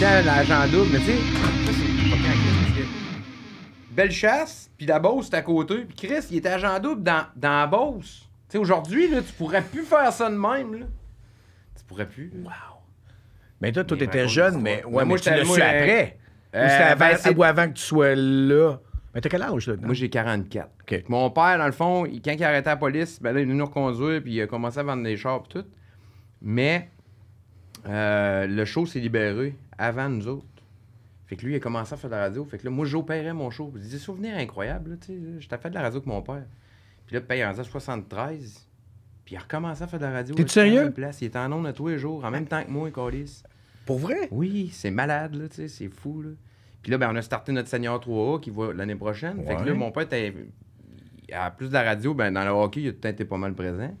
temps l'agent double, mais tu sais, Belle chasse, puis la Beauce, c'est à côté. Puis Chris, il était agent double dans, dans la Beauce. Tu sais, aujourd'hui, là, tu pourrais plus faire ça de même, là. Tu pourrais plus. Wow. Mais toi, toi, t'étais jeune, mais, ouais, moi, je tu après. Euh, ou euh, avant, ben, avant que tu sois là. Mais t'as quel âge, là? Moi, j'ai 44. Mon père, dans le fond, quand il arrêtait la police, ben là, il est venu nous reconduire, puis il a commencé à vendre des chars, et tout. Mais euh, le show s'est libéré avant nous autres. Fait que lui, il a commencé à faire de la radio. Fait que là, moi, j'opérais mon show. J'ai des souvenirs incroyables, tu sais. J'étais fait de la radio avec mon père. Puis là, payé en 73. Puis il a recommencé à faire de la radio. T'es sérieux? Place. Il était en ondes tous les jours, en même temps que moi, Carlis. Pour vrai? Oui, c'est malade, là, tu sais. C'est fou, là. Puis là, ben, on a starté notre Seigneur 3A qui va l'année prochaine. Fait que là, mon père, était... plus de la radio, ben, dans le hockey, il a tout été pas mal présent.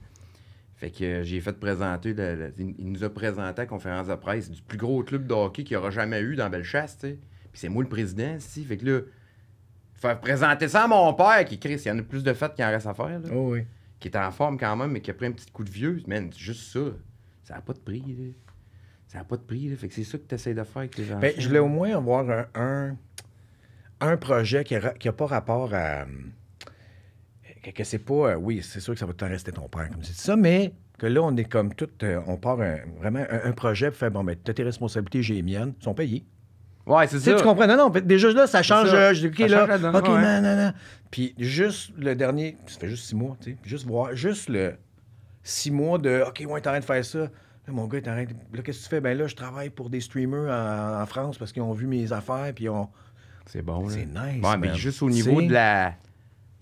Fait que euh, j'ai fait présenter, il nous a présenté à conférence de presse du plus gros club de hockey qu'il n'y aura jamais eu dans Bellechasse, tu sais. Puis c'est moi le président, si. Fait que là, faire présenter ça à mon père qui Chris, il y en a plus de fêtes qui en reste à faire, là. Oh oui. Qui est en forme quand même, mais qui a pris un petit coup de vieux. Man, juste ça, ça n'a pas de prix, Ça n'a pas de prix, Fait que c'est ça que tu essaies de faire avec les gens. je voulais au moins avoir un projet qui n'a pas rapport à hum, que, c'est pas. Euh, oui, c'est sûr que ça va te rester ton père, comme c'est ça, mais que là, on est comme tout. Euh, on part vraiment un, projet pour faire bon, mais ben, t'as tes responsabilités, j'ai les miennes, Ils sont payés. Ouais, c'est ça. tu comprends? Non, non, déjà là, ça change. Euh, OK, non, non, non. Puis juste le dernier, ça fait juste six mois, tu sais, juste voir, juste le six mois de, OK, ouais, t'es en train de faire ça. Là, mon gars, t'arrêtes en train Là, qu'est-ce que tu fais? Ben là, je travaille pour des streamers en, France parce qu'ils ont vu mes affaires, puis ils ont... C'est bon. là. C'est nice, Ouais, mais juste au niveau de la,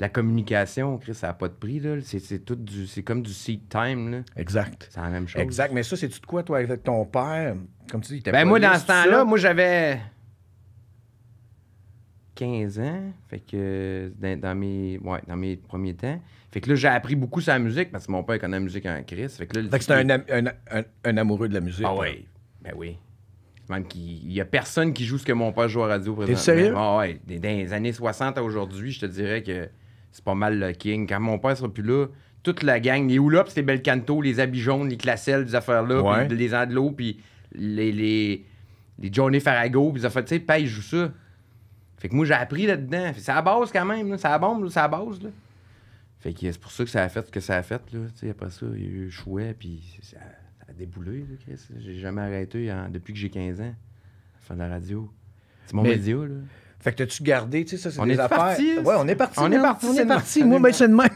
la communication, Chris, ça n'a pas de prix. Là. C'est, tout du, c'est comme du seat time. Exact. C'est la même chose. Exact. Mais ça, c'est-tu de quoi, toi, avec ton père? Comme tu dis, ben moi, dans ce temps-là, moi, j'avais 15 ans. Fait que dans, mes, ouais, dans mes premiers temps. Fait que là, j'ai appris beaucoup sa musique parce que mon père connaît la musique en Chris. Fait que là, c'est un, amoureux de la musique. Ah oui. Ben oui. Même qu'il n'y a personne qui joue ce que mon père joue à radio présentement. T'es sérieux? Ah ouais. Dans années 60 à aujourd'hui, je te dirais que c'est pas mal le king. Quand mon père sera plus là, toute la gang, les Oulops, les Belcanto, les habits les Classel, les affaires-là, les Andelots, puis les, les, les Johnny Farago, puis ont fait tu sais, paye, joue ça. Fait que moi, j'ai appris là-dedans. C'est à base quand même, c'est à bombe, c'est à la base. Là. Fait que c'est pour ça que ça a fait ce que ça a fait. Là. après ça, il y a eu Chouet, puis ça, a déboulé, là, Chris. J'ai jamais arrêté depuis que j'ai 15 ans, à faire de la radio. C'est mon média, là. Fait que tu gardé, tu sais, ça, c'est des affaires. on est parti. On est parti. On est parti. Moi, ben, c'est de même.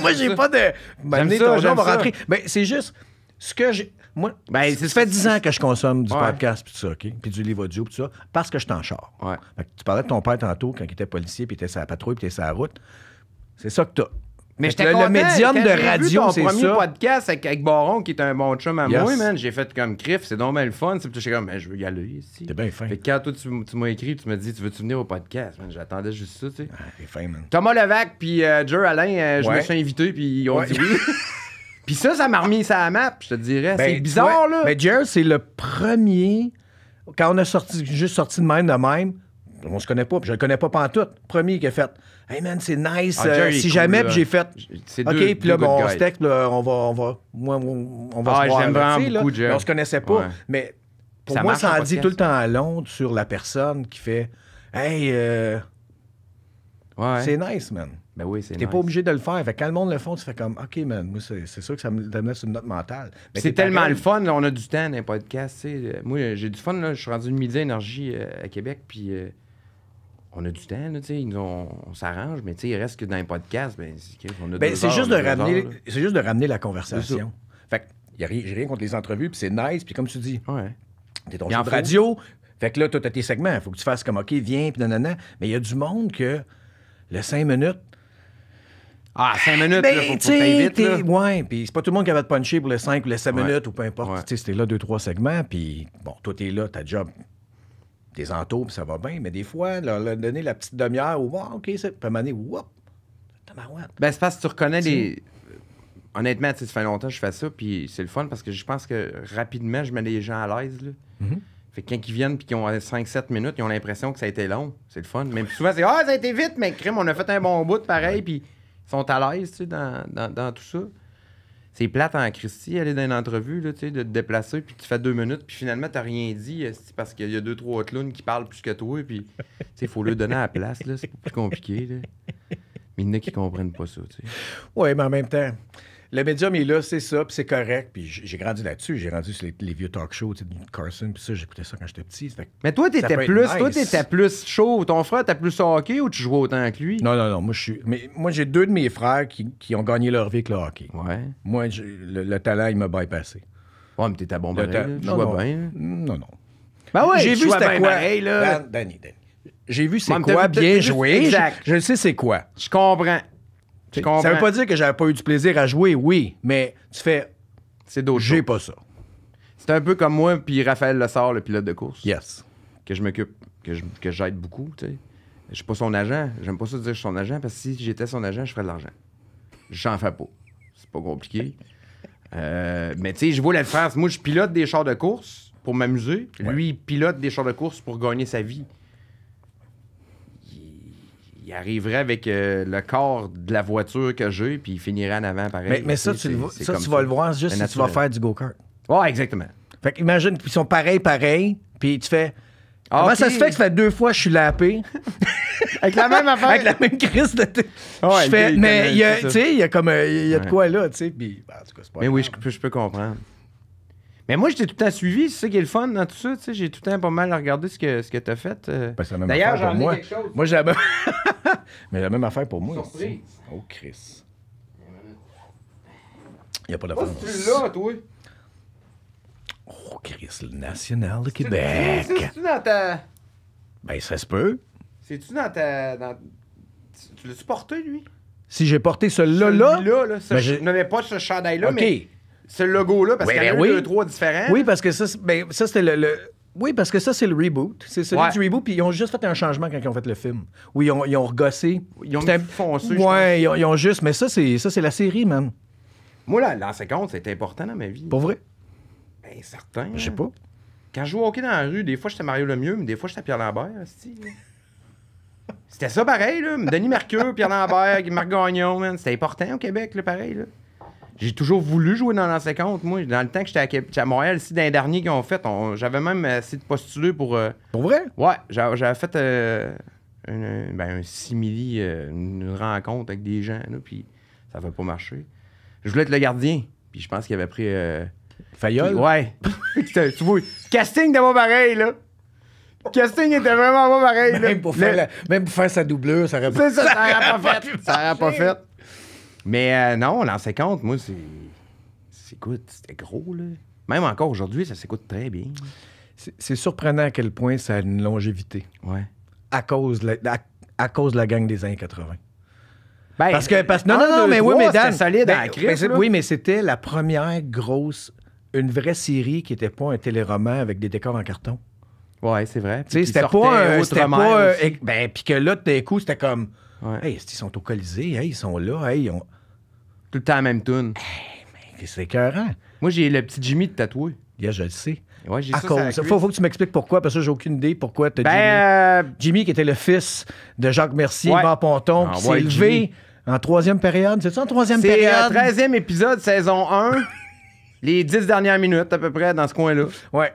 Moi, j'ai pas de. Ben, ton va rentrer. Ben, c'est juste ce que j'ai. Moi, ben, ça fait 10 ans que je consomme du podcast, puis tout ça, OK? Puis du livre audio, puis tout ça, parce que je t'en char. Ouais. tu parlais de ton père tantôt quand il était policier, puis il était sur la patrouille, puis il était sur la route. C'est ça que t'as. Mais j'étais le, le médium de radio, c'est ça. premier podcast avec, Baron, qui est un bon chum à moi, man, j'ai fait comme criff, c'est donc le fun. Puis j'étais comme, je veux y aller ici. T'es bien fin. Fait quand toi, tu, m'as écrit, tu m'as dit tu veux-tu venir au podcast, man, j'attendais juste ça, tu sais. Ah, t'es fin, man. Thomas Levac, puis euh, Joe Alain, euh, je me suis invité, puis ils ont dit oui. puis ça, ça m'a remis ça à la map, je te dirais. c'est ben, bizarre, là. Mais ben, Joe, c'est le premier, quand on a sorti, juste sorti de même de même, on se connaît pas, puis je le connais pas pantoute. Premier qui a fait Hey man, c'est nice, ah, euh, si jamais, j'ai fait OK, puis là, bon, on on va, on va, moi, on va ah, se voir. on se connaissait pas. Mais pour moi, ça en dit tout le temps à Londres sur la personne qui fait Hey, euh, ouais. c'est nice, man. Ben oui, c'est T'es pas obligé de le faire. Fait quand le monde le fait, tu fais comme OK, man, moi, c'est sûr que ça me donne une note mentale. Mais c'est tellement le fun, là, on a du temps dans les podcasts. Moi, j'ai du fun, là. Je suis rendu une midi énergie euh, à Québec, puis on a du temps, là, on, on s'arrange, mais il reste que dans les podcasts, ben, ben, c'est juste, de ramener, juste de ramener la conversation. Fait que, a rien, j'ai rien contre les entrevues, puis c'est nice, puis comme tu dis, ouais. t'es ton en radio, fait que là, tu as tes segments, il faut que tu fasses comme OK, viens, puis nanana. Mais il y a du monde que le 5 minutes, ah, 5 ah, minutes, là, ben, faut, faut vite, là. Ouais, puis c'est pas tout le monde qui va te puncher pour le 5 ou le 7 minutes ou peu importe. Tu c'était là 2-3 segments, puis bon, toi, t'es là, le job, des entours, ça va bien, mais des fois, leur, donner la petite demi-heure ou OK, ça peut m'amener, whoop, Ben, c'est parce que tu reconnais les. Honnêtement, ça fait longtemps que je fais ça, puis c'est le fun parce que je pense que rapidement, je mets les gens à l'aise. Mm-hmm. Fait que quand ils viennent puis qu'ils ont 5-7 euh, minutes, ils ont l'impression que ça a été long. C'est le fun. mais souvent, c'est Ah, ça a été vite, mais crime, on a fait un bon bout pareil, puis ils sont à l'aise, tu dans, dans, dans tout ça. C'est plate en Christie, aller dans une entrevue, là, de te déplacer, puis tu fais deux minutes, puis finalement, t'as rien dit, euh, parce qu'il y a deux, trois autres clowns qui parlent plus que toi, puis il faut leur donner à la place, là, c'est plus compliqué. Là. Mais il y en a qui comprennent pas ça. Oui, mais en même temps, le médium est là, c'est ça, puis c'est correct. Puis j'ai grandi là-dessus. J'ai grandi sur les, vieux talk shows, de Carson, puis ça, j'écoutais ça quand j'étais petit. mais toi, t'étais plus, étais plus chaud. Ton frère, t'as plus hockey ou tu jouais autant que lui? Non, non, non. Moi, je suis. Mais moi, j'ai deux de mes frères qui, qui, ont gagné leur vie avec le hockey. Ouais. Moi, le, talent, il m'a bypassé. Ouais, mais t'étais bon ta... Tu non. bien. Non, non. Ben ouais, j'ai vu c'était quoi. Pareil, là. Danny, Danny. J'ai vu c'est quoi bien joué. Exact. je sais c'est quoi. Je comprends. Ça veut pas dire que j'avais pas eu du plaisir à jouer, oui, mais tu fais. C'est d'autres J'ai pas ça. C'est un peu comme moi, puis Raphaël Lessard, le pilote de course. Yes. Que je m'occupe, que, j'aide beaucoup, tu sais. Je suis pas son agent. J'aime pas ça dire que je suis son agent, parce que si j'étais son agent, je ferais de l'argent. J'en fais pas. C'est pas compliqué. Euh, mais tu sais, je vois la différence. Moi, je pilote des chars de course pour m'amuser. Lui, il pilote des chars de course pour gagner sa vie il arriverait avec euh, le corps de la voiture que j'ai, puis il finirait en avant pareil. Mais, mais ça, tu, vas le voir juste si tu vas faire du go-kart. Ouais, exactement. Fait qu'imagine qu'ils sont pareils, pareils, puis tu fais. Ah, okay. Comment ça se fait que ça fait deux fois que je suis lapé? Avec la même affaire. Avec la même crise de mais il y a, il y a comme, il y a de quoi là, tu sais, puis en tout cas, c'est pas Mais oui, je peux comprendre. Mais moi, j'étais tout le temps suivi. C'est ça qui est le fun dans hein, tout ça. J'ai tout le temps pas mal regardé ce que, ce que t'as fait. Euh. Ben, D'ailleurs, j'en ai moi. Quelque chose. Moi, j'ai la même... Mais la même affaire pour moi Surprise. Oh, Chris. Il n'y a pas de Oh, tu là, toi. Oh, Chris, le national de Québec. C'est-tu dans ta. Ben, ça se peu. C'est-tu dans ta. Tu l'as-tu porté, lui? Si j'ai porté ce là là. Celui-là, là, je... n'avais ben, pas ce chandail-là, mais ce logo-là, parce qu'il y en a ben deux, trois différents. Oui, parce que ça, ben, ça c'était le, Oui, parce que ça, c'est le reboot. C'est celui du reboot. Puis ils ont juste fait un changement quand ils ont fait le film. oui ils ont, regossé. Ils ont foncé. Oui, ils ont, ils ont, juste. Mais ça, c'est, ça, c'est la série, man. Moi, là, la 50, c'était important dans ma vie. Pour vrai? Ben, certain. Je sais pas. Quand je jouais au hockey dans la rue, des fois, j'étais Mario Lemieux, mais des fois, j'étais Pierre Lambert. C'était ça, pareil, là. Denis Mercure, Pierre Lambert, Marc Gagnon, C'était important au Québec, là, pareil, là. J'ai toujours voulu jouer dans l'ancien 50, moi. Dans le temps que j'étais à, Montréal, c'est dans dernier derniers qu'ils ont fait, j'avais même essayé de postuler pour. Euh, pour vrai? Ouais, j'avais fait euh, ben, un simili, euh, une rencontre avec des gens, puis ça n'avait pas marché. Je voulais être le gardien, puis je pense qu'il avait pris. Fayol? ouais. tu vois, casting de mon pareil, là. Casting était vraiment pas pareil. Même, là. Pour, faire Même pour faire sa doublure, ça aurait pas, ça, ça, ça pas fait. Ça aurait pas fait. Mais euh, non, non, l'ancien compte, moi, c'est. C'est c'était gros, là. Même encore aujourd'hui, ça s'écoute très bien. C'est surprenant à quel point ça a une longévité. Ouais. À cause, à, cause de la gang des années 80. Ben, parce que. non, non, non, mais oui, mais Dan. solide ben, ben, oui, mais c'était la première grosse. Une vraie série qui n'était pas un téléroman avec des décors en carton. Ouais, c'est vrai. c'était pas. un pas. Euh, ben, puis que là, t'es d'un coup, c'était comme. Hey, ils sont au Colisée, hey, ils sont là, hey, ont. Tout le temps la même tune. Hey, c'est écœurant. Moi, j'ai le petit Jimmy de tatoué. Yeah, je le sais. Ouais, j'ai ça, faut, faut que tu m'expliques pourquoi, parce que j'ai aucune idée pourquoi tu ben, Jimmy. Euh, Jimmy, qui était le fils de Jacques Mercier, Van Ponton, ah, qui s'est élevé en troisième période. C'est ça, en troisième euh, période? C'est le 13e épisode, saison 1. les dix dernières minutes, à peu près, dans ce coin-là. Ouais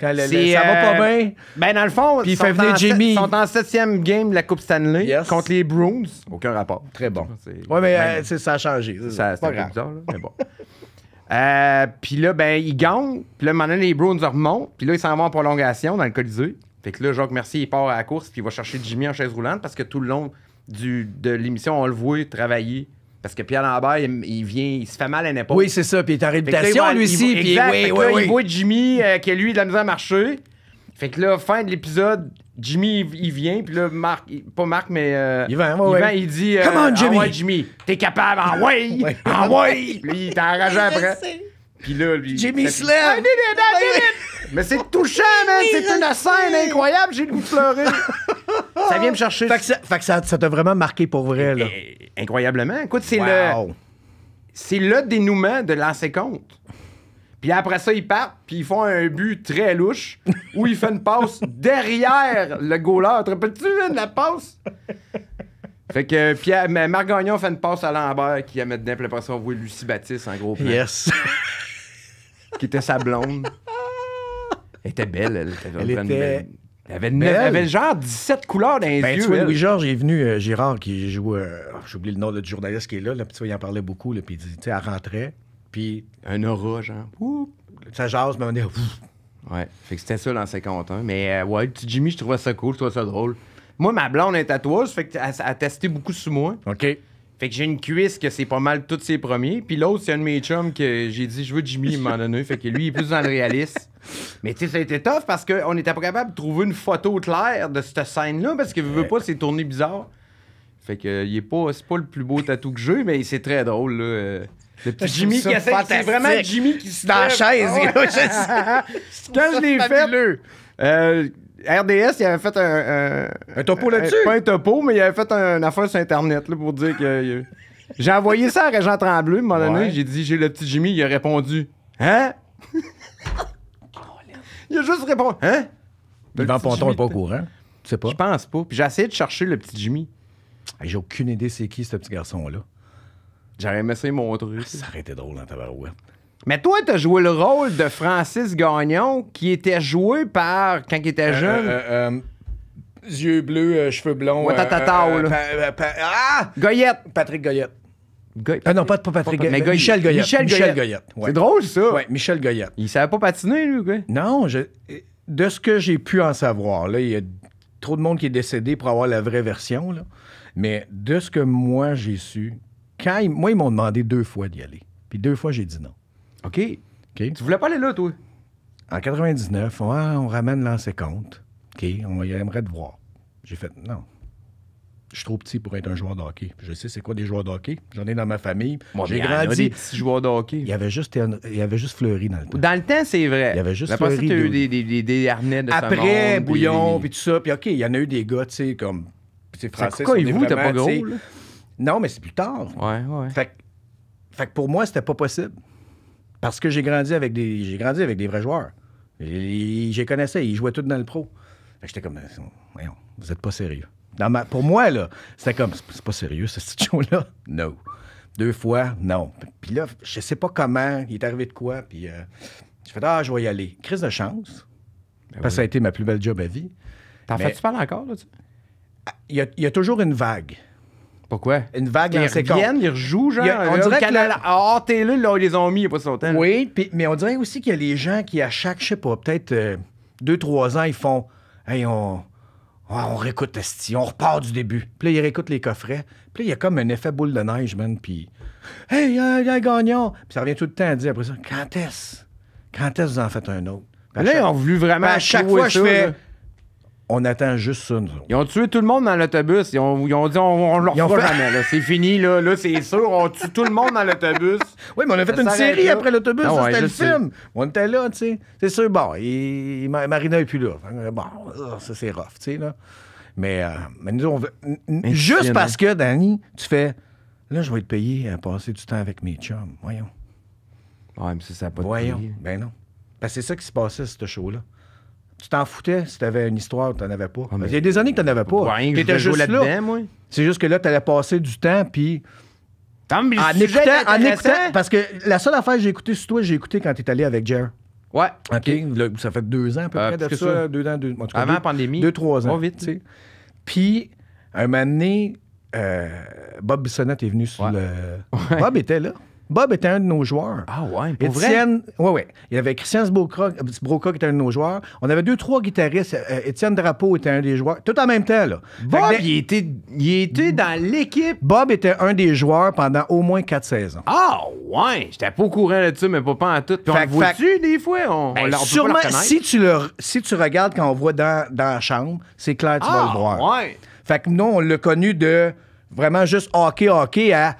ça va pas euh, bien. Ben, dans le fond, ils sont en- Jimmy. sont en septième game de la Coupe Stanley contre les Bruins. Aucun rapport. Très bon. Oui, Ouais, mais euh, c'est- ça a changé. c'est pas grave. bizarre, mais bon. Euh, puis là, ben, ils gagnent. Puis là, maintenant, les Bruins remontent. Puis là, ils s'en vont en prolongation dans le Colisée. Fait que là, Jacques Mercier, il part à la course. Puis il va chercher Jimmy en chaise roulante parce que tout le long du, de l'émission, on le voit travailler parce que Pierre Lambert, il, vient, il se fait mal à n'importe Oui, c'est ça. Puis il est en réhabilitation, lui aussi. Puis oui, il voit Jimmy, euh, qui lui, il a de à marcher. Fait que là, fin de l'épisode, Jimmy, il, vient. Puis là, Marc, pas Marc, mais. Euh, Yvan, il dit. Comment Come euh, Jimmy. tu Jimmy. T'es capable, en oui En oui. Puis il t'a enragé après. Puis là, lui. Jimmy Slam! Mais c'est touchant, man! C'est une scène incroyable, j'ai le goût de pleurer! ça vient me chercher. ça, ça, t'a vraiment marqué pour vrai, là. Eh, eh, incroyablement. Écoute, c'est le. c'est le dénouement de l'ancien compte. Puis après ça, ils partent, puis ils font un but très louche où ils font une passe derrière le goaler. Te tu la passe? Fait que Marc Gagnon fait une passe à Lambert qui a mis dedans, après ça, on voit Lucie Baptiste en gros Yes. qui était sa blonde. Elle était belle, elle. Elle était il avait, avait ben, genre 17 couleurs dans les ben, yeux. Louis-Georges est venu, euh, Gérard qui joue, euh, j'oublie le nom de du journaliste qui est là, là il en parlait beaucoup, puis il tu sais, elle rentrait, puis... Un aura, genre, ça jase, mais on est... Ouais, fait que c'était ça dans 51. Mais euh, ouais, Jimmy, je trouvais ça cool, je trouvais ça drôle. Moi, ma blonde est tatouée fait qu'elle a testé beaucoup sous moi. OK. Fait que j'ai une cuisse que c'est pas mal tous ses premiers. Puis l'autre, c'est un de mes chums que j'ai dit, je veux Jimmy, il m'en Fait que lui, il est plus dans le réaliste. Mais tu sais, ça a été tough parce qu'on était pas capable de trouver une photo claire de cette scène-là parce que, veux, pas, c'est tourné bizarre. Fait que, il pas, c'est pas le plus beau tatou que j'ai, mais c'est très drôle, là. Euh, le petit Jimmy qui c'est vraiment Jimmy qui se dans la chaise. Ah Quand je l'ai fait, euh, RDS, il avait fait un. un, topo là-dessus? Pas un topo, mais il avait fait un, affaire sur Internet pour dire que. j'ai envoyé ça à Régent Tremblay, à un moment donné, j'ai dit j'ai le petit Jimmy, il a répondu Hein? Il a juste répondu Hein le vent Ponton n'est pas au courant. Tu sais pas. Je pense pas. Puis j'ai essayé de chercher le petit Jimmy. j'ai aucune idée c'est qui ce petit garçon-là. J'aurais aimé ça montrer. Ah, ça aurait été drôle ta barouette. Mais toi, t'as joué le rôle de Francis Gagnon qui était joué par, quand il était euh, jeune. Euh, euh, yeux bleus, cheveux blonds. ah! Goyette! Patrick Goyette. Ah non, pas, Patrick Michel Goyette. C'est drôle, ça. Oui, Michel Goyette. Il savait pas patiner, lui, quoi. Non, de ce que j'ai pu en savoir, là, il y a trop de monde qui est décédé pour avoir la vraie version, là. Mais de ce que moi, j'ai su, quand moi, ils m'ont demandé deux fois d'y aller. Puis deux fois, j'ai dit non. OK. Tu voulais pas aller là, toi? En 99, on, on ramène l'ancien compte. OK, on aimerait te voir. J'ai fait non je suis trop petit pour être un joueur de hockey. Je sais c'est quoi des joueurs de hockey. J'en ai dans ma famille. J'ai grandi. des petits joueurs de hockey. Il y avait juste, il y avait juste Fleury dans le temps. Dans le temps, c'est vrai. Il y avait juste Après Après tu as eu des, des, des, harnais de Après, Bouillon, puis tout ça. Puis OK, il y en a eu des gars, tu sais, comme... C'est français. et vous, t'as pas gros, Non, mais c'est plus tard. Ouais, ouais. Fait, fait que pour moi, c'était pas possible. Parce que j'ai grandi avec des j'ai grandi avec des vrais joueurs. J'ai connaissais, ils jouaient tous dans le pro. Fait que j'étais comme voyons, vous êtes pas sérieux pour moi, là, c'était comme, c'est pas sérieux, ce situation là non Deux fois, non. Puis là, je sais pas comment, il est arrivé de quoi, puis euh, je fais, ah, je vais y aller. Crise de chance. Ben parce que ça a été ma plus belle job à vie. T'en fais-tu parles encore, là, tu? Ah, il y, a, il y a toujours une vague. Pourquoi? Une vague dans ses Ils ils rejouent, genre. on dirait que. oh t'es là, ils les ont mis il n'y a pas si Oui, mais on dirait aussi qu'il y a les gens qui, à chaque, je sais pas, peut-être euh, deux, trois ans, ils font. Hey, on, ah, on réécoute Esti, on repart du début. Puis là, il réécoute les coffrets. Puis là, il y a comme un effet boule de neige, man. Puis, hey, il y a un gagnant. Puis ça revient tout le temps à dire après ça, quand est-ce? Quand est-ce que vous en faites un autre? Puis là, ils ont voulu vraiment. à chaque fois, je fais, on attend juste ça. Nous. Ils ont tué tout le monde dans l'autobus. Ils ont, dit on, le leur jamais. C'est fini, là. Là, c'est sûr. On tue tout le monde dans l'autobus. Oui, mais on a fait une série après l'autobus. Ah c'était le film. On était là, tu sais. C'est sûr, bon, Marina n'est plus là. Bon, ça, c'est rough, tu sais, là. Mais, euh, nous, on veut... juste parce que, Danny, tu fais là, je vais être payé à passer du temps avec mes chums. Voyons. Ouais, mais ça, ça pas de Voyons. Ben non. Parce ben, que c'est ça qui se passait, ce show-là tu t'en foutais si t'avais une histoire ou t'en avais pas. Ah, Il y a des années que t'en avais pas. T'étais juste là. Moi. C'est juste que là, t'allais passer du temps, puis... En écoutant, en écoutant, parce que la seule affaire que j'ai écoutée sur toi, j'ai écouté quand t'es allé avec Jer. Ouais. OK. ça fait deux ans à peu euh, près de ça. Deux ans, deux, Avant la pandémie. Deux, trois ans. Pas vite, Puis, un moment donné, euh, Bob Bissonnette est venu sur le. Ouais. Bob était là. Bob était un de nos joueurs. Ah ouais, pour Étienne, vrai? Ouais, ouais. Il y avait Christian Sbroca, qui était un de nos joueurs. On avait deux, trois guitaristes. Euh, euh, Étienne Drapeau était un des joueurs. Tout en même temps, là. Bob, ben, il, était, il était dans l'équipe. Bob était un des joueurs pendant au moins quatre saisons. Ah ouais, j'étais pas au courant là-dessus, mais pas, pas en tout. fait, on voit-tu des fois? On, on, ben, sûrement, si tu, le, si tu regardes quand on voit dans, dans la chambre, c'est clair, tu vas le ah, voir. ouais. Fait que nous, on l'a connu de vraiment juste hockey, hockey à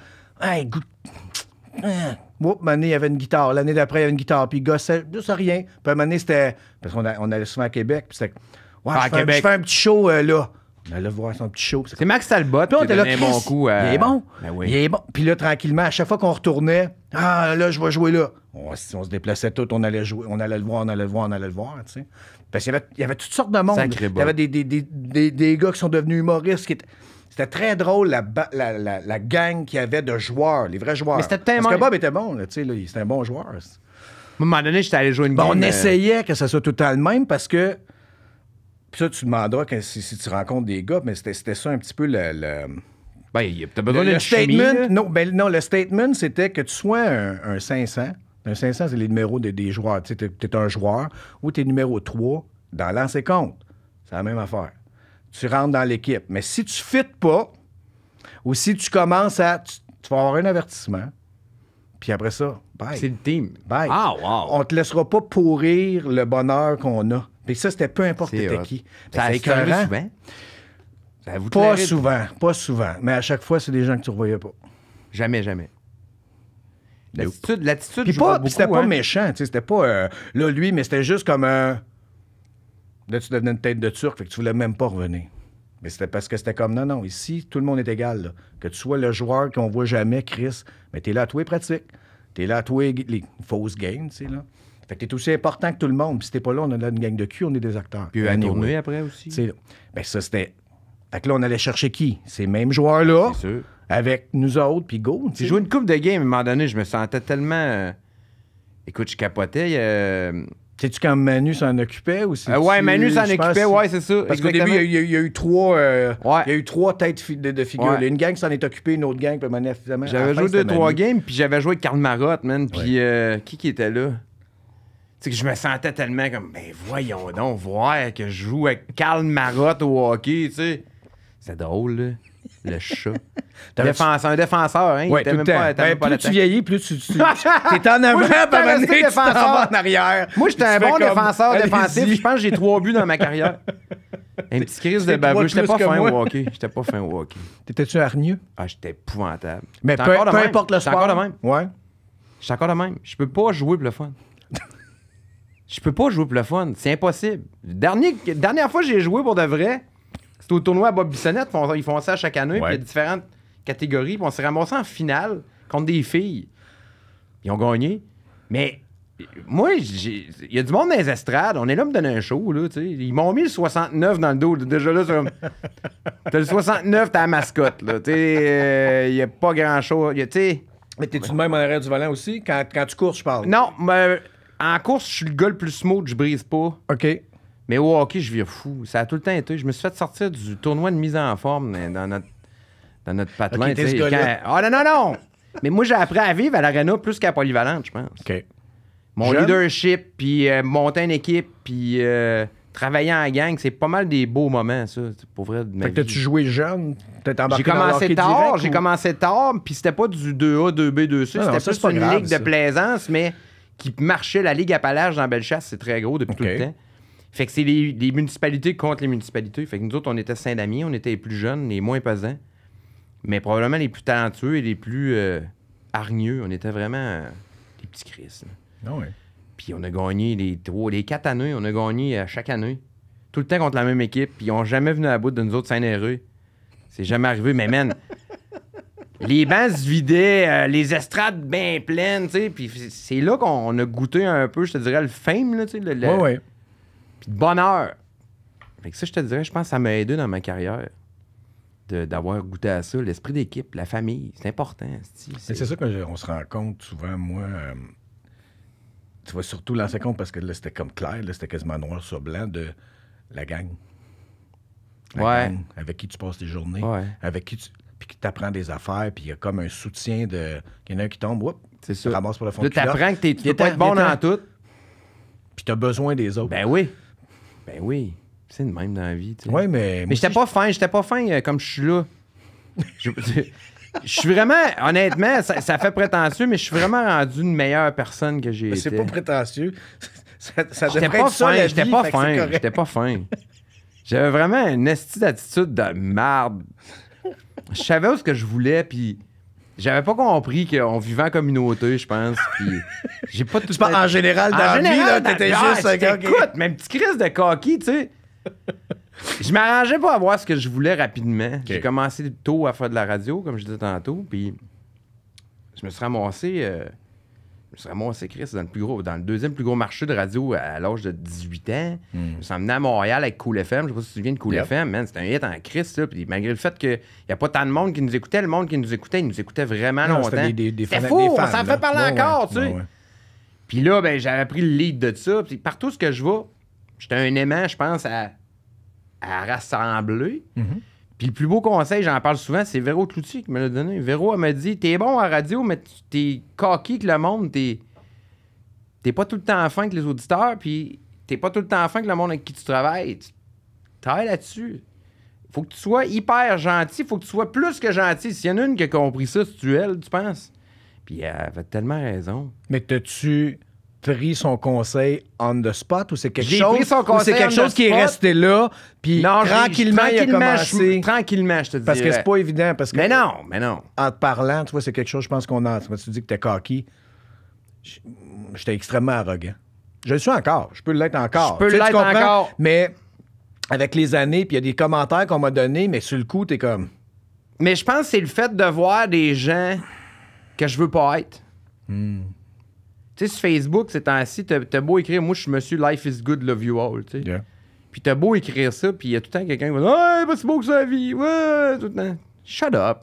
Oups, il y avait une guitare. L'année d'après, il y avait une guitare. Puis il gossait, juste rien. Puis à un c'était. Parce qu'on on allait souvent à Québec. Puis c'était. Ouais, ah, je, fais, un petit show euh, là. On allait voir son petit show. C'est Max Talbot. Puis on était là, bon coup, il est bon. Ben il est bon. Puis là, tranquillement, à chaque fois qu'on retournait, ah là, je vais jouer là. On, on, se déplaçait tout, on allait jouer, on allait le voir, on allait le voir, on allait le voir, tu sais. Parce qu'il y, avait, toutes sortes de monde. il y avait des, des, des, des, gars qui sont devenus humoristes. C'était très drôle, la, la, la, gang qu'il y avait de joueurs, les vrais joueurs. Mais c'était tellement... Parce que Bob était bon, là, tu sais, c'était un bon joueur. À un moment donné, j'étais allé jouer une On euh, essayait que ça soit tout le même parce que... Puis ça, tu demanderas que, si, tu rencontres des gars, mais c'était ça un petit peu le... le... Ben, besoin statement. Ben, non, le statement, c'était que tu sois un, 500. Un 500, c'est les numéros des joueurs. Tu es, un joueur ou tu es numéro 3 dans l'ancien compte. C'est la même affaire tu rentres dans l'équipe. Mais si tu ne fites pas, ou si tu commences à. Tu, vas avoir un avertissement. Puis après ça, bye. C'est le team. Bye. Ah, wow. On te laissera pas pourrir le bonheur qu'on a. Puis ça, c'était peu importe qui. Ça ben, a souvent? Ça pas souvent, pas souvent. Mais à chaque fois, c'est des gens que tu ne revoyais pas. Jamais, jamais. L'attitude, l'attitude, Puis hein? c'était pas méchant, c'était pas là, lui, mais c'était juste comme un. Là, tu devenais une tête de turc, fait que tu voulais même pas revenir. Mais c'était parce que c'était comme, non, non, ici, tout le monde est égal. Que tu sois le joueur qu'on voit jamais, Chris, mais t'es là à tous pratique, pratiques. T'es là à tous les, fausses games, tu sais, là. Fait que t'es aussi important que tout le monde. Puis si t'es pas là, on a une gang de cul, on est des acteurs. Puis à après aussi. T'sais, ben ça, c'était... Fait que là, on allait chercher qui? Ces mêmes joueurs-là, avec nous autres, puis go. J'ai joué une coupe de game à un moment donné, je me sentais tellement... Euh, écoute, je capotais. Euh, cest tu quand Manu s'en occupait ou c'est. Euh, ouais, Manu s'en occupait, ouais, c'est ça. Parce qu'au début, il y, a, eu trois. Euh, il y a eu trois têtes de, de figure. Une gang s'en est occupée, une autre gang, puis Manu, finalement. J'avais joué deux, trois games, puis j'avais joué avec Karl Marotte, man. Puis euh, qui qui était là? Tu sais, que je me sentais tellement comme, ben voyons donc, voir que je joue avec Karl Marotte au hockey, tu sais. C'est drôle, là le chat. un défenseur, hein? Ouais, il même ben, pas, plus tu vieillis, plus tu. tu t'es en avant, pas défenseur en arrière. Moi, j'étais un bon défenseur défensif. Je pense que j'ai trois buts dans ma carrière. Une petite crise de baveux. J'étais pas, fin au hockey. J'étais pas fin au hockey. T'étais-tu hargneux? Ah, j'étais épouvantable. Mais peu, importe le sport. encore le même. Ouais. J'étais encore le même. Je peux pas jouer pour le fun. Je peux pas jouer pour le fun. C'est impossible. Dernier, dernière fois que j'ai joué pour de vrai, c'est au tournoi à Bob Bissonnette. ils font ça chaque année. Puis il y a différentes catégories. Puis on s'est ramassé en finale contre des filles. Ils ont gagné. Mais moi, il y a du monde dans les estrades. On est là pour me donner un show. Là, Ils m'ont mis le 69 dans le dos. Déjà là, tu t'as le 69, t'as la mascotte. Euh, il n'y a pas grand-chose. Mais t'es-tu de même en arrêt du volant aussi? Quand, tu cours, je parle. Non, mais en course, je suis le gars le plus smooth, je brise pas. OK. Mais au hockey, je viens fou. Ça a tout le temps été. Je me suis fait sortir du tournoi de mise en forme dans notre, dans notre patelin. Okay, ah, non, non, non! Mais moi, j'ai appris à vivre à l'arena plus qu'à polyvalente, je pense. Mon leadership, puis euh, monter une équipe, puis. Euh, travailler en gang, c'est pas mal des beaux moments, ça, pour vrai. fait que t'as-tu joué jeune? J'ai commencé tard, j'ai commencé tard, puis c'était pas du 2A, 2B, 2C, c'était plus une ligue de plaisance, mais qui marchait la Ligue à palage dans Bellechasse, c'est très gros depuis tout le temps. Fait que c'est les, municipalités contre les municipalités. Fait que nous autres, on était Saint-Damien, on était les plus jeunes, les moins pesants, mais probablement les plus talentueux et les plus euh, hargneux. On était vraiment euh, des petits Chris. Ah ouais. Puis on a gagné les trois, les quatre années, on a gagné à euh, chaque année. Tout le temps contre la même équipe, puis ils n'ont jamais venu à bout de nous autres Saint-Héreux. C'est jamais arrivé, mais man, les bancs se vidaient, les estrades bien pleines, tu sais. Puis c'est là qu'on a goûté un peu, je te dirais, le fame, tu sais. Le, le, puis de bonheur. Fait ça, je te dirais, je pense que ça m'a aidé dans ma carrière d'avoir goûté à ça. L'esprit d'équipe, la famille, c'est important. C'est ça qu'on se rend compte souvent, moi. Euh, tu vois surtout lancer compte parce que là, c'était comme clair, là, c'était quasiment noir sur blanc de la gang. ouais. avec qui tu passes tes journées, ouais. avec qui tu. Puis qui t'apprend des affaires, puis il y a comme un soutien de. Il y en a un qui tombe, oups, c'est Ramasse pour le fond. Là, tu apprends que tu es, pas être bon dans hein? tout. Puis tu as besoin des autres. Ben oui. Ben oui, c'est le même dans la vie. mais. Mais j'étais pas fin, j'étais pas fin euh, comme je suis là. Je suis vraiment, honnêtement, ça, fait prétentieux, mais je suis vraiment rendu une meilleure personne que j'ai été. C'est pas prétentieux. Ça, j'étais pas, pas j'étais pas fin, j'étais pas fin. J'avais vraiment une esti d'attitude de marde. Je savais où ce que je voulais, puis j'avais pas compris qu'on vivait en communauté, je pense. Puis j'ai pas tout. Pas, en général, dans en la général, vie, là, t'étais juste. Ah, un Mais Écoute, même petit crise de coquille, tu sais. je m'arrangeais pas à voir ce que je voulais rapidement. J'ai commencé tôt à faire de la radio, comme je disais tantôt, puis je me suis ramassé. Euh, c'est moi, c'est Chris dans le dans le deuxième plus gros marché de radio à l'âge de 18 ans. Je me suis emmené à Montréal avec Cool FM. Je sais pas si tu te souviens de Cool FM, C'était un hit en Chris, Puis malgré le fait qu'il n'y a pas tant de monde qui nous écoutait, le monde qui nous écoutait, il nous écoutait vraiment longtemps. c'est fou, on s'en fait parler encore, tu sais. puis là, ben, j'avais pris le lead de ça. Puis partout ce que je vois, j'étais un aimant, je pense, à, à rassembler. Mm-hmm. Puis le plus beau conseil, j'en parle souvent, c'est Véro Cloutier qui me l'a donné. Véro, elle m'a dit T'es bon à radio, mais t'es coquille que le monde, t'es. T'es pas tout le temps fin que les auditeurs, puis t'es pas tout le temps fin que le monde avec qui tu travailles. Travaille là-dessus. Faut que tu sois hyper gentil, faut que tu sois plus que gentil. S'il y en a une qui a compris ça, c'est tu elle, tu penses. Puis elle avait tellement raison. Mais t'as-tu pris son conseil on the spot ou c'est quelque chose quelque chose qui est resté là puis non, tranquillement il a commencé tranquillement je te dis parce que c'est pas évident parce que mais non mais non en te parlant tu vois c'est quelque chose je pense qu'on a tu dis que t'es cocky j'étais extrêmement arrogant je le suis encore je peux l'être encore je peux l'être encore mais avec les années puis il y a des commentaires qu'on m'a donnés mais sur le coup t'es comme mais je pense que c'est le fait de voir des gens que je veux pas être hum tu sais, sur Facebook, c'est temps-ci, t'as, beau écrire, moi, je suis monsieur Life is good, love you all. tu sais. Puis t'as beau écrire ça, puis il y a tout le temps quelqu'un qui va dire Ouais, ah, pas si beau que ça la vie. Ouais, tout le temps. Shut up.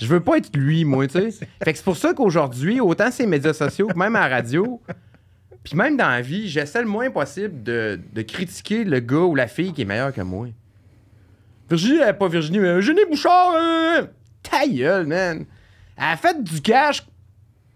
Je veux pas être lui, moi, tu sais. Fait que c'est pour ça qu'aujourd'hui, autant ces médias sociaux que même à la radio, puis même dans la vie, j'essaie le moins possible de, de critiquer le gars ou la fille qui est meilleur que moi. Virginie, elle, pas Virginie, mais Virginie Bouchard, euh, ta gueule, man. Elle a fait du cash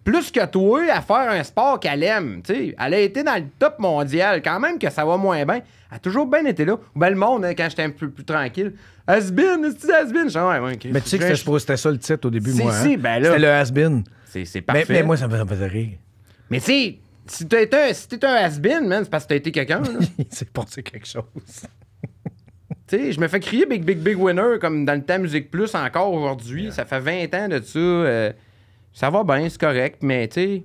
plus que toi à faire un sport qu'elle aime. sais, Elle a été dans le top mondial, quand même que ça va moins bien. Elle a toujours bien été là. Ou bien le monde, hein, quand j'étais un peu plus tranquille. Hasbin, est-ce que Ouais, ouais, Mais tu sais que c'était ça le titre au début, moi. Si, hein. ben là, c'était le Hasbin. C'est parfait. Mais, mais, moi, ça me faisait rire. Mais tu si t'es un, si t'étais un has man, c'est parce que t'as été quelqu'un. c'est passé quelque chose. tu sais, je me fais crier Big Big Big Winner comme dans le temps Musique Plus encore aujourd'hui. Ça fait 20 ans de ça. Euh, ça va bien, c'est correct, mais tu sais,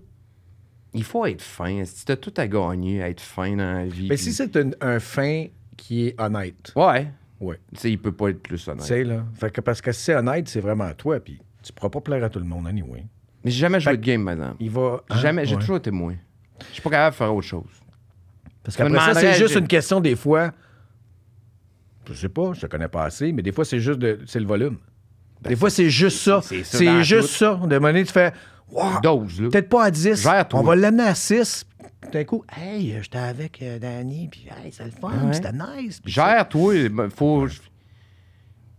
il faut être fin. Si as tout à gagner à être fin dans la vie. Mais si c'est un fin qui est honnête, Ouais. ouais. Tu sais, il peut pas être plus honnête. tu sais, là. Fait que parce que si c'est honnête, c'est vraiment à toi, puis tu pourras pas plaire à tout le monde, anyway. Mais j'ai jamais joué de game, madame. Il va. Hein? J'ai Jamais, j'ai toujours été moins. Je suis pas capable de faire autre chose. Parce que ça, c'est juste une question, des fois. Je sais pas, je te connais pas assez, mais des fois, c'est juste de... c'est le volume des fois, c'est juste ça. C'est juste ça. De monnaie, tu fais wow, peut-être pas à 10. On va l'amener à 6. D'un coup, hey, j'étais avec euh, Danny, puis hey, c'est le fun, c'était nice. Gère-toi. Faut,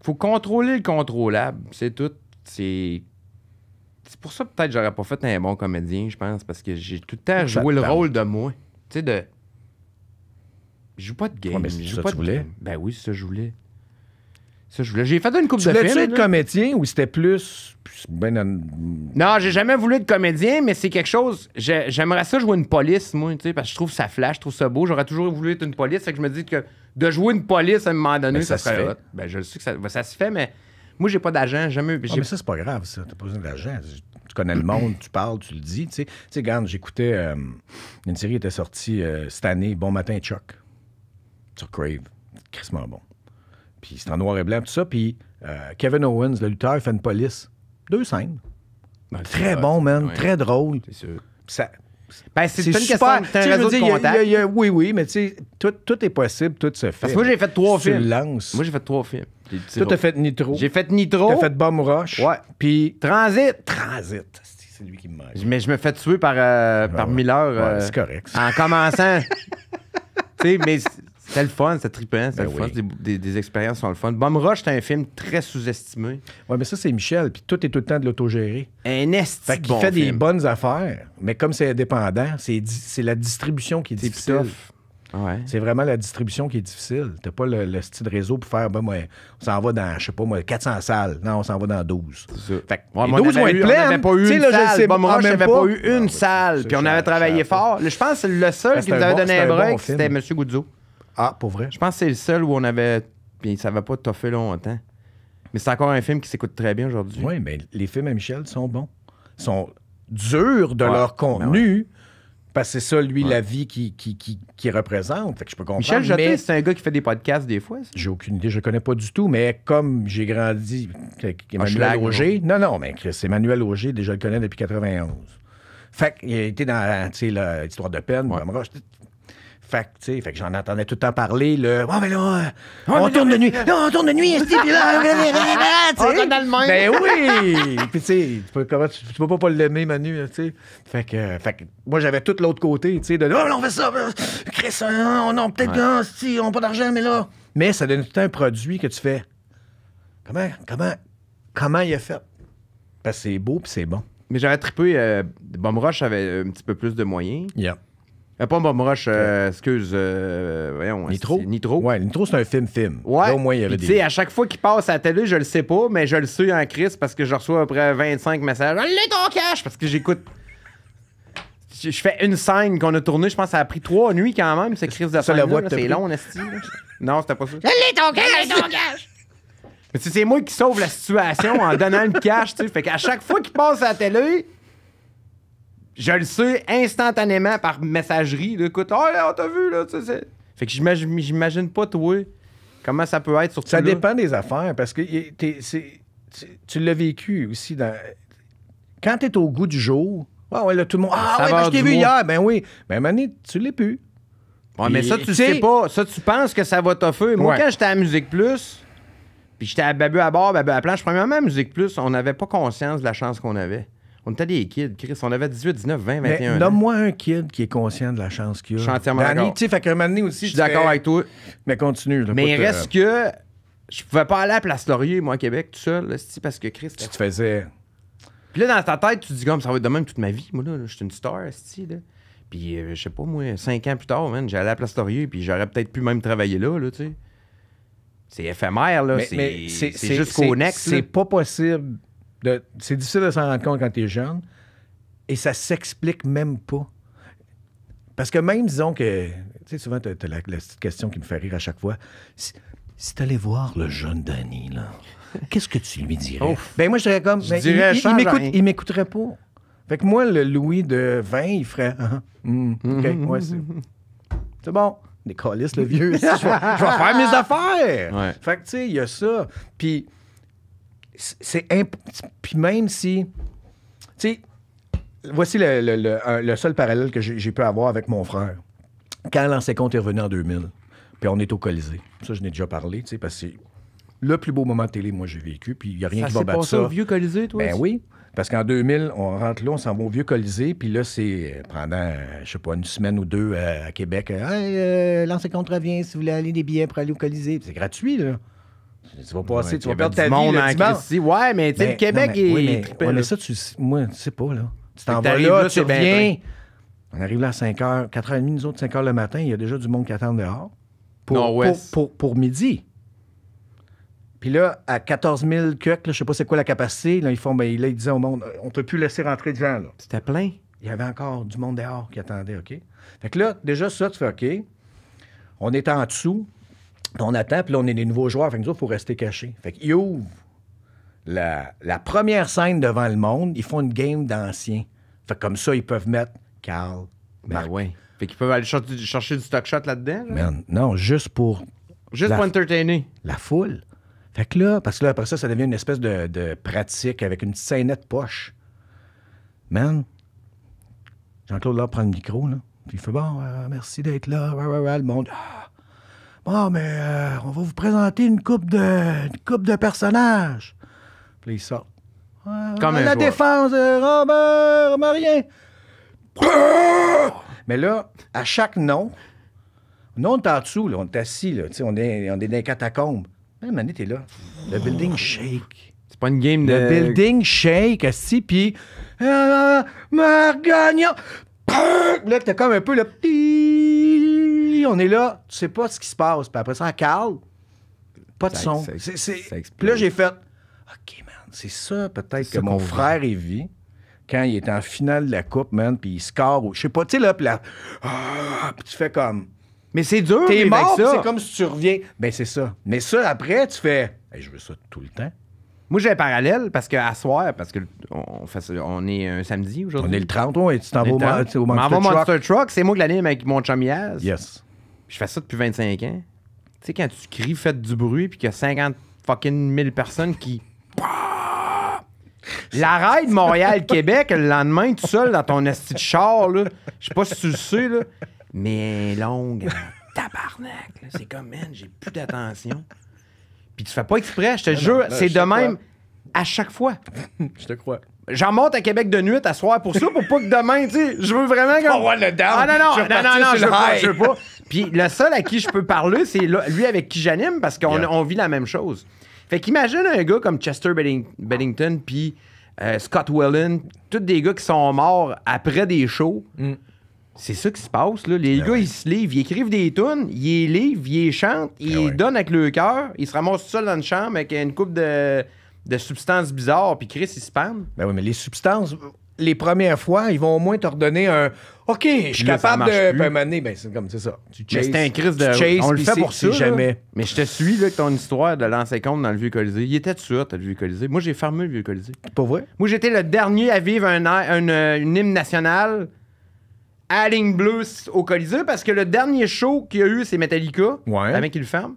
faut contrôler le contrôlable. C'est tout. C'est. C'est pour ça peut-être que j'aurais pas fait un bon comédien, je pense, parce que j'ai tout le temps joué le rôle de moi. Tu sais, de. Je joue pas de game. je joue pas de voulais? Game. Ben oui, c'est ça que je voulais. J'ai fait une coupe de films. Tu être comédien ou c'était plus. Ben non, j'ai jamais voulu être comédien, mais c'est quelque chose. J'aimerais ça jouer une police, moi, parce que je trouve ça flash, je trouve ça beau. J'aurais toujours voulu être une police. Fait que je me dis que de jouer une police à un moment donné, ben, ça, serait... fait. Ben, je sais que ben, ça, se fait, mais moi, j'ai pas d'agent. Jamais. Ah, mais ça, c'est pas grave, ça. T'as pas besoin d'agent. Tu connais le monde, tu parles, tu le dis. Tu sais, regarde, j'écoutais. Euh, une série était sortie euh, cette année, Bon Matin Chuck, sur Crave. Chris bon. Puis c'est en noir et blanc, tout ça. Puis euh, Kevin Owens, le lutteur, fait une police. Deux scènes. très bon, man. Très drôle. C'est sûr. Ça, ben, c'est une super. Tu veux dire, oui, oui, mais tu sais, tout, tout, est possible, tout se fait. Parce que moi, j'ai fait trois films. Lance. Moi, j'ai fait trois films. Toi, t'as fait Nitro. J'ai fait Nitro. T'as fait Bomb Roche. Ouais. Puis. Transit. Transit. C'est lui qui me manque. Mais je me fais tuer par, euh, par ah Miller. Euh, c'est correct. En commençant. tu sais, mais c'était le fun, c'était trippant, c'était ben le fun. Des, expériences sont le fun. Bomb Rush, c'est un film très sous-estimé. Oui, mais ça, c'est Michel, puis tout est tout le temps de l'autogérer. Un est Fait qu'il fait des bonnes affaires, mais comme c'est indépendant, c'est la distribution qui est, difficile. Ouais. C'est vraiment la distribution qui est difficile. T'as pas le, style réseau pour faire, ben, moi, on s'en va dans, je sais pas, moi, 400 salles. Non, on s'en va dans 12. Fait que, 12 vont être pleines. On n'avait pas eu une ah, salle. Bon, j'avais pas. eu une salle. Puis on avait travaillé fort. je pense que le seul qui nous avait donné un break, c'était M. Goudzou. Ah, pour vrai? Je pense que c'est le seul où on avait. Puis ça va pas toffer longtemps. Mais c'est encore un film qui s'écoute très bien aujourd'hui. Oui, mais les films à Michel sont bons. Ils sont durs de leur ben contenu. Parce que c'est ça, lui, la vie qui, qui, représente. Fait je peux Michel c'est un gars qui fait des podcasts des fois. J'ai aucune idée, je le connais pas du tout, mais comme j'ai grandi ah, Emmanuel Auger. Non, non, mais Chris, Emmanuel Auger, déjà, je le connais depuis 91. Fait qu'il a été dans l'histoire de peine, fait que, fait que j'en entendais tout le temps parler, le « Oh, mais ah, là, on, tourne de nuit! on tourne de nuit, ici puis là, on est Ben oui! puis tu sais, tu peux pas pas l'aimer, Manu, hein, tu sais. Fait que, fait moi, j'avais tout l'autre côté, tu sais, de « Oh, là, on fait ça! Euh, hein, on a peut-être si on n'a pas d'argent, mais là... » Mais ça donne tout le temps un produit que tu fais. Comment, comment, comment il a fait? Parce que c'est beau puis c'est bon. Mais j'avais trippé. Euh, Bomb avait un petit peu plus de moyens. Yeah. Euh, pas Bob Rush, euh, excuse. euh, voyons, Nitro? Nitro. Ouais, Nitro, c'est un film-film. Ouais. au moins, il y avait des. tu sais, à chaque fois qu'il passe à la télé, je le sais pas, mais je le sais en crise parce que je reçois à peu près 25 messages. Allez ton cash! Parce que j'écoute. Je fais une scène qu'on a tournée, je pense que ça a pris trois nuits quand même, cette crise de scène. C'est long, long, on Non, c'était pas ça. Allez ton cash! ton cash! Mais tu c'est moi qui sauve la situation en donnant le cash, tu sais. Fait qu'à chaque fois qu'il passe à la télé, je le sais instantanément par messagerie. écoute, oh là, on t'a vu, là. Tu fait que j'imagine, j'imagine pas, toi, comment ça peut être sur Ça dépend des affaires, parce que tu l'as vécu aussi. Dans... Quand t'es au goût du jour, ah, tout le monde. Ah, ouais, ben, je t'ai vu hier. Ben oui. Ben, Mané, tu l'es plus. mais ça, tu sais pas. Ça, tu penses que ça va t'offrir. Moi, quand j'étais à Musique Plus, puis j'étais à Babu à bord, Babu à planche, premièrement, à Musique Plus, on n'avait pas conscience de la chance qu'on avait. On était des kids, Chris. On avait 18, 19, 20, 21. donne moi un kid qui est conscient de la chance qu'il a. Je suis entièrement d'accord. Tu sais, fait que aussi. Je suis d'accord avec toi. Mais continue. mais il reste euh, que. Je pouvais pas aller à Place Laurier, moi, à Québec, tout seul, là, parce que Chris. Tu te faisais. Puis là, dans ta tête, tu te dis, comme ça va être de même toute ma vie. Moi, là, je suis une star, là. Puis, euh, je sais pas, moi, cinq ans plus tard, j'allais à Place Laurier, puis j'aurais peut-être pu même travailler là, là, tu sais. C'est éphémère, là. C'est jusqu'au next. C'est pas possible c'est difficile de s'en rendre compte quand tu es jeune. Et ça s'explique même pas. Parce que même, disons que. Tu sais, souvent, tu as, la, petite question qui me fait rire à chaque fois. Si, t'allais tu allais voir le jeune Danny, là, qu'est-ce que tu lui dirais? Ben moi, je dirais comme. Ben, il, m'écouterait pas. Fait que moi, le Louis de 20, il ferait. Ah, ah, hmm, OK, ouais, c'est mm-hmm. bon. Des colis, le vieux. Je vais faire mes affaires. Fait que, tu sais, il y a ça. Puis c'est Puis même si. Tu sais, voici le, seul parallèle que j'ai pu avoir avec mon frère. Quand l'ancien compte est revenu en 2000, puis on est au Colisée. Ça, je n'ai déjà parlé, tu sais, parce que c'est le plus beau moment de télé, moi, j'ai vécu, puis il n'y a rien qui va battre ça. ça. au vieux Colisée, toi? Ben oui. Parce qu'en 2000, on rentre là, on s'en va au vieux Colisée, puis là, c'est euh, pendant, je sais pas, une semaine ou deux euh, à, Québec. Hey, euh, l'ancien compte revient si vous voulez aller des billets pour aller au Colisée. C'est gratuit, là. Tu vas passer, tu vas perdre ta vie. le dimanche. Ouais, mais tu sais, le Québec est. mais, ça, tu, moi, tu sais pas, là. Tu t'en vas là, tu reviens. On arrive là à 5 h, 4h30, nous autres, 5 h le matin, il y a déjà du monde qui attend dehors. Pour, pour, pour, midi. Puis là, à 14 000 queues, je sais pas c'est quoi la capacité, là, ils font, ben, là, ils disaient au monde, on t'a plus laisser rentrer de gens, là. C'était plein. Il y avait encore du monde dehors qui attendait, OK? Fait que là, déjà, ça, tu fais OK. On est en dessous on attend, puis là, on est des nouveaux joueurs, fait que nous il faut rester cachés. Fait qu'ils ouvrent la, la, première scène devant le monde, ils font une game d'anciens. Fait que comme ça, ils peuvent mettre Carl, Ben oui. Fait qu'ils peuvent aller chercher, du stock shot là-dedans. non, juste pour... Juste pour entertainer. La foule. Fait que là, parce que là, après ça, ça devient une espèce de, de pratique avec une petite scénette poche. Man, Jean-Claude là prend le micro, là. Puis il fait bon, euh, merci d'être là, le monde. Ah. « Ah, mais euh, on va vous présenter une coupe de, une coupe de personnages. Puis ils sortent. a la défense Robert Marien. mais là, à chaque nom, nous, on est en dessous, là, on est assis, on, est, on est dans les catacombes. Même Mané, là. Le building shake. C'est pas une game de. Le building shake, assis, puis. Euh, Marc Gagnon! Là, t'es comme un peu le petit on est là, tu sais pas ce qui se passe. Puis après ça, Carl, pas de son. là, j'ai fait OK, man, c'est ça peut-être que mon frère, est vit quand il est en finale de la Coupe, man, puis il score ou je sais pas, tu sais, là, puis là, ah, tu fais comme. Mais c'est dur, t'es mort, c'est comme si tu reviens. Ben, c'est ça. Mais ça, après, tu fais, je veux ça tout le temps. Moi, j'ai un parallèle parce qu'à soir, parce qu'on on, est un samedi aujourd'hui. On est le 30, et tu t'en vas au, Monster Truck. C'est moi qui l'anime avec mon chum Yes. Je fais ça depuis 25 ans. Tu sais, quand tu cries, fais du bruit, puis qu'il y a 50 fucking 1000 personnes qui. la de Montréal-Québec, le lendemain, tout seul dans ton esti de char, là. Je sais pas si tu le sais, là. Mais longue, tabarnak. C'est comme, man, j'ai plus d'attention. Puis tu fais pas exprès, je te jure, c'est de même à chaque fois. je te crois. J'en monte à Québec de nuit à soir pour ça, pour pas que demain, tu sais, je veux vraiment que. Oh, le down. Ah, non, non, non, je veux pas, Puis le seul à qui je peux parler, c'est lui avec qui j'anime, parce qu'on on vit la même chose. Fait qu'imagine un gars comme Chester Bennington puis euh, Scott Whelan, tous des gars qui sont morts après des shows. Mm. C'est ça qui se passe, là. Les ben gars, ils se livrent, ils écrivent des tunes, ils les livrent, ils chantent, ben ils donnent avec le cœur, ils se ramassent seuls dans une chambre avec une coupe de de substances bizarres, puis Chris, il spam. Ben oui, mais les substances, les premières fois, ils vont au moins te redonner un OK, je suis capable de. ben, c'est comme ça. Tu chases, mais un Chris de. Chase, on le fait pour ça. Jamais. Mais je te suis, là, ton histoire de lancer compte dans le vieux Colisée. Il était sûr, t'as le vieux Colisée. Moi, j'ai fermé le vieux Colisée. Pas vrai? Moi, j'étais le dernier à vivre un, euh, une hymne nationale à Blues au Colisée parce que le dernier show qu'il y a eu, c'est Metallica. Ouais. Avec le ferme.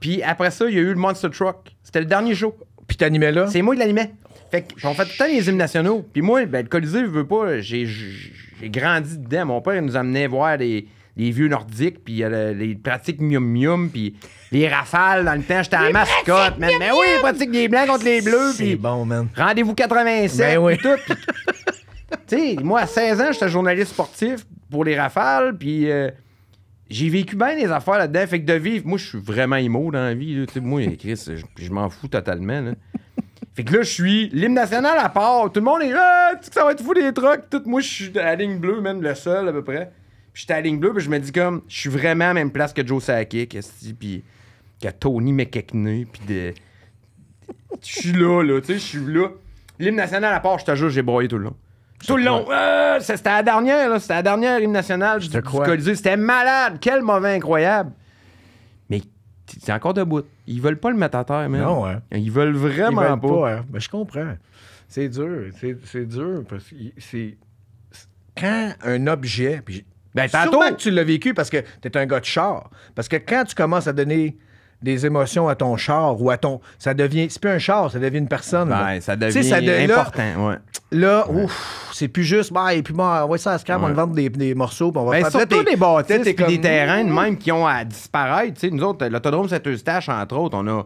Puis après ça, il y a eu le Monster Truck. C'était le dernier show. Pis t'animais là? C'est moi qui l'animais. Fait que, on fait tout le temps les hymnes nationaux. Puis moi, ben, le Colisée, je veux pas, j'ai grandi dedans. Mon père, il nous amenait voir les, vieux nordiques, puis euh, les pratiques mium-mium, puis les rafales. Dans le temps, j'étais à la mascotte, man. Mais ben oui, pratique des blancs contre les bleus. C'est bon, man. Rendez-vous 87, ben tout. tu sais, moi, à 16 ans, j'étais journaliste sportif pour les rafales, puis... Euh, j'ai vécu bien des affaires là-dedans. Fait que de vivre, moi, je suis vraiment immo dans la vie. moi, Chris, je m'en fous totalement. Là. Fait que là, je suis l'hymne national à part. Tout le monde est ah, tu sais que ça va être fou des trucs. Tout, moi, je suis à la ligne bleue, même le seul à peu près. Puis j'étais à la ligne bleue, puis je me dis comme, je suis vraiment à la même place que Joe Sakic, puis que Tony McKechnie, puis de. Je suis là, là, tu sais, je suis là. L'hymne national à part, je te jure, j'ai broyé tout le tout le long. Euh, c'était la dernière, c'était la dernière hymne nationale du, crois. C'était malade. Quel mauvais incroyable. Mais c'est encore debout. Ils veulent pas le mettre à terre, mais Non, hein. Ils veulent vraiment pas. Mais hein. ben, je comprends. C'est dur. C'est dur parce que c'est. Quand un objet. Puis ben, tantôt. que tu l'as vécu parce que tu es un gars de char. Parce que quand tu commences à donner des émotions à ton char ou à ton. Ça devient. C'est plus un char, ça devient une personne. Ben, ça devient important. Là, là ouf, c'est plus juste. Bah, et puis, bon, on va ça à Scrap, on va vendre des, des morceaux, puis on va ben, faire surtout des, bâtisses. Et des terrains même qui ont à disparaître. nous autres, l'autodrome Saint-Eustache, entre autres, on a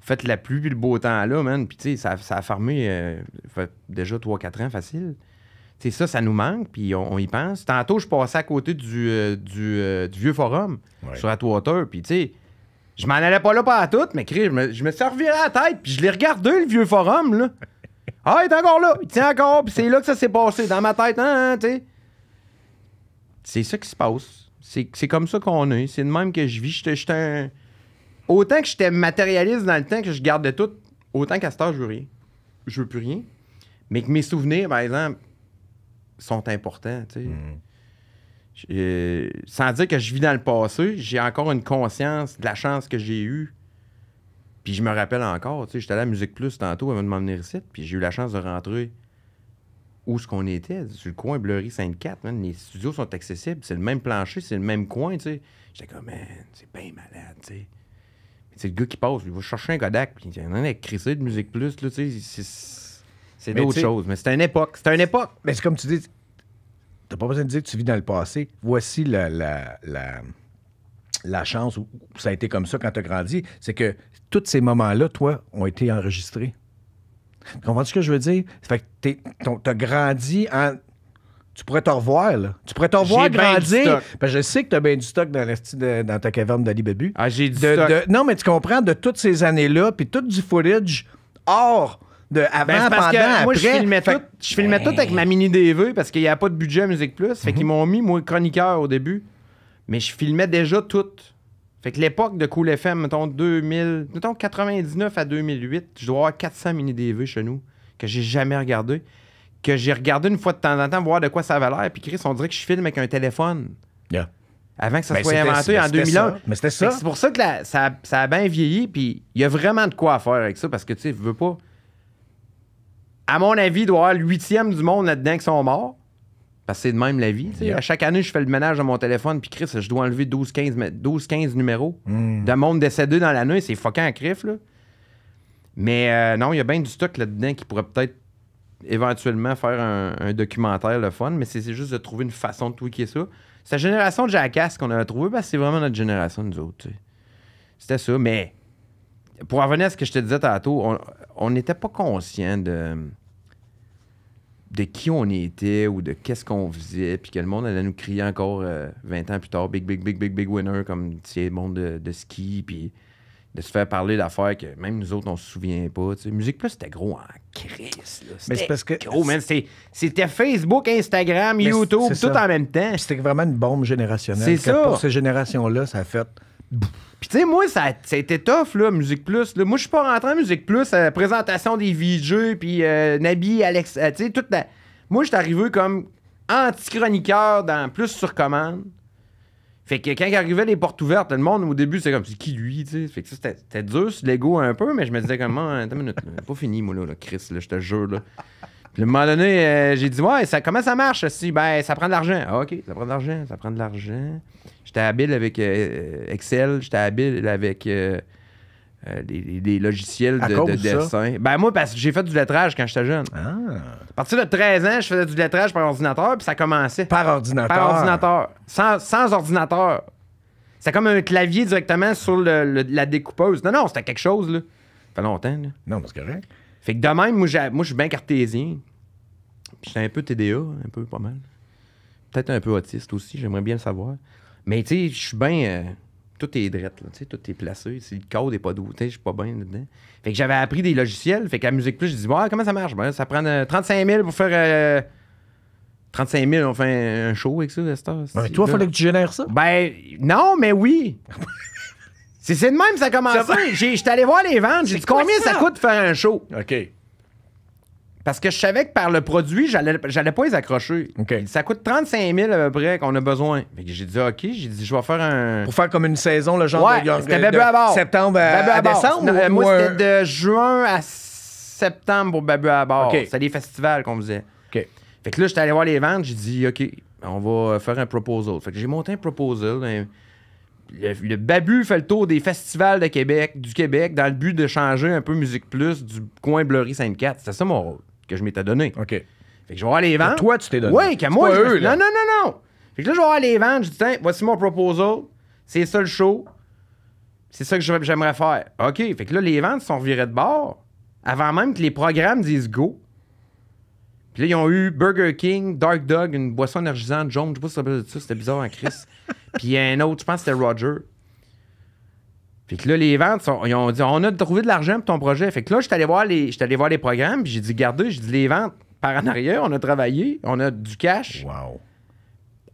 fait la pluie le beau temps là, man. Puis, tu sais, ça, ça, a fermé euh, déjà 3-4 ans facile. c'est ça, ça nous manque, puis on, y pense. Tantôt, je passais à côté du, euh, euh, du, vieux forum sur la Puis, tu sais, je m'en allais pas là pas à tout, mais je me, je me suis à la tête, puis je l'ai regardé, le vieux forum, là. Ah, il est encore là, il tient encore, puis c'est là que ça s'est passé, dans ma tête, hein, hein tu C'est ça qui se passe. C'est comme ça qu'on est. C'est de même que je vis. J'étais un. Autant que j'étais matérialiste dans le temps, que je garde de tout, autant qu'à ce temps, je veux rien. Je veux plus rien. Mais que mes souvenirs, par exemple, sont importants, tu mm sans dire que je vis dans le passé, j'ai encore une conscience de la chance que j'ai eue. Puis je me rappelle encore, tu sais, j'étais allé à Musique Plus tantôt avant de m'emmener ici, puis j'ai eu la chance de rentrer où ce qu'on était, sur le coin bleury 54, 4 Les studios sont accessibles, c'est le même plancher, c'est le même coin, tu sais. J'étais comme, man, c'est bien malade, tu sais. C'est le gars qui passe, il va chercher un Kodak, puis il y en a de Musique Plus, là, tu sais. C'est d'autres choses, mais c'était une époque, c'était une époque. Mais c'est comme tu dis, T'as pas besoin de dire que tu vis dans le passé. Voici la, chance où ça a été comme ça quand tu as grandi. C'est que tous ces moments-là, toi, ont été enregistrés. Tu comprends ce que je veux dire? fait que t'as grandi en. Tu pourrais te revoir, là. Tu pourrais t'en revoir grandir. je sais que tu as bien du stock dans, dans ta caverne d'Ali Bebu. Ah, j'ai du non, mais tu comprends, de toutes ces années-là, puis tout du footage hors de avant, ben, pendant, que, moi, Je filmais, tout, je filmais tout avec ma mini DV parce qu'il n'y a pas de budget à Musique Plus. Fait qu'ils mhm. m'ont mis, moi, chroniqueur au début. Mais je filmais déjà tout. Fait que l'époque de Cool FM, mettons 2000, 99 à 2008, je dois avoir 400 mini DV chez nous que j'ai jamais regardé, que j'ai regardé une fois de temps en temps voir de quoi ça avait l'air. Puis Chris, on dirait que je filme avec un téléphone. Avant que ça ben, soit inventé en 2001. Mais c'était ça. C'est pour ça que ça, a bien vieilli. Puis il y a vraiment de quoi faire avec ça parce que tu sais, veux pas à mon avis, il doit y avoir huitième du monde là-dedans qui sont morts. Parce que c'est de même la vie. À chaque année, je fais le ménage à mon téléphone, puis Chris, je dois enlever 12-15 numéros mm. de monde décédé dans la nuit. C'est fucking à crif, là. Mais euh, non, il y a bien du stock là-dedans qui pourrait peut-être éventuellement faire un, documentaire, le fun, mais c'est juste de trouver une façon de tweaker ça. la génération de jackass qu'on a trouvé, c'est vraiment notre génération, nous autres. C'était ça, mais pour revenir à ce que je te disais tantôt, on n'était pas conscient de, de qui on était ou de qu'est-ce qu'on faisait, puis que le monde allait nous crier encore 20 euh, ans plus tard, big, big, big, big, big winner, comme le monde de, ski, puis de se faire parler d'affaires que même nous autres, on se souvient pas. Tu Musique Plus, c'était gros en crise. Là. Mais c'est parce que. Gros, man, c'était Facebook, Instagram, YouTube, tout en même temps. C'était vraiment une bombe générationnelle. C'est ça. Pour ces générations-là, ça a fait. Puis tu sais, moi, ça, a été tough, là, Musique Plus. Moi, je suis pas rentré en Musique Plus, euh, présentation des vidéos puis euh, Nabi, Alex, euh, tu sais, toute la... Moi, je suis arrivé comme anti-chroniqueur dans Plus sur commande. Fait que quand il arrivait les portes ouvertes, le monde au début, c'est comme, c'est qui lui, tu sais. Fait que ça, c'était dur l'ego un peu, mais je me disais comme, ah, attends une minute, pas fini, moi, là, le Chris, là, je te jure, là. Puis à un moment donné, j'ai dit, ouais, ça, comment ça marche? Si, ben, ça prend de l'argent. Ah, OK, ça prend de l'argent, ça prend de l'argent. J'étais habile avec euh, euh, Excel, j'étais habile avec des euh, les, logiciels de, dessin. Ben moi, parce que j'ai fait du lettrage quand j'étais jeune. Ah. À partir de 13 ans, je faisais du lettrage par ordinateur, puis ça commençait. Par ordinateur? Par ordinateur. Sans, ordinateur. c'est comme un clavier directement sur le, la découpeuse. Non, non, c'était quelque chose, là. Ça fait longtemps, Non, c'est correct. Fait que de même, moi, moi je suis bien cartésien. J'étais un peu TDA, un peu pas mal. Peut-être un peu autiste aussi, j'aimerais bien le savoir. Mais tu sais, je suis bien. Euh, tout est drette, là, tout est placé. le code n'est pas doux, je suis pas bien dedans. Fait que j'avais appris des logiciels. Fait la Musique Plus, je dis, ouais, comment ça marche? Ben, ça prend 35 euh, 000 pour faire. 35 euh, 000, on fait un, show avec ça, à Toi, il fallait que tu génères ça? Ben, non, mais oui. c'est de même ça a commencé. J'étais allé voir les ventes. J'ai dit, combien ça? ça coûte faire un show? OK. Parce que je savais que par le produit, j'allais, j'allais pas les accrocher. Ça coûte 35 000 à peu près qu'on a besoin. Fait j'ai dit, OK, j'ai dit, je vais faire un. Pour faire comme une saison, le genre de, c'était septembre à, décembre. Euh, moi, c'était euh? de juin à septembre pour Babu à bord. C'était des festivals qu'on faisait. Fait que là, j'étais allé voir les ventes, j'ai dit, OK, on va faire un proposal. Fait que j'ai monté un proposal. Ben, le, Babu fait le tour des festivals de Québec, du Québec, dans le but de changer un peu Musique Plus du coin Blurry 54. 4 C'était ça mon rôle que je m'étais donné. OK. Fait que je vais aller les ventes. toi, tu t'es donné. Oui, qu'à moi. Pas eux, là. Non, non, non, non. Fait que là, je vais aller les ventes. Je dis, tiens, voici mon proposal. C'est ça le show. C'est ça que j'aimerais faire. OK. Fait que là, les ventes sont virées de bord avant même que les programmes disent go. Puis là, ils ont eu Burger King, Dark Dog, une boisson énergisante jaune. Je sais pas si ça s'appelle ça. C'était bizarre en Chris. Puis il y a un autre, je pense que c'était Roger. Fait que là, les ventes, ils ont dit on a trouvé de l'argent pour ton projet. Fait que là, j'étais allé voir les, allé voir les programmes, puis j'ai dit gardez j'ai dit les ventes par en arrière, on a travaillé, on a du cash. Wow.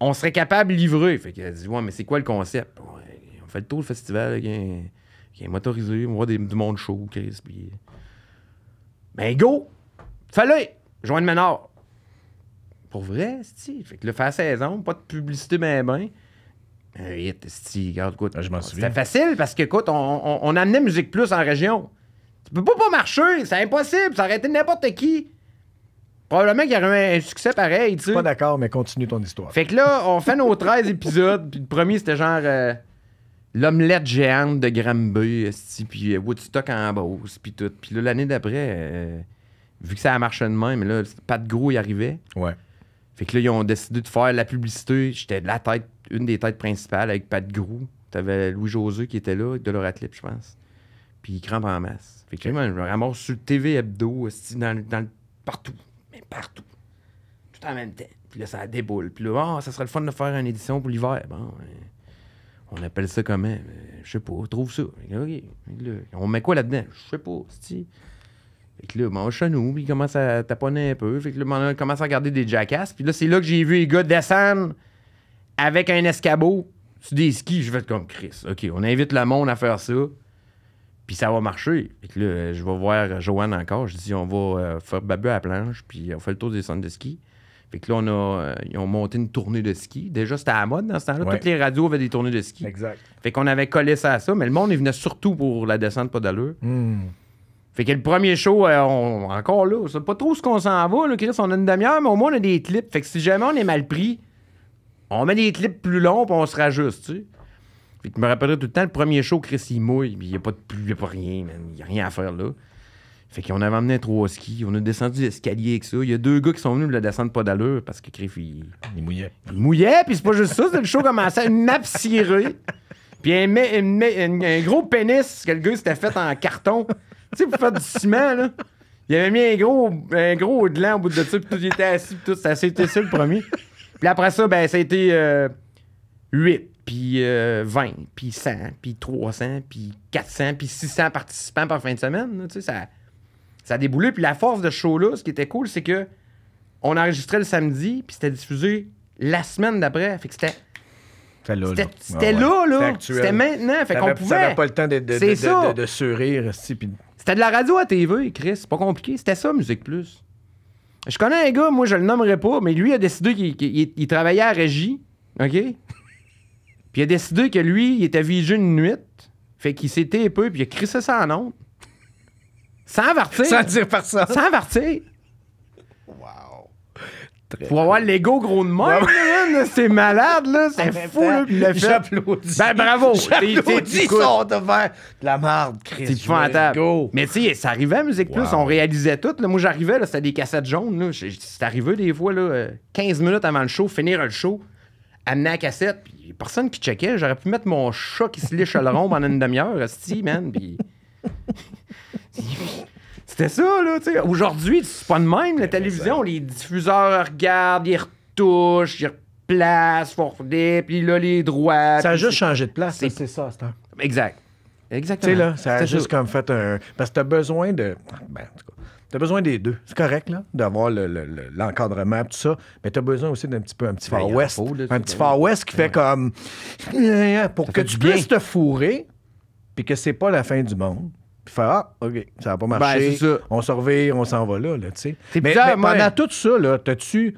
On serait capable de livrer. Fait qu'elle a dit ouais, mais c'est quoi le concept ouais, On fait le tour du festival, qui est, motorisé, on voit du monde chaud, Chris. Puis. Ben go Fallait Joindre Ménard. Pour vrai, cest Fait que le faire saison, pas de publicité, ben ben. Ah, c'était facile parce que, écoute, on, amenait Musique Plus en région. Tu peux pas pas marcher, c'est impossible, ça aurait été n'importe qui. Probablement qu'il y aurait un succès pareil, tu sais. Pas d'accord, mais continue ton histoire. Fait que là, on fait nos 13 épisodes, puis le premier, c'était genre euh, l'omelette géante de Gramby puis euh, Woodstock en Beauce, puis tout. Puis l'année d'après, euh, vu que ça a marché de même, là, pas de gros y arrivait. Ouais. Fait que là, ils ont décidé de faire la publicité. J'étais de la tête une des têtes principales avec Pat Grou. T'avais Louis-José qui était là, avec Deloraclip, je pense. Puis il crampe en masse. Fait que je me ramasse sur le TV hebdo, dans, partout. Mais partout. Tout en même temps. Puis là, ça déboule. Puis là, oh, ça serait le fun de faire une édition pour l'hiver. Bon, euh, on appelle ça comment? Euh, je sais pas, trouve ça. OK. on met quoi là-dedans? Je sais pas, Fait que là, bon, chenou, il commence à taponner un peu. Fait que là, on commence à regarder des jackasses. Puis là, c'est là que j'ai vu les gars descendre avec un escabeau sur des skis. Je vais être comme Chris. OK, on invite le monde à faire ça. Puis ça va marcher. Et là, je vais voir Joanne encore. Je dis, on va euh, faire babu à la planche, puis on fait le tour des centres de ski. Fait que là, on a, euh, ils ont monté une tournée de ski. Déjà, c'était à la mode dans ce temps-là. Toutes les radios avaient des tournées de ski. Exact. Fait qu'on avait collé ça à ça, mais le monde, il venait surtout pour la descente pas d'allure. Hmm. Fait que le premier show, euh, on, encore là, c'est pas trop ce qu'on s'en va. Chris, on a une demi-heure, mais au moins, on a des clips. Fait que si jamais on est mal pris, on met des clips plus longs, puis on se rajuste, tu sais. Fait que je me rappellerai tout le temps, le premier show, Chris, il mouille, puis il n'y a pas de pluie, il n'y a pas rien, Il n'y a rien à faire, là. Fait qu'on avait emmené trois skis, on a descendu l'escalier avec ça. Il y a deux gars qui sont venus de la descendre pas d'allure parce que Chris, il... il mouillait. Il mouillait, puis c'est pas juste ça, le show commençait à une nappe cirée. Puis un, gros pénis que le gars c'était fait en carton. Tu sais, pour faire du ciment, là. Il avait mis un gros, un gros gland au bout de ça, puis tout, était assis, puis tout. C'était ça le premier. Puis après ça, ben, ça a été 8, euh, puis 20, euh, puis 100, puis 300, puis 400, puis 600 participants par fin de semaine. ça, ça a déboulé. Puis la force de ce show-là, ce qui était cool, c'est que on enregistrait le samedi, puis c'était diffusé la semaine d'après. Fait que c'était. C'était ah là, là. C'était maintenant. Fait qu'on pouvait. pas le temps de, de, rire. C'était de la radio à TV, Chris. C'est pas compliqué. C'était ça, Musique Plus. Je connais un gars, moi je le nommerai pas, mais lui a décidé qu'il travaillait à Régie, OK? puis il a décidé que lui, il était vigile une nuit. Fait qu'il s'était un peu, puis il a crissé ça en honte. Sans avertir Sans dire ça Sans avertir Wow. Très avoir l'ego gros de mort c'est malade, là. C'est fou, là. Il J'applaudis. Ben, bravo. J'applaudis te fait de la merde, Chris. C'est Mais tu sais, ça arrivait à Musique Plus. On réalisait tout. Moi, j'arrivais, là, c'était des cassettes jaunes. C'est arrivé des fois, là, 15 euh, minutes avant le show, finir le show, amener la cassette, puis personne qui checkait. J'aurais pu mettre mon chat qui se liche le rond pendant une demi-heure, si man, C'était ça, là, tu sais. Aujourd'hui, c'est pas de même, la ben, ben, télévision, les diffuseurs regardent, ils retouchent, ils place, forfait, puis là, les droits. Ça a juste changé de place, c'est ça, c'est Exact. Exactement. Tu sais, là, ça a juste comme fait un. Parce que t'as besoin de. Ben, en T'as besoin des deux. C'est correct, là, d'avoir l'encadrement, le, tout ça. Mais t'as besoin aussi d'un petit peu, un petit Far West. un petit Far West qui fait comme. Euh, pour que tu puisses te fourrer, puis que c'est pas la fin du monde. Puis faire, ah, OK, ça va pas ben, marcher. On se on s'en va là, là, tu sais. Mais, mais pendant tout ça, là, t'as-tu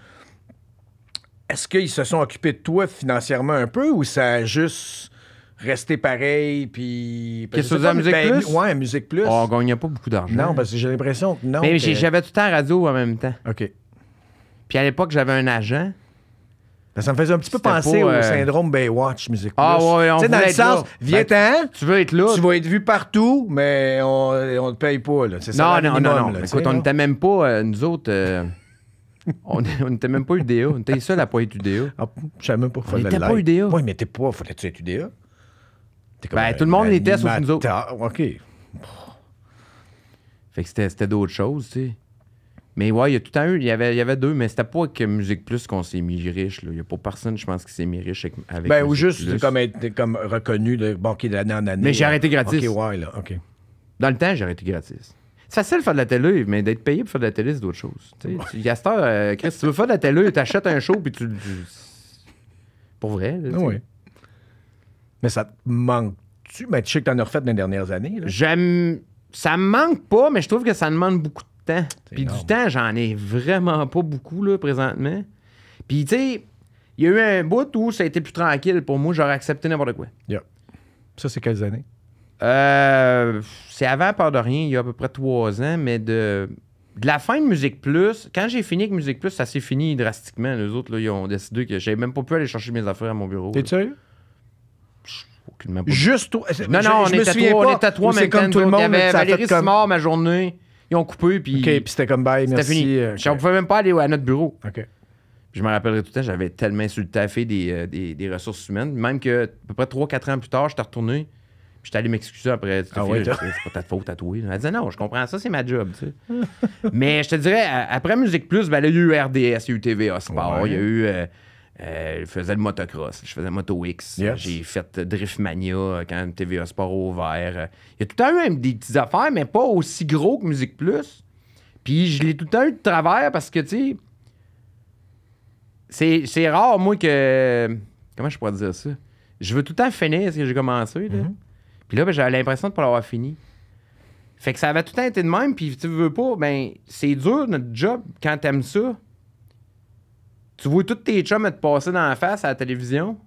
est-ce qu'ils se sont occupés de toi financièrement un peu ou ça a juste resté pareil puis qu'est-ce que tu musique plus ben, ouais musique plus oh, on gagnait pas beaucoup d'argent non parce que j'ai l'impression que non mais j'avais tout le temps radio en même temps ok puis à l'époque j'avais un agent ben, ça me faisait un petit peu penser au euh, syndrome Baywatch Musique ah, Plus. Ah ouais, on dans le sens, viens ben, tu veux être là. Tu vas être vu partout, mais on ne te paye pas. Là. Non, ça, non, non, non, Écoute, on n'était même pas, euh, nous autres... Euh, on n'était même pas UDA. On était seul à pas être UDA. Ah, je savais même pas. On n'était pas UDA. Oui, mais t'es pas. Fallait-tu être UDA? Ben, tout le monde était, sauf nous autres. OK. Fait que c'était d'autres choses, tu sais. Mais ouais, il y a tout un. il y avait, y avait deux, mais c'était pas avec Musique Plus qu'on s'est mis riche. Il n'y a pas personne, je pense, qui s'est mis riche avec. ben, ou juste comme être comme reconnu de, banquier d'année en année. Mais j'ai euh, arrêté gratis. OK, là, OK. Dans le temps, j'ai arrêté gratis. C'est facile de faire de la télé, mais d'être payé pour faire de la télé, c'est d'autres choses. Gaston, euh, Chris, tu veux faire de la télé, t'achètes un show, puis tu. Pour vrai. Là, oui. Mais ça te manque-tu? Mais ben, tu sais que t'en as refait dans les dernières années. J'aime. Ça me manque pas, mais je trouve que ça demande beaucoup de temps. Puis du temps, j'en ai vraiment pas beaucoup, là, présentement. Puis, tu sais, il y a eu un bout où ça a été plus tranquille pour moi, j'aurais accepté n'importe quoi. Yeah. Ça, c'est quelles années? Euh, c'est avant Peur de rien, il y a à peu près trois ans, mais de, de la fin de Musique Plus, quand j'ai fini avec Musique Plus, ça s'est fini drastiquement. Les autres, ils ont décidé que j'avais même pas pu aller chercher mes affaires à mon bureau. T'es sérieux? Juste toi. Non, non, on, je était me trois, pas, on comme tout le monde. Valérie comme... Simard, ma journée. Ils ont coupé, puis. OK, puis c'était comme bye, merci. Fini. Okay. On pouvait même pas aller à notre bureau. OK. Je me rappellerai tout le temps, j'avais tellement insulté à la des, euh, des, des ressources humaines, même que à peu près 3-4 ans plus tard, j'étais retourné. Puis suis allé m'excuser après. Ah ouais, c'est pas ta faute à toi. Elle disait non, je comprends ça, c'est ma job. Tu sais. Mais je te dirais, après Musique Plus, ben, il y a eu RDS, il y a eu TVA Sport, il y a eu. Euh, euh, je faisais le motocross, je faisais Moto X, j'ai fait Driftmania euh, quand TVA Sport a ouvert. Il y a tout le temps eu des petites affaires, mais pas aussi gros que Musique Plus. Puis je l'ai tout le temps eu de travers parce que, tu sais, c'est rare, moi, que. Comment je pourrais dire ça? Je veux tout le temps finir ce que j'ai commencé. Là. Mm-hmm. Puis là, ben, j'avais l'impression de pas l'avoir fini. Fait que ça avait tout le temps été de même, puis tu veux pas, ben, c'est dur notre job quand t'aimes ça. Tu vois tous tes chums te passer dans la face à la télévision.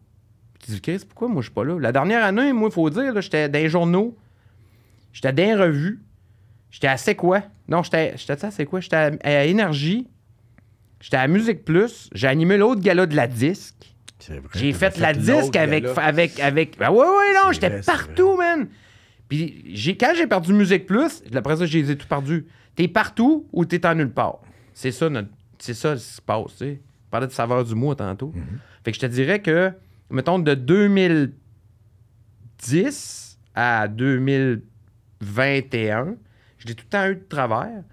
Puis tu dis, Chris, pourquoi moi je suis pas là? La dernière année, moi, il faut dire, j'étais dans les journaux, j'étais dans les revues, j'étais à C'est quoi? Non, j'étais à C'est quoi? J'étais à, Énergie, j'étais à Musique Plus, j'ai animé l'autre gala de la disque. J'ai fait la disque avec, avec, avec. Ah ben oui, oui, non, j'étais partout, man. Puis quand j'ai perdu Musique Plus, après ça, j'ai tout perdu. T'es partout ou t'es en nulle part. C'est ça, c'est ça ce qui se passe, tu sais. Je parlais de saveur du mot tantôt. Mm-hmm. Fait que je te dirais que, mettons, de 2010 à 2021, je l'ai tout le temps eu de travers.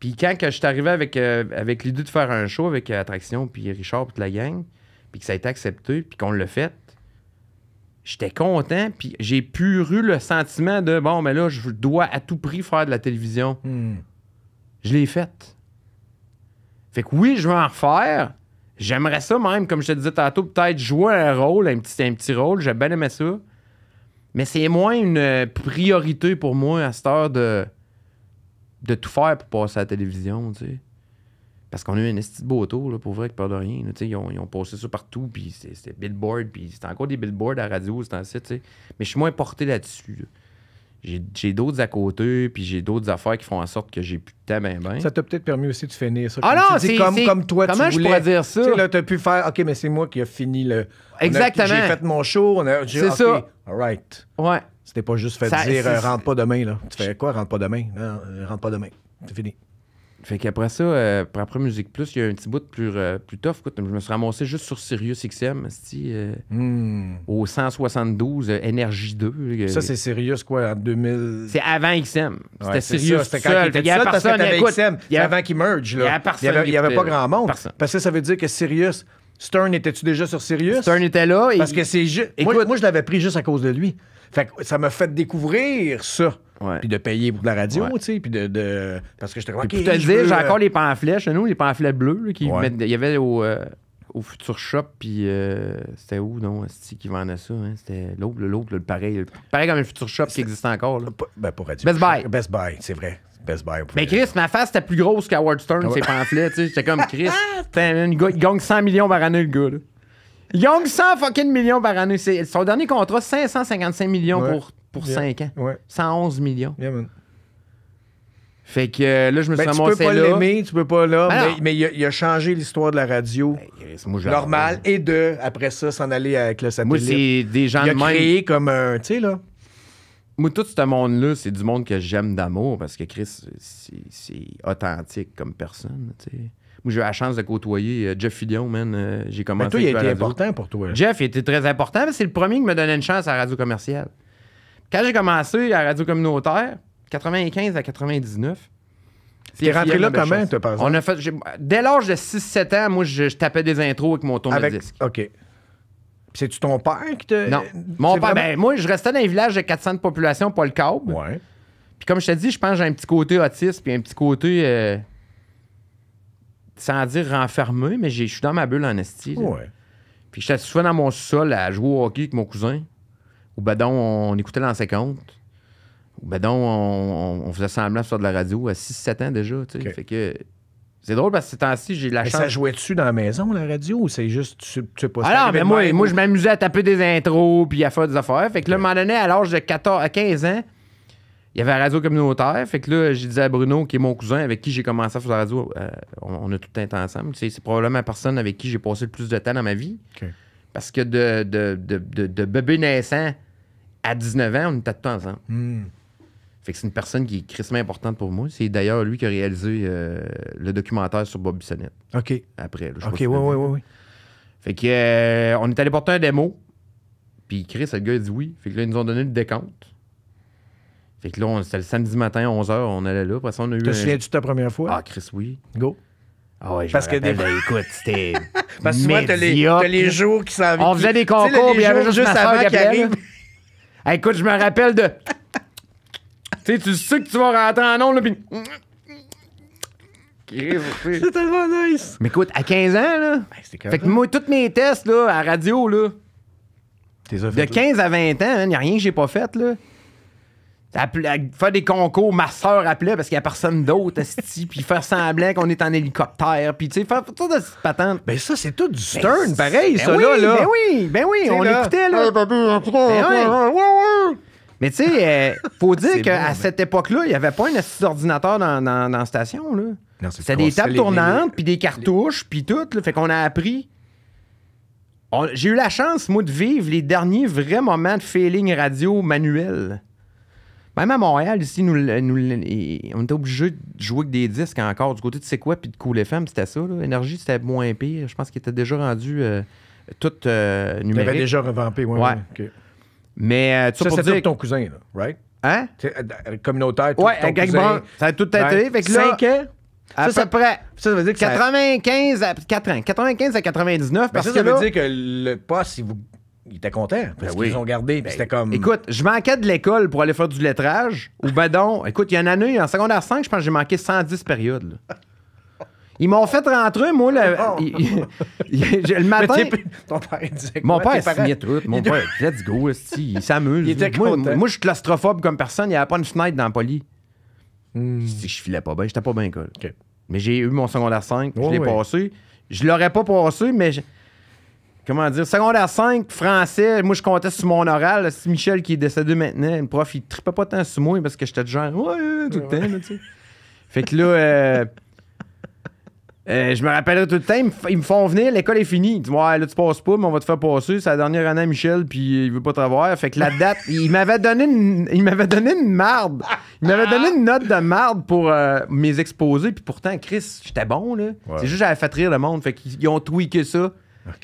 Puis quand je suis arrivé avec, euh, avec l'idée de faire un show avec Attraction, puis Richard, puis la gang, puis que ça a été accepté, puis qu'on l'a fait, j'étais content, puis j'ai pu eu le sentiment de bon, mais là, je dois à tout prix faire de la télévision. Hmm. Je l'ai faite. Fait que oui, je veux en refaire. J'aimerais ça même, comme je te disais tantôt, peut-être jouer un rôle, un petit, un petit rôle. J'ai bien aimé ça. Mais c'est moins une priorité pour moi à cette heure de, de tout faire pour passer à la télévision, tu sais. Parce qu'on a eu un esti beau tour, là, pour vrai, qui peur de rien. ils, ont, ils ont passé ça partout, puis c'était billboard, puis c'était encore des billboards à radio, c'était ainsi, tu sais. Mais je suis moins porté là-dessus. J'ai d'autres à côté, puis j'ai d'autres affaires qui font en sorte que j'ai plus de temps, ben, ben. Ça t'a peut-être permis aussi de finir ça. Ah non, c'est comme, comme toi, comment tu voulais. Comment je pourrais dire ça? Tu là, t'as pu faire, OK, mais c'est moi qui ai fini le... Exactement. J'ai fait mon show, on a... C'est ça. All right. Ouais. C'était pas juste faire dire, euh, rentre pas demain, là. Tu fais quoi, rentre pas demain? Euh, rentre pas demain. C'est fini. Fait qu'après ça, euh, après Musique Plus, il y a un petit bout de plus, euh, tough. je me suis ramassé juste sur Sirius XM, euh, hmm. au 172, Énergie 2. ça, c'est Sirius quoi, en 2000? C'est avant XM. C'était Sirius C'était quand il y avait personne XM. avant qu'il merge. Il n'y avait, pas grand monde. Parce que ça veut dire que Sirius... Stern, étais-tu déjà sur Sirius? Stern était là. Parce que c'est juste... Moi, moi, je l'avais pris juste à cause de lui. Fait que ça m'a fait découvrir ça. Puis de payer pour de la radio, tu sais. Puis de, de, Parce que je te j'ai euh, encore les pamphlets chez nous, les pamphlets bleus, qui Il y avait au. Euh, Future Shop, puis euh, c'était où, non, qui vendait ça? Hein? C'était l'autre, l'autre, le pareil. Pareil comme le Future Shop qui existe encore. Là. Ben, pour Radio Best Buy. Best Buy, c'est vrai. Best Buy. Mais Chris, ma face était plus grosse qu'Howard Stern, ah ses pamphlets. J'étais comme Chris. il gagne 100 millions par année, le gars. Là. Young, 100 fucking millions par année. Son dernier contrat, 555 millions pour, 5 ans. 111 millions. Fait que euh, là, je me ben, suis moins là. Tu peux pas l'aimer, tu peux pas là, ben mais, il, a, changé l'histoire de la radio ben, Normal. et de, après ça, s'en aller avec le satellite. Moi, c'est des gens il a créé comme un, tu sais, là. Moi, tout ce monde-là, c'est du monde que j'aime d'amour parce que Chris, c'est authentique comme personne, tu sais. Où j'ai eu la chance de côtoyer euh, Jeff Fillion, man. Euh, j'ai commencé. Mais ben, toi, il a été important pour toi. Jeff, il était très important. C'est le premier qui me donnait une chance à la radio commerciale. Quand j'ai commencé à la radio communautaire, 95 à 99, c'est rentré là comment, tu par On a dès l'âge de 6-7 ans, moi, je, tapais des intros avec mon tourne disque. OK. C'est-tu ton père qui te. Non. Mon père, ben, moi, je restais dans un village de 400 de population, pas le câble. Ouais. Puis comme je te dis, je pense que j'ai un petit côté autiste, puis un petit côté. Euh, sans dire renfermé, mais je suis dans ma bulle en esti. Ouais. Puis j'étais souvent dans mon sol à jouer au hockey avec mon cousin. Ou ben donc, on écoutait dans 50. Ou ben on, on, faisait semblant sur de la radio à 6-7 ans déjà. Fait que c'est drôle parce que ces temps-ci, j'ai la mais chance. Ça jouait-tu dans la maison, la radio, ou c'est juste, tu, sais pas Alors, ah mais moi, moi, je m'amusais à taper des intros puis à faire des affaires. Fait que là, à un moment donné, à l'âge de 14, à 15 ans, il y avait la radio communautaire. Fait que là, j'ai dit à Bruno, qui est mon cousin, avec qui j'ai commencé à faire la radio, euh, on, a tout le temps ensemble. C'est, probablement la personne avec qui j'ai passé le plus de temps dans ma vie. Parce que de, bébé naissant à 19 ans, on était tout ensemble. Hmm. Fait que c'est une personne qui est crissement importante pour moi. C'est d'ailleurs lui qui a réalisé euh, le documentaire sur Bob Bissonnette. OK. Après, là, OK, oui, oui, oui, Fait que euh, on est allé porter un démo. Puis Chris, le gars, il dit oui. Fait que là, ils nous ont donné le décompte. Fait que là, c'était le samedi matin 11h, on allait là. Après ça, on a eu. Te souviens de ta première fois? Ah, Chris, oui. Go. Ah ouais, Parce que des... ben, écoute, c'était. Parce que souvent, t'as les, les jours qui s'en On faisait des concours, mais il y avait juste, juste avant qui arrive. écoute, je me rappelle de. tu sais, tu sais que tu vas rentrer en ondes, puis... c'était C'est tellement nice! Mais écoute, à 15 ans, là. Ben, fait que moi, tous mes tests, là, à radio, là. De 15 à 20 ans, il n'y a rien que j'ai pas fait, là faire des concours, ma soeur appelait parce qu'il n'y a personne d'autre, puis faire semblant qu'on est en hélicoptère, puis tu sais, faire tout de patente. Ben ça, c'est tout du ben stern, pareil, ben oui, là, ben oui, ben oui, on écoutait, là. Mais tu sais, euh, faut dire qu'à cette époque-là, il n'y avait pas un ordinateur d'ordinateur dans, la station, là. C'était des tables tournantes, puis des cartouches, puis tout, Fait qu'on a appris. J'ai eu la chance, moi, de vivre les derniers vrais moments de feeling radio manuel. Même à Montréal, ici, on était obligé de jouer avec des disques encore. Du côté de C'est quoi puis de Cool FM, c'était ça. l'énergie c'était moins pire. Je pense qu'il était déjà rendu euh, tout euh, numérique. Il avait déjà revampé, oui. Ouais. Mais euh, tu ça, pour dire... ton cousin, là, right? Hein? Communautaire, tout ouais, ton cousin. ça a tout été. Right? que là, ans? Ça, ça, prend, ça, veut dire que 95 à 4 ans. 95 à 99 ben, parce ça, ça veut dire que le poste, si vous ils étaient contents parce ben qu'ils ont gardé. Ben, c'était comme. Écoute, je manquais de l'école pour aller faire du lettrage ou ben donc, Écoute, il y a une année, en secondaire 5, je pense que j'ai manqué 110 périodes. Ils m'ont fait rentrer, moi, le, ah le matin. Ton père disait Mon père signait tout. Mon père, let's go, il s'amuse. moi, je suis claustrophobe comme personne. Il n'y avait pas une fenêtre dans le poly. Hmm. si Je filais pas bien, j'étais pas bien, cool. Mais j'ai eu mon secondaire 5, je l'ai passé. Je l'aurais pas passé, mais comment dire, secondaire 5, français, moi je comptais sur mon oral. C'est Michel qui est décédé maintenant. Le prof, il tripait pas tant sur moi parce que j'étais genre, ouais, tout le temps, Fait que là, euh, euh, je me rappellerai tout le temps, ils me, font venir, l'école est finie. Tu vois, ouais, là, tu passes pas, mais on va te faire passer. C'est la dernière année Michel, puis il veut pas te voir. Fait que la date, il m'avait donné une, il m'avait donné une marde. Il m'avait donné une note de marde pour euh, mes exposés, puis pourtant, Chris, j'étais bon, là. C'est juste, j'avais fait rire le monde. Fait qu'ils ont tweaké ça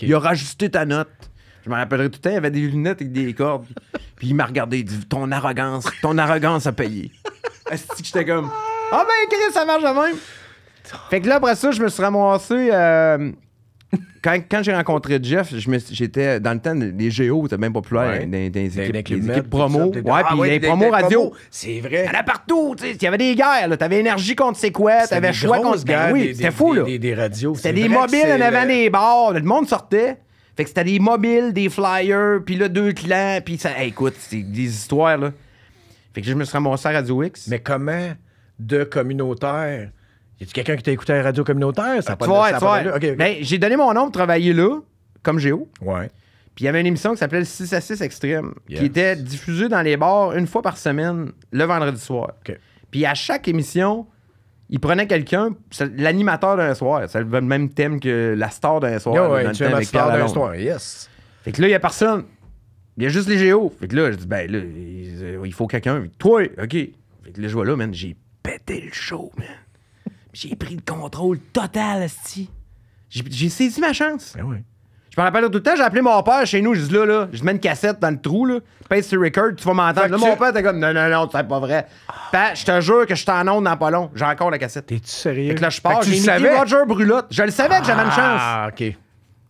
il a rajouté ta note. Je me rappellerai tout le temps, il avait des lunettes avec des cordes. Puis il m'a regardé, il dit Ton arrogance, ton arrogance a payé. » ce que j'étais comme Ah oh ben, Chris, ça marche de même. Fait que là, après ça, je me suis ramassé. Euh, quand, quand j'ai rencontré Jeff, j'étais dans le temps, des géos C'était bien populaire ouais. dans, les équipes, promos. ouais, puis les, promos radio. C'est vrai. en a partout, tu sais. Il y avait des guerres, T'avais énergie contre c'est quoi, t'avais choix contre. quoi, oui, c'était fou, Des, des, radios. C'était des mobiles en avant des bars. Le monde sortait. Fait que c'était des mobiles, des flyers, puis là, deux clans, puis ça. écoute, c'est des histoires, là. Fait que je me suis ramassé à Radio X. Mais comment de communautaire c'est quelqu'un qui t'a écouté à la radio communautaire? Ça peut ah, pas de- ça j'ai donné mon nom pour travailler là, comme Géo. Ouais. Puis il y avait une émission qui s'appelait 6 à 6 Extrême, qui était diffusée dans les bars une fois par semaine, le vendredi soir. OK. Puis à chaque émission, il prenait quelqu'un, l'animateur d'un soir. C'est le même thème que la star d'un soir. tu es avec d'un soir, Yes. Fait que là, il n'y a personne. Il y a juste les géos. Fait que là, je dis, ben là, il faut quelqu'un. Toi, OK. Fait que là, je vois là, man, j'ai pété le show, man. J'ai pris le contrôle total, Asti. J'ai saisi ma chance. Ben ouais. Je me rappelle tout le temps, j'ai appelé mon père chez nous, je dis là, là, je mets une cassette dans le trou, là, Passe sur record, tu vas m'entendre. Là, mon père était comme, non, non, non, c'est pas vrai. Ah. je te jure que je t'en honte dans pas long, j'ai encore la cassette. T'es-tu sérieux? Fait que là, je pars, j'ai savais... Roger Brulotte. Je le savais que j'avais une ah, chance. Ah, OK.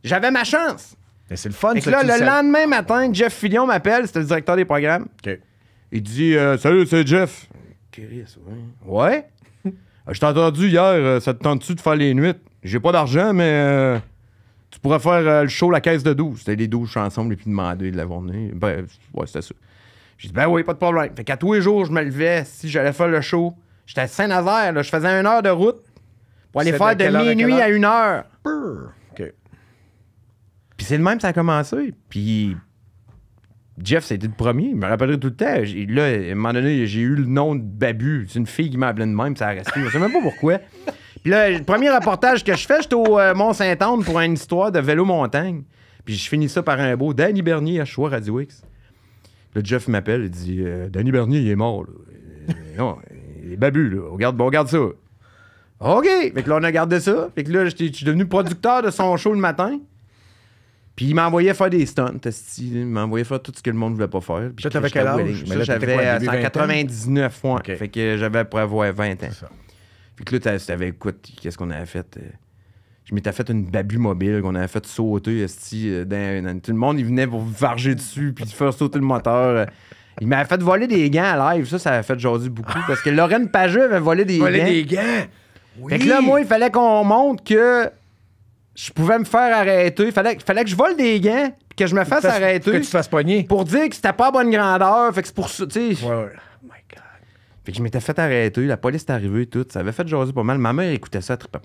J'avais ma chance. Mais c'est le fun, là, le lendemain matin, Jeff Fillion m'appelle, c'était le directeur des programmes. OK. Il dit, euh, salut, c'est Jeff. Chris, ouais. Ouais? Ben, je t'ai entendu hier, euh, ça te tente-tu de faire les nuits? J'ai pas d'argent, mais euh, tu pourrais faire euh, le show La Caisse de 12. C'était les 12 chansons et puis demander de la journée. Ben, ouais, c'était ça. J'ai dit, ben oui, pas de problème. Fait qu'à tous les jours, je me levais si j'allais faire le show. J'étais à Saint-Nazaire, je faisais une heure de route pour aller faire de, minuit à, une heure. OK. Puis c'est le même, ça a commencé. Puis Jeff, c'était le premier. il me rappellerai tout le temps. Là, à un moment donné, j'ai eu le nom de Babu. C'est une fille qui m'a appelé de même, ça a Je sais même pas pourquoi. Puis là, le premier reportage que je fais, j'étais au euh, Mont-Saint-Anne pour une histoire de vélo montagne. Puis je finis ça par un beau Danny Bernier à Choix Radio X. Là, Jeff m'appelle il dit euh, Danny Bernier, il est mort. Euh, non, il est babu. Regarde, regarde ça. OK. mais que là, on a gardé ça. puis là, je suis devenu producteur de son show le matin. Puis il m'envoyait faire des stunts, il m'envoyait faire tout ce que le monde voulait pas faire. Puis t'avais quel âge? j'avais 199 fois. Fait que j'avais après avoir 20 ans. Puis que là, t'avais, écoute, qu'est-ce qu'on avait fait? Euh, je m'étais fait une babu mobile qu'on avait fait sauter, euh, dans, tout le monde, il venait pour varger dessus, puis faire sauter le moteur. Il m'avait fait voler des gants à live, ça, ça a fait jaser beaucoup, parce que Lorraine Pageux avait volé des volé gants. des gants! Fait que là, moi, il fallait qu'on montre que je pouvais me faire arrêter. Fallait, fallait que je vole des gants que je me fasse, arrêter. Que tu fasses Pour dire que c'était pas à bonne grandeur. Fait que c'est pour ça, oh Fait que je m'étais fait arrêter. La police est arrivée et tout. Ça avait fait jaser pas mal. Ma mère écoutait ça à pas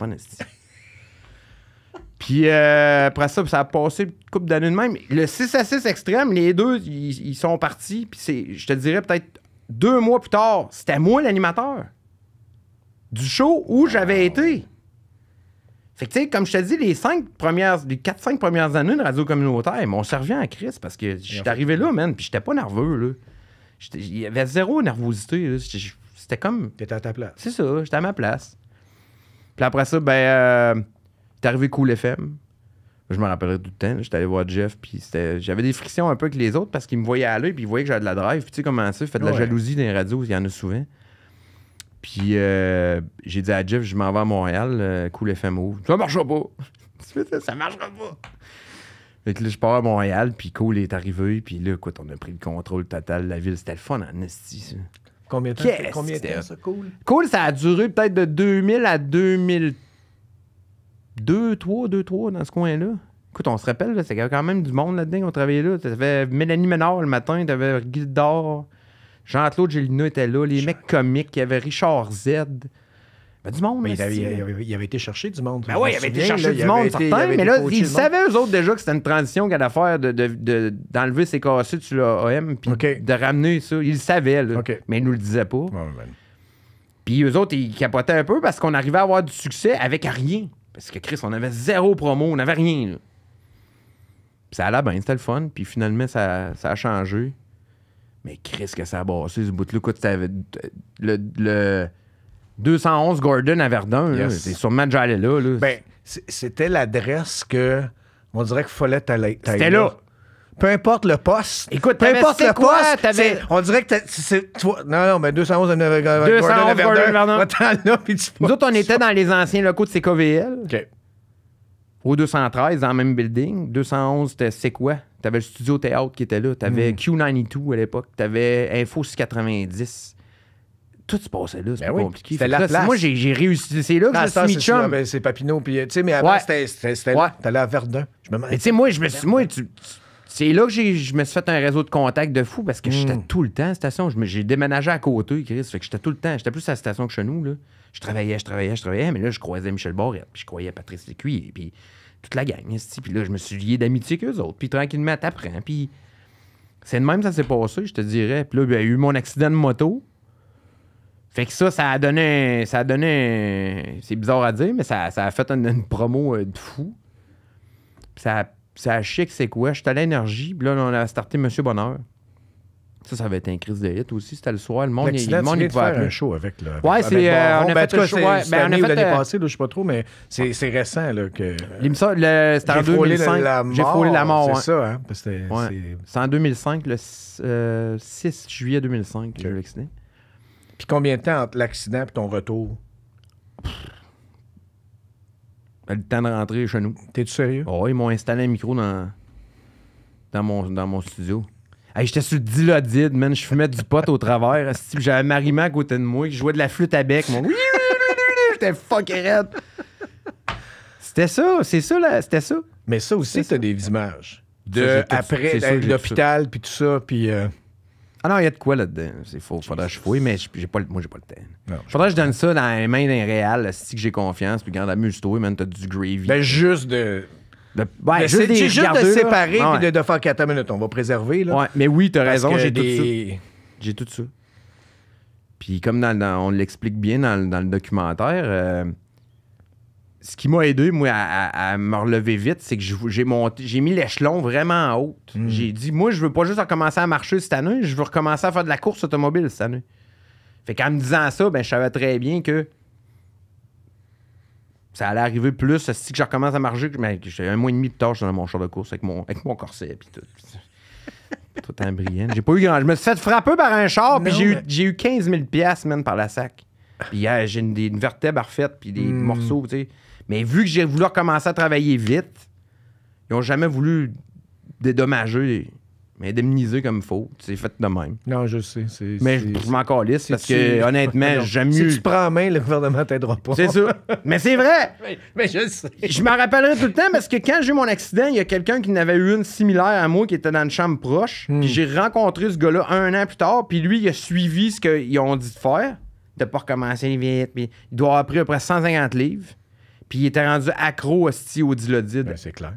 Puis euh, après ça, ça a passé une couple d'années de même. Le 6 à 6 extrême, les deux, ils, sont partis. Puis c'est, je te dirais peut-être deux mois plus tard, c'était moi l'animateur du show où j'avais été. Fait que, tu sais, comme je te dit, les cinq premières, les 4-5 premières années de radio communautaire, m'ont servi à crise parce que j'étais arrivé là, man, puis j'étais pas nerveux, là. Il y avait zéro nervosité, C'était comme. T'étais à ta place. C'est ça, j'étais à ma place. Puis après ça, ben, euh, t'es arrivé Cool FM. Je me rappellerai tout le temps. J'étais allé voir Jeff, puis j'avais des frictions un peu avec les autres parce qu'ils me voyaient aller, puis ils voyaient que j'avais de la drive. Puis tu sais comment ça, fait de la jalousie dans les radios, il y en a souvent. Puis euh, j'ai dit à Jeff, je m'en vais à Montréal, euh, Cool cool FMO. Ça marchera pas. ça marchera pas. Fait que là, je pars à Montréal, puis Cool est arrivé, puis là, écoute, on a pris le contrôle total de la ville. C'était le fun en hein, esti, ça. Combien de temps, ça combien de ça, Cool? Cool, ça a duré peut-être de 2000 à 2002, 3, 2, 3, dans ce coin-là. Écoute, on se rappelle, c'est quand même du monde là-dedans qu'on travaillait là. T'avais Mélanie Ménard le matin, t'avais d'or... Jean-Claude Gélinot était là, les mecs comiques, il y avait Richard Z. Ben, du monde, mais ben, il, avait, il, avait, été chercher du monde. Ben oui, il avait été chercher du monde, été, certain, mais là, ils savaient, eux autres, déjà que c'était une transition avait à faire d'enlever de, de, ses cassés sur l'OM puis de ramener ça. Ils le savaient, là, mais ils nous le disaient pas. Puis eux autres, ils capotaient un peu parce qu'on arrivait à avoir du succès avec rien. Parce que Chris, on avait zéro promo, on n'avait rien. Puis ça allait bien, c'était le fun. Puis finalement, ça, ça a changé. Mais Chris, que ça a bossé, ce bout-là. Écoute, euh, le, le 211 Gordon à Verdun, c'est sûrement déjà allé là. Ben, c'était l'adresse que. On dirait qu'il fallait t'aller. C'était là. Peu importe le poste. Écoute, peu importe le quoi, poste. On dirait que c'est Non, non, mais 211 à 211 Gordon, Verdun. Verdun. Là, tu Nous autres, on était dans les anciens locaux de CKVL. OK. Au 213, dans le même building. 211, c'est quoi? T'avais le studio théâtre qui était là. T'avais hmm. Q92 à l'époque. T'avais Info 690. Tout se passait là. C'est ben compliqué. C'était Moi, j'ai réussi. C'est là que ah, je suis mis ben, C'est Papineau. mais avant, c'était ouais. T'allais à Verdun. tu sais, moi, je me suis. Moi, tu, c'est là que je me suis fait un réseau de contacts de fou parce que j'étais hmm. tout le temps à la station. J'ai déménagé à côté, Chris. Fait que j'étais tout le temps. J'étais plus à la station que chez nous. Là je travaillais, je travaillais, je travaillais, mais là, je croisais Michel Barrette, puis je croyais Patrice Lécuyer, puis toute la gang. Puis là, je me suis lié d'amitié qu'eux autres. Puis tranquillement, t'apprends. Puis c'est de même ça s'est passé, je te dirais. Puis là, ben, il y a eu mon accident de moto. Fait que ça, ça a donné. Ça a donné. C'est bizarre à dire, mais ça, a fait une, promo euh, de fou. Puis ça, ça a chic, c'est quoi? J'étais à l'énergie. Puis là, on a starté Monsieur Bonheur. Ça, ça avait été un crise de hit aussi. C'était le soir. Le monde, il, le monde, il pouvait faire un show avec Ouais, c'est. Euh, on a ben, fait un show. Ben, on a l'année euh, passée, je ne sais pas trop, mais c'est, récent que. Euh, L'émission, c'était en 2005. J'ai frôlé la mort. C'est ça, hein, c'est... en 2005, le 6, juillet 2005, que j'ai l'accident. Puis combien de temps entre l'accident et ton retour? Le temps de rentrer chez nous. T'es-tu sérieux? Oh, ils m'ont installé un micro dans mon studio j'étais sur le dilodide, man. Je fumais du pot au travers. J'avais Marima à côté de moi qui jouait de la flûte à bec. Mon... J'étais fucking raide. C'était ça, c'est ça, là. C'était ça. Mais ça aussi, t'as des images. De après, euh, l'hôpital, puis tout ça, puis. Euh, ah non, il y a de quoi là-dedans. C'est faux. Faudrait que je fouille, mais j'ai pas, moi, j'ai pas le temps. Non, Faudrait que je donne ça dans les mains d'un réel, si que j'ai confiance, puis quand amuse-toi, man, t'as du gravy. Ben, juste de c'est juste, de séparer et de, faire 4 minutes. On va préserver. mais oui, tu as raison, j'ai tout ça. J'ai tout ça. Puis comme on l'explique bien dans, le documentaire, euh, ce qui m'a aidé, moi, à, me relever vite, c'est que j'ai monté, j'ai mis l'échelon vraiment en haut. Mm. J'ai dit, moi, je veux pas juste recommencer à marcher cette année, je veux recommencer à faire de la course automobile cette année. Fait qu'en me disant ça, ben, je savais très bien que ça allait arriver plus. Si que je recommence à marcher, j'ai un mois et demi de tâche dans mon char de course avec mon, avec mon corset tout. tout brillant. J'ai pas eu grand. Je me suis fait frapper par un char, puis j'ai eu, j'ai eu 15 000 par la sac. Puis euh, j'ai une, vertèbre refaite, puis des hmm. morceaux, Mais vu que j'ai voulu recommencer à travailler vite, ils ont jamais voulu dédommager mais indemnisé comme faux. faut. C'est fait de même. Non, je sais. Mais je m'en calisse parce que, honnêtement, j'aime mieux. Si tu prends en main, le gouvernement t'aidera pas. C'est sûr. Mais c'est vrai. Mais, je sais. Je m'en rappellerai tout le temps parce que quand j'ai eu mon accident, il y a quelqu'un qui n'avait eu une similaire à moi qui était dans une chambre proche. Hmm. Puis j'ai rencontré ce gars-là un an plus tard. Puis lui, il a suivi ce qu'ils ont dit de faire, de pas recommencer vite. il doit avoir pris à peu près 150 livres. Puis il était rendu accro au dilodide. Ben, c'est clair.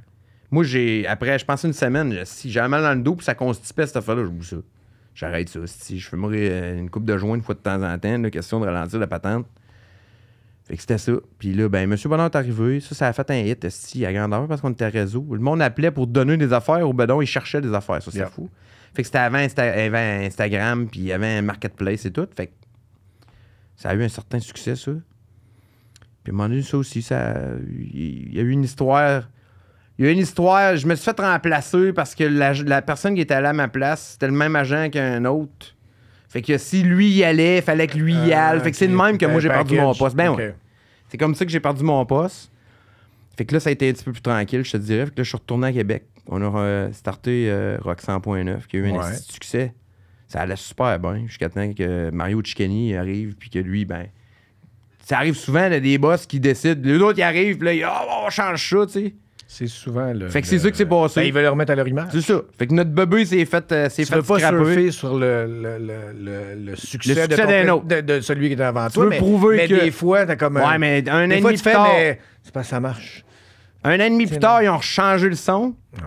Moi, j'ai après, je pense une semaine, si j'avais mal dans le dos, puis ça constipait cette affaire-là, je ça. J'arrête ça. Si je fumerais euh, une coupe de joint une fois de temps en temps, là, question de ralentir la patente. Fait que c'était ça. Puis là, ben, Monsieur Bonheur est arrivé. Ça, ça a fait un hit si, à grandeur parce qu'on était réseau. Le monde appelait pour donner des affaires au bedon, il cherchait des affaires. Ça, c'est fou. Fait que c'était avant, Instagram, puis il y avait un marketplace et tout. Fait que ça a eu un certain succès, ça. Puis à un moment ça aussi, ça, il y a eu une histoire il y a une histoire, je me suis fait remplacer parce que la, personne qui était allée à ma place, c'était le même agent qu'un autre. Fait que si lui y allait, il fallait que lui y ah, aille. fait que c'est le même que moi j'ai ben, perdu mon poste. Ben C'est comme ça que j'ai perdu mon poste. Fait que là, ça a été un petit peu plus tranquille, je te dirais. Fait que là, je suis retourné à Québec. On a euh, starté euh, Rock 100.9, qui a eu un succès. Ça allait super bien jusqu'à temps que Mario Chicani arrive, puis que lui, ben. Ça arrive souvent, il y a des boss qui décident. Les autres, arrive arrivent, puis là, dit « oh, ah, on change ça, tu sais. C'est souvent le. Fait que c'est ça qui s'est passé. Ben, ils veulent le remettre à leur image. C'est ça. Fait que notre bébé s'est fait. Euh, s'est fait surfer sur le, le, le, succès, de, de, celui qui était avant toi. veux mais, prouver que. des fois, t'as comme. Ouais, mais un an plus tard. Mais... C'est pas ça marche. Un an et demi plus tard, ils ont changé le son. Ouais.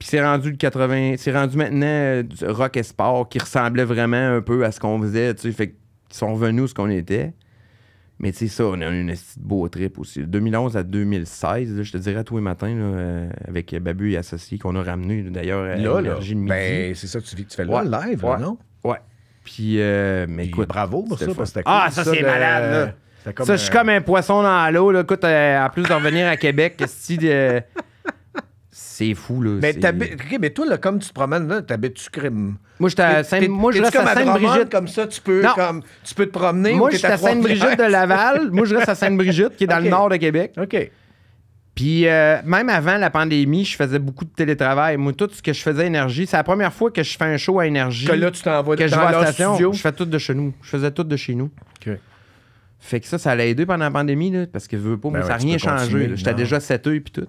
Puis c'est rendu le 80. C'est rendu maintenant euh, du rock et sport qui ressemblait vraiment un peu à ce qu'on faisait. Tu sais, fait qu'ils sont revenus où ce qu'on était. Mais c'est ça, on a eu une beau trip aussi. 2011 à 2016, je te dirais tous les matins, euh, avec Babu et Associé, qu'on a ramené d'ailleurs à l'énergie de Ben, c'est ça que tu, que tu fais là, live, non? Ouais. Puis, euh, mais écoute. Bravo pour ça, parce que Ah, ça, c'est malade, là. ça, je suis comme un poisson dans l'eau. Écoute, en euh, plus de revenir à Québec, si. C'est fou, là. Mais, toi, là, comme tu te promènes, là, t'habites-tu crime? Moi, j'étais à Moi, je reste à Sainte-Brigitte. comme ça, tu peux, comme, tu peux te promener. Moi, je à, à Sainte-Brigitte de Laval. Moi, je reste à Sainte-Brigitte, qui est dans le nord de Québec. OK. Puis, euh, même avant la pandémie, je faisais beaucoup de télétravail. Moi, tout ce que je faisais à Énergie, c'est la première fois que je fais un show à Énergie. Que là, tu t'envoies dans je vais Studio. Je fais tout de chez nous. Je faisais tout de chez nous. OK. Fait que ça, ça l'a aidé pendant la pandémie, là, parce que je veux pas, ben ça n'a rien changé. J'étais déjà 7 heures puis tout.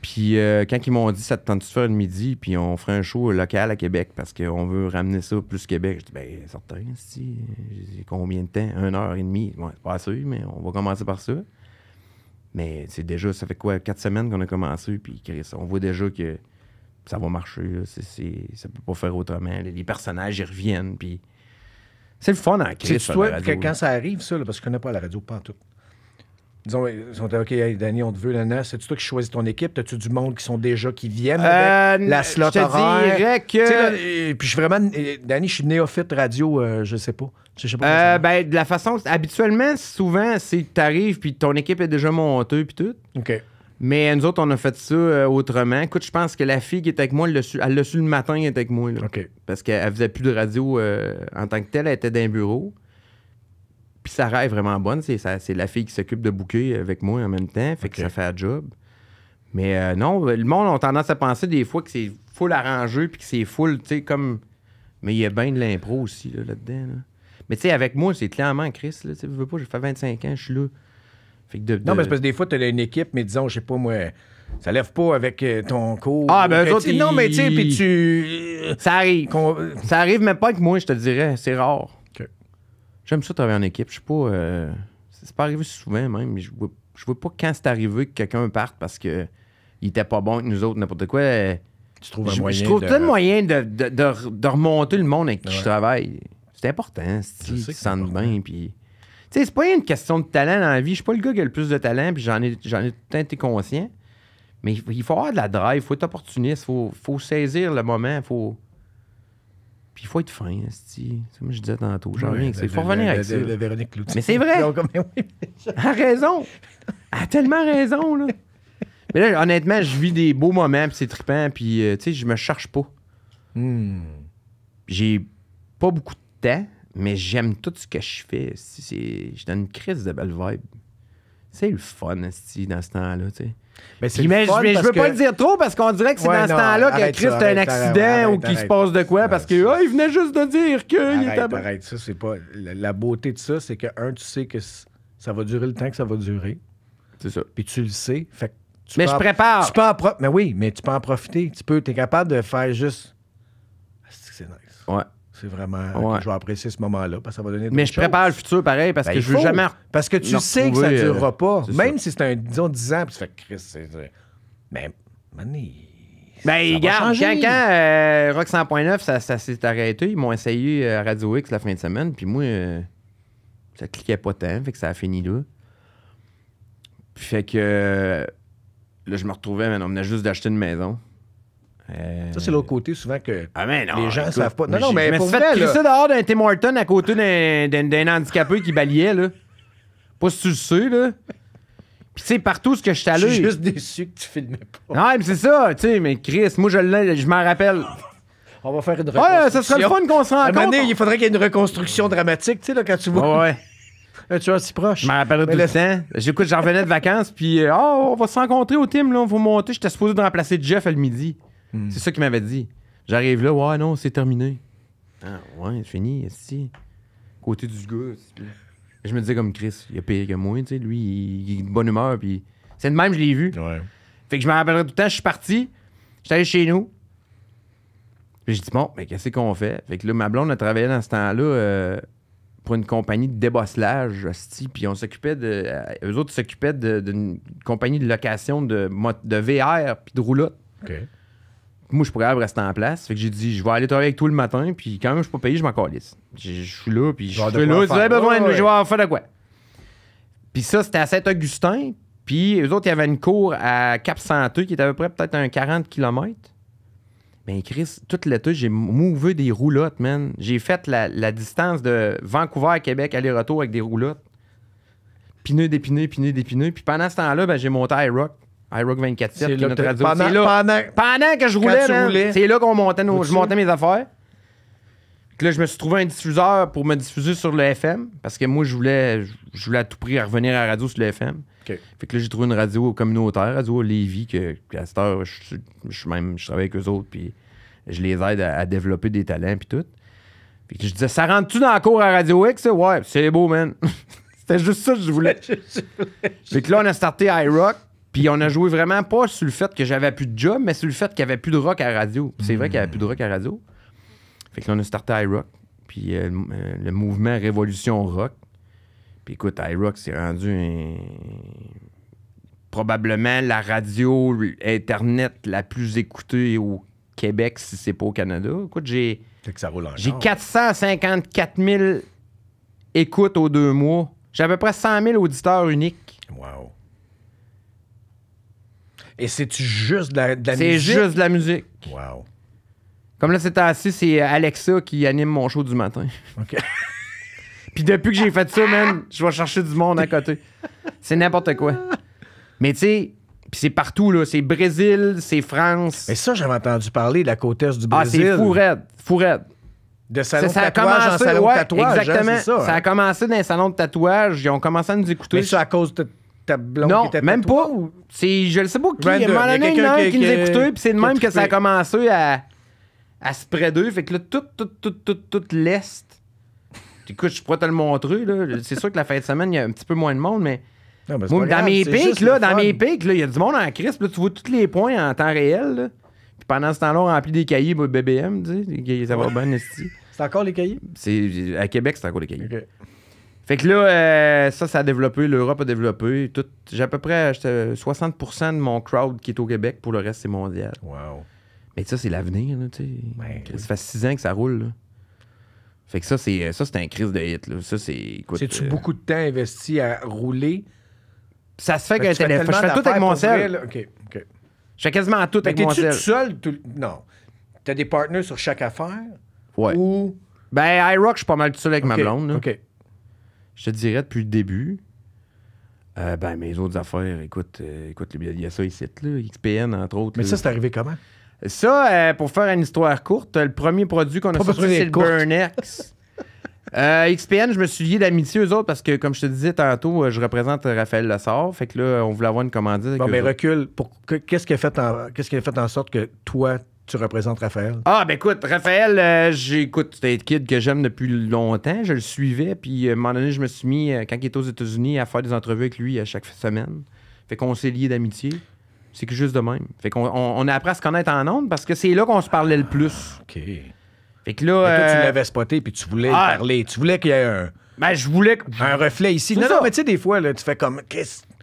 Puis euh, quand ils m'ont dit ça te tente de faire le midi, puis on ferait un show local à Québec parce qu'on veut ramener ça plus Québec. Je dis ben certain, si combien de temps? Une heure et demie. c'est pas sûr, mais on va commencer par ça. Mais c'est déjà, ça fait quoi, quatre semaines qu'on a commencé, puis on voit déjà que ça va marcher. Ça ne ça peut pas faire autrement. Les personnages, ils reviennent, puis. C'est le fun en Chris. C'est toi quand ça arrive, ça, parce que je connais pas la radio, pas tout disons, ils sont OK, Danny, on te veut, nana. cest toi qui choisis ton équipe? T'as-tu du monde qui sont déjà, qui viennent euh, avec la slot je te dirais que... puis je suis vraiment... Danny, je suis néophyte radio, euh, je sais pas. Je sais pas euh, ben, de la façon... Habituellement, souvent, c'est que t'arrives, puis ton équipe est déjà montée, puis tout. OK. Mais nous autres, on a fait ça autrement. Écoute, je pense que la fille qui était avec moi, elle l'a su, le matin, elle était avec moi. OK. Parce qu'elle faisait plus de radio en tant que telle, elle était dans un bureau. Puis ça est vraiment bonne. C'est la fille qui s'occupe de bouquer avec moi en même temps. Fait que ça fait un job. Mais euh, non, le monde a tendance à penser des fois que c'est full arrangé puis que c'est full, tu sais, comme. Mais il y a bien de l'impro aussi là-dedans. Mais tu sais, avec moi, c'est clairement Chris. tu veux pas, j'ai fait 25 ans, je suis là. Fait que Non, mais parce que des fois, tu as une équipe, mais disons, je sais pas moi. Ça lève pas avec euh, ton cours. Ah, ben, non, mais tu sais, puis tu. Ça arrive. Ça arrive même pas avec moi, je te dirais. C'est rare. J'aime ça travailler en équipe. Je suis pas. Euh, c'est pas arrivé souvent même, mais je vois, je vois pas quand c'est arrivé que quelqu'un parte parce que il était pas bon avec nous autres, n'importe quoi. Tu trouves je, un moyen je trouve plein de moyens de, remonter le monde avec qui je travaille. C'est important, si tu sens bien. Puis... Tu sais, c'est pas une question de talent dans la vie. Je suis pas le gars qui a le plus de talent, puis j'en ai, j'en ai tout le temps été conscient. Mais il faut avoir de la drive, il faut être opportuniste, il faut, faut saisir le moment, faut puis il faut être fin, C'est comme je disais tantôt. J'en rien avec ça. Il faut revenir avec ça. Mais c'est vrai. Elle a raison. Elle a tellement raison, là. Mais là, honnêtement, je vis des beaux moments, puis c'est trippant, puis euh, tu sais, je me charge pas. Hmm. J'ai pas beaucoup de temps, mais j'aime tout ce que je fais. Je donne une crise de belle vibe. C'est le fun, dans ce temps-là, tu sais. Mais, je je veux pas le dire trop parce qu'on dirait que c'est dans ce temps-là que Christ a un accident ou qu'il se passe de quoi parce qu'il ah, il venait juste de dire que était ça c'est pas la beauté de ça c'est que un tu sais que ça va durer le temps que ça va durer. C'est ça. Puis tu le sais, fait Mais je prépare. Tu en mais oui, mais tu peux en profiter, tu peux tu es capable de faire juste ah, c'est nice. Ouais. C'est vraiment. Euh, je vais apprécier ce moment-là parce que ça va donner. Mais je prépare le futur pareil parce ben, que je veux jamais. Parce que tu sais que ça ne durera euh, pas. Même si c'est un, disons, 10 ans, puis tu fais Chris, c'est. Mais, mané. Ben, regarde, quand, quand euh, Rock 100.9, ça, s'est arrêté, ils m'ont essayé Radio X la fin de semaine, puis moi, ça cliquait pas tant, fait que ça a fini là. Fait que là, je me retrouvais, mais on venait juste d'acheter une maison. Ça, c'est euh, l'autre côté, souvent, que ah, les gens savent pas. Non, non, mais, mais pour ça dehors d'un Tim Horton à côté d'un handicapé qui balayait, là. Pas si tu le sais, là. Puis, tu sais, partout ce que je t'allais. Je suis juste déçu que tu filmais pas. Non, mais c'est ça, tu sais, mais Chris, moi, je, je m'en rappelle. On va faire une reconstruction. Ouais, ça serait le fun qu'on se rende il faudrait qu'il y ait une reconstruction dramatique, tu sais, là, quand tu vois. Ouais. Tu vois, si proche. Je m'en rappellerai tout le temps. J'écoute, j'en revenais de vacances, puis, euh, oh, on va se rencontrer au team, là, on va monter. J'étais supposé de remplacer Jeff à le midi. Mm. C'est ça qu'il m'avait dit. J'arrive là, ouais, non, c'est terminé. Ah, ouais, c'est fini, Côté du gars, je me disais comme Chris, il a pire que moi, tu sais, lui, il, est de bonne humeur, puis c'est le même, je l'ai vu. Fait que je me rappellerai tout le temps, je suis parti, j'étais allé chez nous. Puis j'ai dit, bon, mais qu'est-ce qu'on fait? Fait que là, ma blonde a travaillé dans ce temps-là euh, pour une compagnie de débosselage, hostie, puis on s'occupait de. Euh, eux autres s'occupaient d'une compagnie de location de, de VR puis de roulotte moi, je pourrais rester en place. Fait que j'ai dit, je vais aller travailler avec toi le matin, puis quand même, je suis pas payé, je m'en calisse. Je, suis là, puis je suis là. besoin de jouer vais faire de quoi. Puis ça, c'était à Saint-Augustin. Puis eux autres, il y avait une cour à Cap-Santé qui était à peu près peut-être un 40 km. Ben, Chris, toute l'été, j'ai mouvé des roulottes, man. J'ai fait la, distance de Vancouver-Québec à aller-retour avec des roulottes. Pineux, d'épineux, pineux, d'épineux. Puis pendant ce temps-là, ben, j'ai monté à rock iRock 24 7 notre radio. Pendant, que je roulais, c'est là qu'on montait je montais mes affaires. Puis là, je me suis trouvé un diffuseur pour me diffuser sur le FM parce que moi, je voulais, je voulais à tout prix revenir à la radio sur le FM. Fait que là, j'ai trouvé une radio communautaire, radio Lévy que à cette heure, je, même, je travaille avec eux autres, puis je les aide à, développer des talents, puis tout. Puis je disais, ça rentre-tu dans la cour à Radio X? Ouais, c'est beau, man. C'était juste ça que je voulais. fait que là, on a starté iRock. Puis on a joué vraiment pas sur le fait que j'avais plus de job, mais sur le fait qu'il n'y avait plus de rock à radio. c'est vrai qu'il n'y avait plus de rock à radio. Fait que là, on a starté iRock. Puis euh, euh, le mouvement Révolution Rock. Puis écoute, iRock s'est rendu probablement la radio Internet la plus écoutée au Québec, si c'est pas au Canada. Écoute, j'ai. J'ai 454 000 écoutes aux deux mois. J'ai à peu près 100 000 auditeurs uniques. Wow. Et cest juste de la, musique? C'est juste de la musique. Wow. Comme là, c'était assis, c'est euh, Alexa qui anime mon show du matin. OK. Puis depuis que j'ai fait ça, man, je vais chercher du monde à côté. C'est n'importe quoi. Mais tu sais, puis c'est partout, là. C'est Brésil, c'est France. Mais ça, j'avais entendu parler de la côte est du Brésil. Ah, c'est Fourette. Fourette. De salon de tatouage salon de tatouage. Hein, exactement. Hein? ça, a commencé dans les salons de tatouage. Ils ont commencé à nous écouter. Mais c'est à cause de non, même pas. C'est, je ne sais pas qui. il y a quelqu'un qui, nous écoutait, puis c'est de même que ça a commencé à, à se prêter, Fait que là, tout, tout, tout, tout, tout l'Est. Écoute, je pourrais te le montrer. Là. C'est sûr que la fin de semaine, il y a un petit peu moins de monde, mais. dans, mes pics, là, dans mes pics, il y a du monde en crisp. tu vois tous les points en temps réel. Puis pendant ce temps-là, on remplit des cahiers BBM, tu sais, ça va C'est encore les cahiers? C'est, à Québec, c'est encore les cahiers. Fait que là, euh, ça, ça a développé, l'Europe a développé. Tout, j'ai à peu près 60% de mon crowd qui est au Québec, pour le reste, c'est mondial. Wow. Mais ça, c'est l'avenir, tu sais. Ben ça fait six ans que ça roule, là. Fait que ça, c'est euh, ça, c'est un crise de hit. Là. Ça, c'est. C'est-tu euh, beaucoup de temps investi à rouler? Ça se fait, qu'un téléphone. Je fais tout avec mon seul. OK, OK, Je fais quasiment tout avec mon sel. T'es-tu seul? Tout... Non. T'as des partenaires sur chaque affaire? Ouais. Ou. Ben, iRock, je suis pas mal tout seul avec ma blonde. Là. OK je te dirais depuis le début. Euh, ben, mes autres affaires, écoute, euh, écoute, il y a ça ici, là, XPN, entre autres. Mais ça, c'est arrivé comment? Ça, euh, pour faire une histoire courte, le premier produit qu'on a sorti, c'est le Burnex. XPN, je me suis lié d'amitié aux autres parce que, comme je te disais tantôt, je représente Raphaël Lassard. Fait que là, on voulait avoir une commande Bon, mais ben, recul. Qu'est-ce qui a fait en sorte que toi, tu représentes Raphaël? Ah, ben écoute, Raphaël, euh, j'écoute, c'était un kid que j'aime depuis longtemps. Je le suivais, puis euh, à un moment donné, je me suis mis, euh, quand il était aux États-Unis, à faire des entrevues avec lui à chaque semaine. Fait qu'on s'est liés d'amitié. C'est que juste de même. Fait qu'on on, a appris à se connaître en ondes parce que c'est là qu'on se parlait le plus. OK. Fait que là. Mais ben, toi, tu l'avais spoté, puis tu voulais ah! parler. Tu voulais qu'il y ait un. Ben, je voulais. Un reflet ici. Non, non, mais tu sais, des fois, tu fais comme.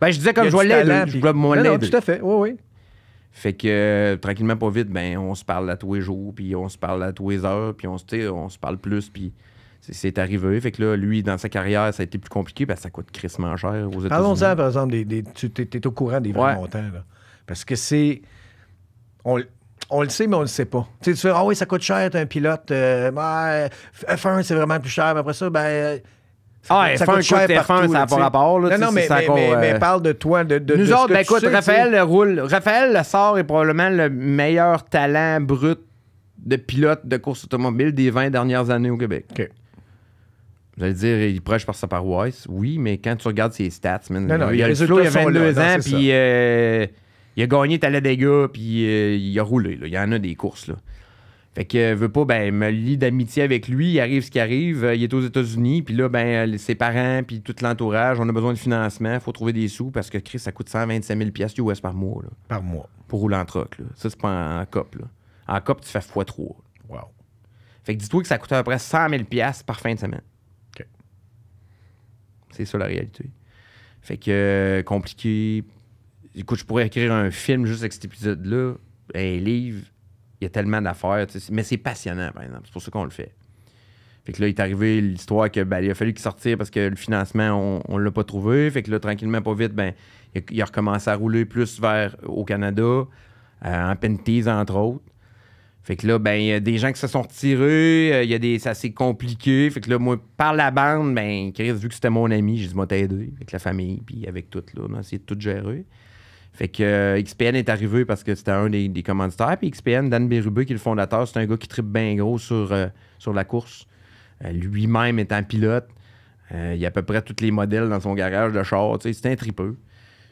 Ben, je disais comme je voulais l'aider. Je voulais moi fait. Oui, oui. Fait que euh, tranquillement, pas vite, ben, on se parle à tous les jours, puis on se parle à tous les heures, puis on, on se parle plus, puis c'est arrivé. Fait que là, lui, dans sa carrière, ça a été plus compliqué parce que ça coûte crissement cher aux États-Unis. Parlons-en, par exemple, des, tu es, au courant des vrais montants. Là. Parce que c'est. On, le sait, mais on le sait pas. sais, tu fais, ah oui, ça coûte cher, t'es un pilote. ben, euh, F1, c'est vraiment plus cher. après ça, ben, ah, c'est un 1 coûte F1, partout, ça n'a pas rapport. Là, non, non, euh, mais, parle de toi, de, de Nous de ce autres, ben, écoute, Raphaël le roule. Raphaël sort est probablement le meilleur talent brut de pilote de course automobile des 20 dernières années au Québec. OK. Vous allez dire, il prêche par sa paroisse. Oui, mais quand tu regardes ses stats, non, il, y a 22 ans, puis euh, il a gagné gars, puis euh, il a roulé. Il y en a des courses. Là. Fait que euh, veut pas, ben, me lie d'amitié avec lui, il arrive ce qui arrive, euh, il est aux États-Unis, puis là, ben, euh, ses parents, puis tout l'entourage, on a besoin de financement, faut trouver des sous parce que Chris, ça coûte 125 000 US par mois. Là, par mois. Pour rouler en troc. Là. Ça, c'est pas en, cop, là. En cop, tu fais x3. Wow. Fait que dis-toi que ça coûte à peu près 100 000 par fin de semaine. OK. C'est ça la réalité. Fait que compliqué. Écoute, je pourrais écrire un film juste avec cet épisode-là, un livre il y a tellement d'affaires. Mais c'est passionnant, par exemple. C'est pour ça qu'on le fait. Fait que là, il est arrivé l'histoire qu'il ben, a fallu qu'il sorte parce que le financement, on ne l'a pas trouvé. Fait que là, tranquillement, pas vite, ben, il, a, recommencé à rouler plus vers au Canada, euh, en penties entre autres. Fait que là, ben, il y a des gens qui se sont retirés, euh, il y a des. ça s'est compliqué. Fait que là, moi, par la bande, ben, Chris, vu que c'était mon ami, j'ai dit moi t'aider avec la famille, puis avec tout, là, on a essayé de tout gérer. Fait que euh, XPN est arrivé parce que c'était un des, des, commanditaires. Puis XPN, Dan Bérubé, qui est le fondateur, c'est un gars qui tripe bien gros sur, euh, sur la course. Euh, lui-même étant pilote, il a à peu près tous les modèles dans son garage de char. C'est un tripeux.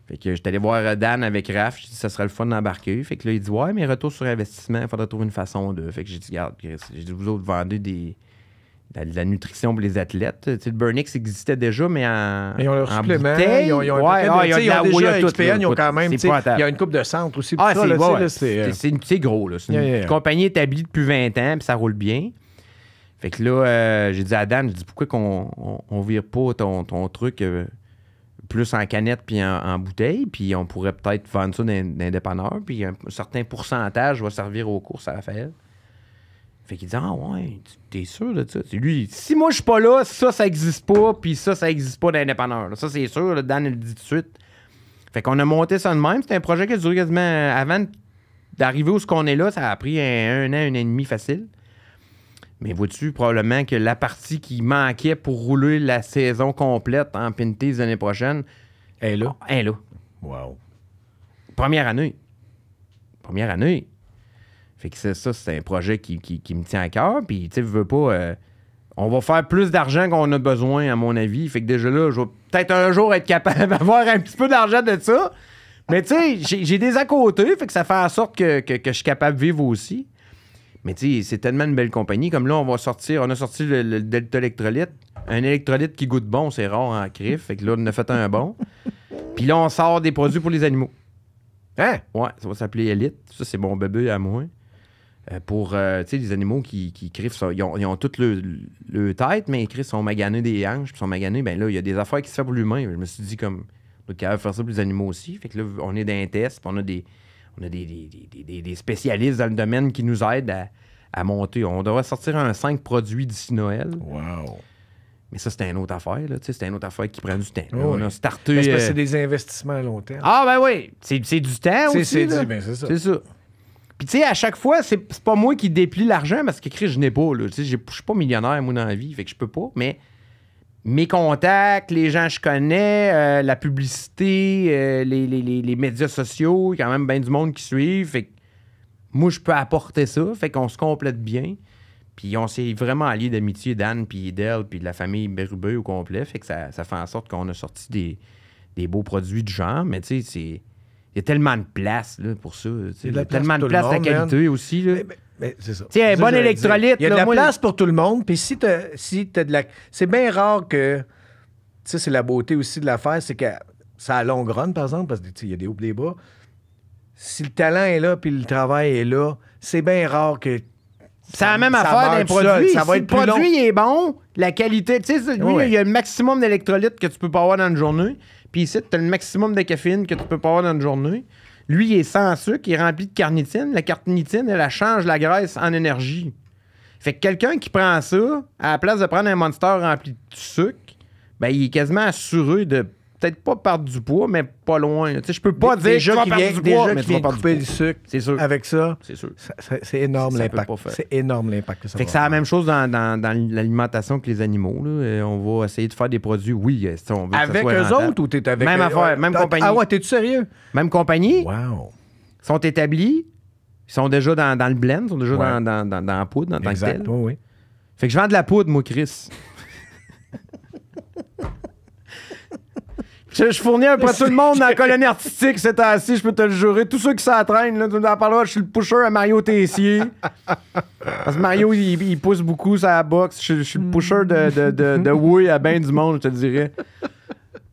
Fait que j'étais allé voir Dan avec Raph. J'ai dit, ça serait le fun d'embarquer. Fait que là, il dit, ouais, mais retour sur investissement, il faudrait trouver une façon de. Fait que j'ai dit, regarde, j'ai dit, vous autres vendez des la, nutrition pour les athlètes. Tu le Burnix existait déjà, mais en. Mais ils ont leur supplément. Ils ont, déjà quand même. Il y a une coupe de centre aussi. c'est gros. C'est une, compagnie établie depuis 20 ans, puis ça roule bien. Fait que là, euh, j'ai dit à Dan, je dis pourquoi qu'on on, vire pas ton, ton truc euh, plus en canette puis en, bouteille, puis on pourrait peut-être vendre ça d'un dépanneur, puis un certain pourcentage va servir aux courses à la fête. Fait qu'il dit Ah ouais, t'es sûr de ça? Lui, si moi je suis pas là, ça, ça existe pas, puis ça, ça existe pas d'indépendant. Ça, c'est sûr, là, Dan le dit tout de suite. Fait qu'on a monté ça de même. C'était un projet qui a duré Avant d'arriver où ce qu'on est là, ça a pris un, an, un an et demi facile. Mais vois-tu, probablement que la partie qui manquait pour rouler la saison complète en Pinties l'année prochaine. prochaines, est là. Elle est là. Wow. Première année. Première année. Fait que ça, c'est un projet qui, me tient à cœur. Puis, tu sais, veux pas. Euh, on va faire plus d'argent qu'on a besoin, à mon avis. Fait que déjà là, je vais peut-être un jour être capable d'avoir un petit peu d'argent de ça. Mais tu sais, j'ai des à côté, fait que ça fait en sorte que, je suis capable de vivre aussi. Mais tu sais, c'est tellement une belle compagnie. Comme là, on va sortir, on a sorti le, Delta Electrolyte. Un électrolyte qui goûte bon, c'est rare en crif. Fait que là, on a fait un bon. Puis là, on sort des produits pour les animaux. Hein? Ouais, ça va s'appeler Elite. Ça, c'est bon bébé à moi. Euh, pour euh, sais, les animaux qui, qui crivent. Ils, ont, ils toutes le, tête, mais ils crivent, sont maganés des hanches, puis ils sont maganés. Ben là, il y a des affaires qui se font pour l'humain. Je me suis dit, comme, notre capable faire ça pour les animaux aussi. Fait que là, on est dans un test, puis on a des, on a des, spécialistes dans le domaine qui nous aident à, monter. On devrait sortir un 5 produits d'ici Noël. Wow! Mais ça, c'est une autre affaire. là c'est une autre affaire qui prend du temps. Ah on a euh, c'est des investissements à long terme. Ah, ben oui! C'est du temps aussi. Ben, c'est ça. C'est ça. Puis, tu sais, à chaque fois, c'est pas moi qui déplie l'argent parce que, je n'ai pas. Je suis pas millionnaire, moi, dans la vie. Fait que je peux pas. Mais mes contacts, les gens que je connais, euh, la publicité, euh, les, médias sociaux, il quand même bien du monde qui suit. Fait que moi, je peux apporter ça. Fait qu'on se complète bien. Puis on s'est vraiment alliés d'amitié d'Anne, puis d'elle, puis de la famille Bérubé au complet. Fait que ça, fait en sorte qu'on a sorti des, des beaux produits de genre. Mais tu sais, c'est il y a tellement de place pour ça. Il y a tellement de place la qualité aussi. c'est ça. Tiens, un bon électrolyte. Il y a de la place pour tout le monde. Puis si t'as si de la. C'est bien rare que. Tu c'est la beauté aussi de l'affaire, c'est que ça a longue run, par exemple, parce qu'il y a des hauts des bas. Si le talent est là, puis le travail est là, c'est bien rare que Ça la même affaire d'un produit. Ça, va si le produit est bon, la qualité, tu sais, il y a un maximum d'électrolytes que tu peux pas avoir dans une journée. Puis ici, tu as le maximum de caféine que tu peux pas avoir dans une journée. Lui, il est sans sucre, il est rempli de carnitine. La carnitine, elle, change la graisse en énergie. Fait que quelqu'un qui prend ça, à la place de prendre un monster rempli de sucre, ben, il est quasiment assuré de peut-être pas par du poids, mais pas loin. Tu sais, je peux pas dire que tu vas perdre du poids, mais tu vas perdre couper du, sucre. C'est sûr. Avec ça, c'est sûr. C'est énorme l'impact. C'est énorme l'impact que ça fait que c'est la même chose dans, l'alimentation que les animaux. Euh, on va essayer de faire des produits, oui, euh, si on veut Avec eux autres ou t'es avec Même affaire, même ah, compagnie. Ah ouais, t'es-tu sérieux? Même compagnie. Wow. Sont établis. Ils sont déjà dans, le blend, ils sont déjà dans, la poudre, dans tant que Oui, oui. Fait que je vends de la poudre, moi, Chris. Je, fournis un peu tout le monde dans la colonie artistique cet ci je peux te le jurer. Tous ceux qui s'entraînent, là, me parles, je suis le pusher à Mario Tessier. Parce que Mario, il, pousse beaucoup sa boxe. Je, suis le pusher de, de, de, de oui à bien du monde, je te dirais.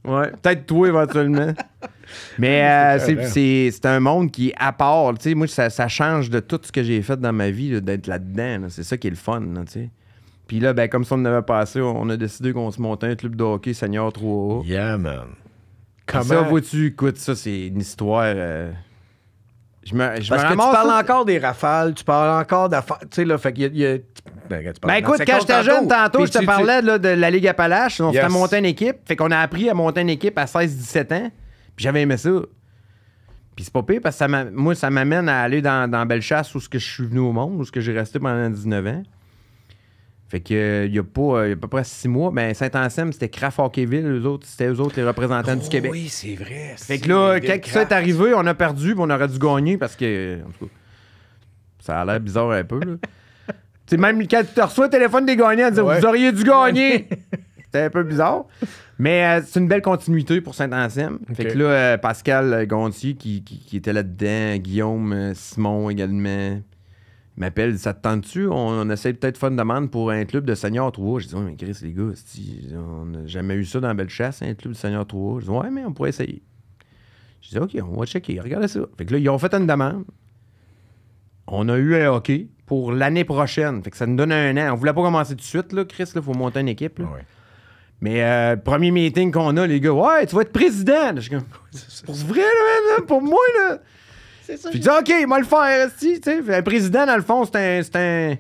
Ouais, peut-être toi éventuellement. Mais euh, c'est c'est un monde qui est à part. moi, ça, change de tout ce que j'ai fait dans ma vie d'être là-dedans. C'est ça qui est le fun. tu sais. Puis là, ben, comme ça, on avait passé, on a décidé qu'on se montait un club de hockey senior 3A. Yeah, man. Comment? Ça, vois-tu, écoute, ça, c'est une histoire. Euh, je me, Parce que tu parles encore des rafales, tu parles encore d'affaires. Tu sais, là, fait qu'il y a. Ben, ben écoute, quand j'étais jeune, tantôt, je te parlais de la Ligue Appalache. On s'est monté une équipe. Fait qu'on a appris à monter une équipe à 16-17 ans. Puis j'avais aimé ça. Puis c'est pas pire parce que moi, ça m'amène à aller dans, dans Bellechasse où ce que je suis venu au monde, où ce que j'ai resté pendant 19 ans. Fait que il euh, y a pas il euh, y a à peu près six mois, mais ben, Saint-Anselme, c'était Craft Hockeyville, eux autres, c'était eux autres les représentants du oh Québec. Oui, c'est vrai. Fait que là, quand ça est arrivé, on a perdu, on aurait dû gagner parce que en tout ça a l'air bizarre un peu. Là. même quand tu te reçois le téléphone des gagnants, dire vous auriez dû gagner. c'était un peu bizarre. Mais euh, c'est une belle continuité pour Saint-Anselme. Fait que là, Pascal Gontier qui était là-dedans, Guillaume Simon également, m'appelle, ça te tente-tu? On, essaie peut-être faire une demande pour un club de senior 3. Je dis, oui, mais Chris, les gars, on n'a jamais eu ça dans chasse, un club de senior 3. Je dis, ouais, mais on pourrait essayer. Je dis, OK, on va checker. Regardez ça. Fait que là, ils ont fait une demande. On a eu un hockey pour l'année prochaine. Fait que ça nous donne un an. On voulait pas commencer tout de suite, là, Chris. Il faut monter une équipe. Mais le euh, premier meeting qu'on a, les gars, ouais, tu vas être président. je pour vrai, là, pour moi, là. Je dis, OK, il va le faire, tu sais. Le président, dans le fond, c'est un. C'est un,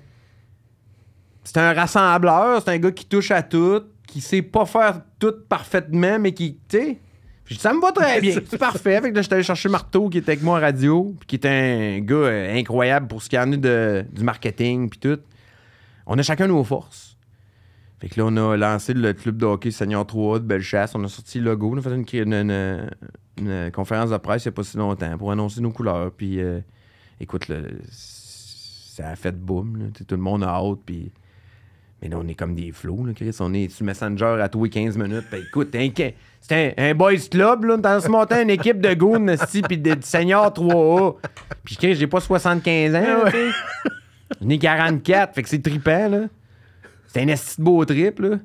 c'est un rassembleur, c'est un gars qui touche à tout, qui sait pas faire tout parfaitement, mais qui. Tu sais. Ça me va très bien, c'est parfait. Fait que là, j'étais allé chercher Marteau qui était avec moi en radio, puis qui est un gars euh, incroyable pour ce qu'il y en a du marketing, puis tout. On a chacun nos forces. Fait que là, on a lancé le club de hockey Senior 3A de Bellechasse. On a sorti le logo. On a fait une, conférence de presse il n'y a pas si longtemps pour annoncer nos couleurs. Puis euh, écoute, ça a fait boum. Tout le monde a hâte. Puis. Mais là, on est comme des flots, Chris. On est sur Messenger à tous les 15 minutes. puis ben, écoute, c'est un, boys club, là. Dans ce matin, une équipe de goons, puis de, de seniors 3A. Puis, Chris, j'ai pas 75 ans, Je ah ouais. 44, fait que c'est trippant, là. C'est un esti beau trip, là.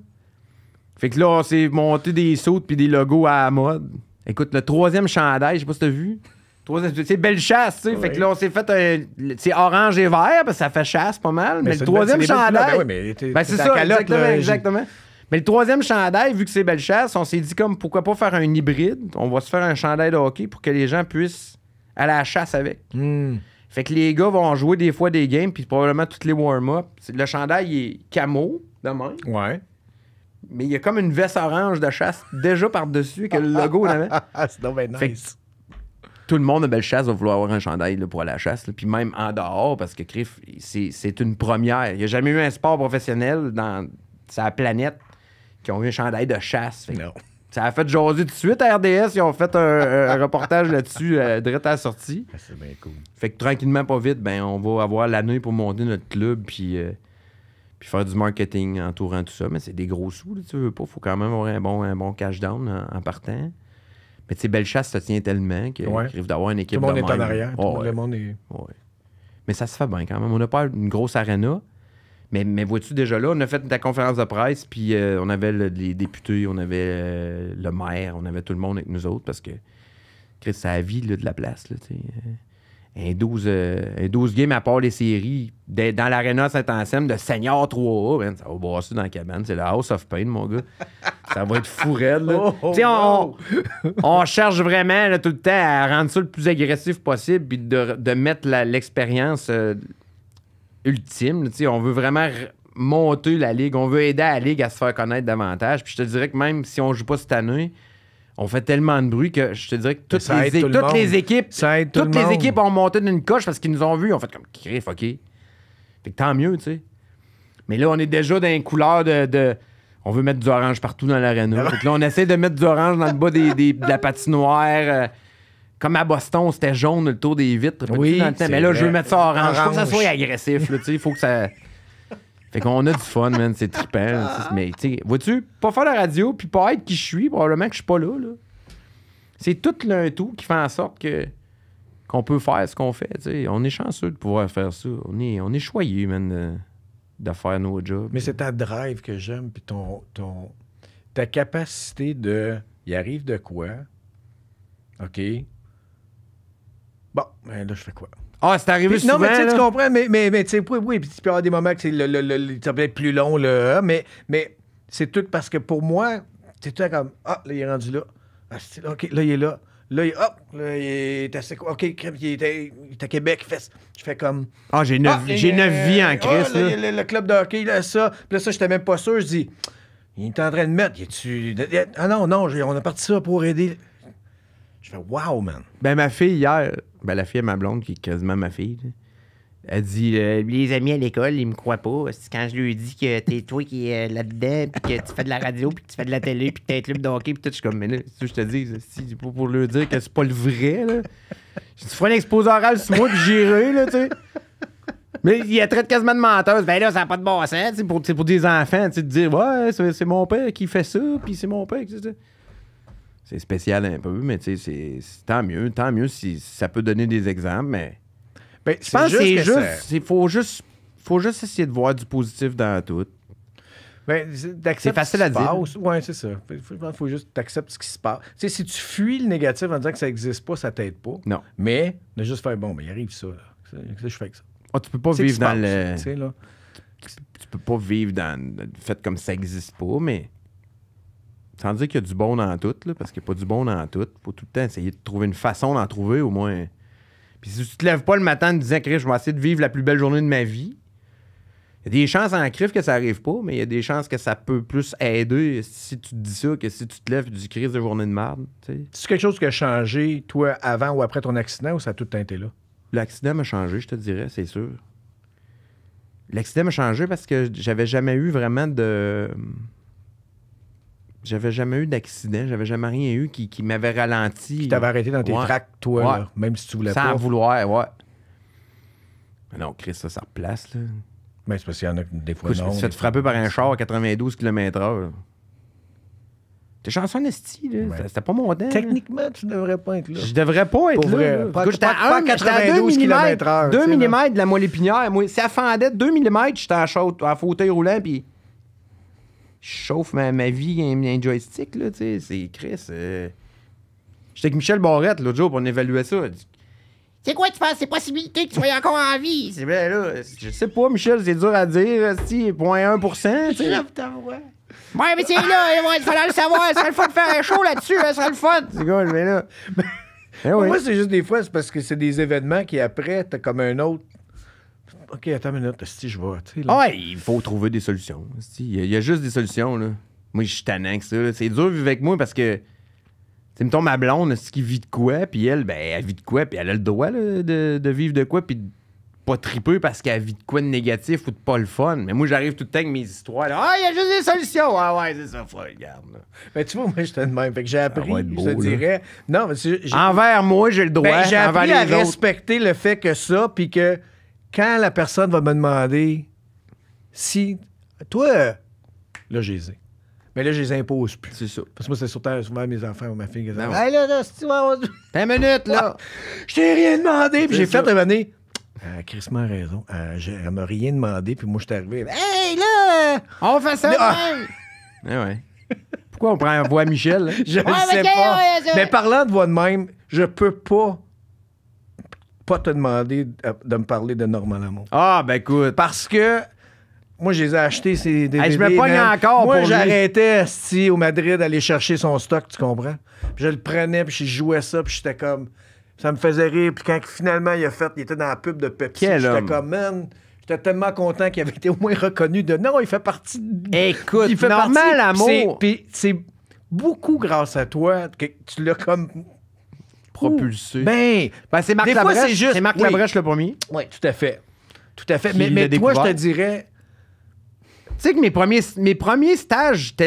Fait que là, on s'est monté des sautes puis des logos à mode. Écoute, le troisième chandail, je sais pas si t'as vu. Troisième, c'est belle chasse, tu sais. Fait que là, on s'est fait un. C'est orange et vert, parce que ça fait chasse pas mal. Mais, le troisième chandail. ben, ben c'est ça, exactement, Mais le troisième chandail, vu que c'est belle chasse, on s'est dit comme pourquoi pas faire un hybride. On va se faire un chandail de hockey pour que les gens puissent aller à la chasse avec. Hmm. Fait que les gars vont jouer des fois des games, puis probablement toutes les warm-up. Le chandail est camo, de même. Ouais. Mais il y a comme une veste orange de chasse déjà par-dessus que le logo Ah, C'est donc nice. tout le monde de belle chasse va vouloir avoir un chandail pour aller la chasse. Puis même en dehors, parce que Criff, c'est une première. Il n'y a jamais eu un sport professionnel dans sa planète qui ont eu un chandail de chasse. Non. Ça a fait jaser tout de suite à RDS. Ils ont fait un, reportage là-dessus euh, direct à la sortie. Ah, c'est bien cool. Fait que tranquillement, pas vite, ben, on va avoir l'année pour monter notre club puis, euh, puis faire du marketing entourant tout ça. Mais c'est des gros sous, là, tu veux pas. Faut quand même avoir un bon, un bon cash down en, partant. Mais tu sais, chasse, se tient tellement qu'il ouais. arrive d'avoir une équipe. Tout le monde est en arrière. Mais ça se fait bien quand même. On n'a pas une grosse arena. Mais, vois-tu déjà là, on a fait ta conférence de presse, puis euh, on avait les députés, on avait euh, le maire, on avait tout le monde avec nous autres parce que Chris, ça a vie de la place. Là, euh, un 12, game 12 à part les séries dans l'Arena Saint-Anselme de Seigneur 3A, ça va brasser dans la cabane. C'est le House of Pain, mon gars. ça va être fou là. Oh, oh, on, cherche vraiment tout le temps à rendre ça le plus agressif possible puis de, mettre l'expérience ultime. sais, on veut vraiment monter la ligue, on veut aider la ligue à se faire connaître davantage. Puis je te dirais que même si on joue pas cette année, on fait tellement de bruit que je te dirais que toutes, les, équipes, toutes les équipes ont monté d'une coche parce qu'ils nous ont vus. On fait comme crif, ok. Fait que tant mieux, tu sais. Mais là, on est déjà dans une couleur de, on veut mettre du orange partout dans l'aréna. Ah là, on essaie de mettre du orange dans le bas des, de la patinoire. Euh, comme à Boston, c'était jaune le tour des vitres. Oui, mais là, je veux mettre ça orange. Faut que ça soit agressif. Il faut que ça. Fait qu'on a du fun, man. C'est trippant. Mais tu vois-tu, pas faire la radio, puis pas être qui je suis, probablement que je suis pas là. là. C'est tout l'un tout qui fait en sorte que qu'on peut faire ce qu'on fait. T'sais. On est chanceux de pouvoir faire ça. On est, on est choyé, man, de, faire nos jobs. Mais c'est ta drive que j'aime, puis ton, ton, ta capacité de. Il arrive de quoi? OK? Bon, ben là, je fais quoi? Ah, c'est arrivé puis, Non, mais tu comprends, mais, mais, mais tu sais, oui, puis tu peux avoir des moments que le, ça peut être plus long, là, hein, mais, mais c'est tout parce que pour moi, c'est tout comme, ah, là, il est rendu ah, là. OK, là, il est là. Là, il est, hop, là, il est, assez, OK, il est à Québec, Je fais comme. Ah, j'ai neuf, ah, j'ai neuf vies en euh, ah, Christ. Le, club de hockey, là, ça. Puis là, ça, j'étais même pas sûr. Je dis, il est en train de mettre. tu Ah non, non, on a parti ça pour aider. Je fais, wow, man. Ben, ma fille, hier, ben, la fille à ma blonde, qui est quasiment ma fille, elle dit euh, Les amis à l'école, ils me croient pas. Quand je lui dis que t'es toi qui es euh, là-dedans, puis que tu fais de la radio, puis que tu fais de la télé, puis que t'es club d'hockey, puis tout, je suis comme Mais là, que je te dis, si, pour, pour lui dire que c'est pas le vrai, là. Je dis un exposé oral sur moi, puis j'irai, là, tu sais. Mais il a traite quasiment de menteuse. Ben là, ça n'a pas de bon sens, c'est pour, pour des enfants, tu de dire Ouais, c'est mon père qui fait ça, puis c'est mon père qui c'est spécial un peu, mais c'est tant mieux. Tant mieux si ça peut donner des exemples, mais. Ben, je pense c'est juste. Il faut juste, faut juste essayer de voir du positif dans tout. Ben, c'est facile à dire. Oui, c'est ça. Il faut, juste accepter ce qui se passe. si tu fuis le négatif en disant que ça n'existe pas, ça t'aide pas. Non. Mais de juste faire bon, mais il arrive ça. Là. je fais ça. Ah, tu peux pas vivre dans le. Tu, tu peux pas vivre dans le fait comme ça n'existe pas, mais sans dire qu'il y a du bon dans tout, parce qu'il n'y a pas du bon dans tout. faut tout le temps essayer de trouver une façon d'en trouver, au moins. Puis si tu te lèves pas le matin en te disant, je vais essayer de vivre la plus belle journée de ma vie, il y a des chances en crif que ça arrive pas, mais il y a des chances que ça peut plus aider si tu te dis ça que si tu te lèves du crise de journée de merde. C'est quelque chose qui a changé, toi, avant ou après ton accident, ou ça a tout teinté là? L'accident m'a changé, je te dirais, c'est sûr. L'accident m'a changé parce que j'avais jamais eu vraiment de. J'avais jamais eu d'accident, j'avais jamais rien eu qui, qui m'avait ralenti. Tu t'avait arrêté dans tes ouais. toi, même si tu voulais Sans pas. Sans vouloir, ouais. Mais non, Chris, ça, ça replace, là. Mais c'est parce qu'il y en a des fois. non, tu te fais frapper par un char à 92 km/h. T'es chanceux là. C'était pas mon temps. Techniquement, tu devrais pas être là. Je devrais pas être là. pas à 92 km/h. 2 mm de la moelle épinière. Moi, ça fendait 2 mm, j'étais en, en fauteuil roulant, puis chauffe ma, vie un, un joystick, là, tu sais. C'est Chris. Euh, j'étais avec Michel Barrette l'autre jour pour évaluer évaluait ça. C'est quoi, tu penses, ces possibilités que tu sois encore en vie? C'est bien, là. Je sais pas, Michel, c'est dur à dire, si, 0.1%, tu sais. Ouais, mais c'est là, il fallait le savoir, ça serait le fun de faire un show là-dessus, ça hein, serait le fun. C'est cool, mais là. Eh Moi, c'est juste des fois, c'est parce que c'est des événements qui, après, t'as comme un autre OK, attends une minute, si je vais. Ah ouais, il faut trouver des solutions. Il y, a, y, a juste des solutions. Là. Moi, je suis tannant que ça. C'est dur de vivre avec moi parce que. Tu me ma blonde, ce qui vit de quoi, puis elle, ben, elle vit de quoi, puis elle a le droit de, de, vivre de quoi, puis de pas triper parce qu'elle vit de quoi de négatif ou de pas le fun. Mais moi, j'arrive tout le temps avec mes histoires. Ah, il y a juste des solutions. Ah ouais, c'est ça, faut regarde. Mais ben, tu vois, moi, j'étais de même. Fait que j'ai appris, je te dirais. Non, mais Envers moi, j'ai le droit. Ben, j'ai appris à respecter le fait que ça, puis que quand la personne va me demander si toi, là, j'ai mais là, je les impose plus. C'est ça. Parce que moi, c'est surtout souvent mes enfants ou ma fille qui ben disent Hey, là, là, si tu vas. Une minutes, là. Ah, je t'ai rien demandé. Puis j'ai fait revenir. Euh, Chris m'a raison. Euh, elle m'a rien demandé. Puis moi, je suis arrivé. Hey, là On fait ça même. Ah! Eh ouais. Pourquoi on prend un voix Michel? Hein? Là? Je ne sais pas. mais parlant de voix de même, je peux pas pas te demander euh, de me parler de Normal Amour. Ah, ben écoute. Parce que moi, je les ai achetés, ces DVD. je me pogne encore Moi, j'arrêtais au Madrid d'aller chercher son stock, tu comprends? je le prenais, puis je jouais ça, puis j'étais comme... Ça me faisait rire. Puis quand finalement, il a fait... Il était dans la pub de Pepsi. J'étais comme, man... J'étais tellement content qu'il avait été au moins reconnu de... Non, il fait partie... Écoute, il fait normal, partie... amour! Puis c'est beaucoup grâce à toi que tu l'as comme propulsé. Ben, ben, c'est Marc Labrèche. c'est Marc le premier. Oui, tout à fait. Tout à fait. Mais, moi, toi, je te dirais. Tu sais que mes premiers, mes premiers stages Ça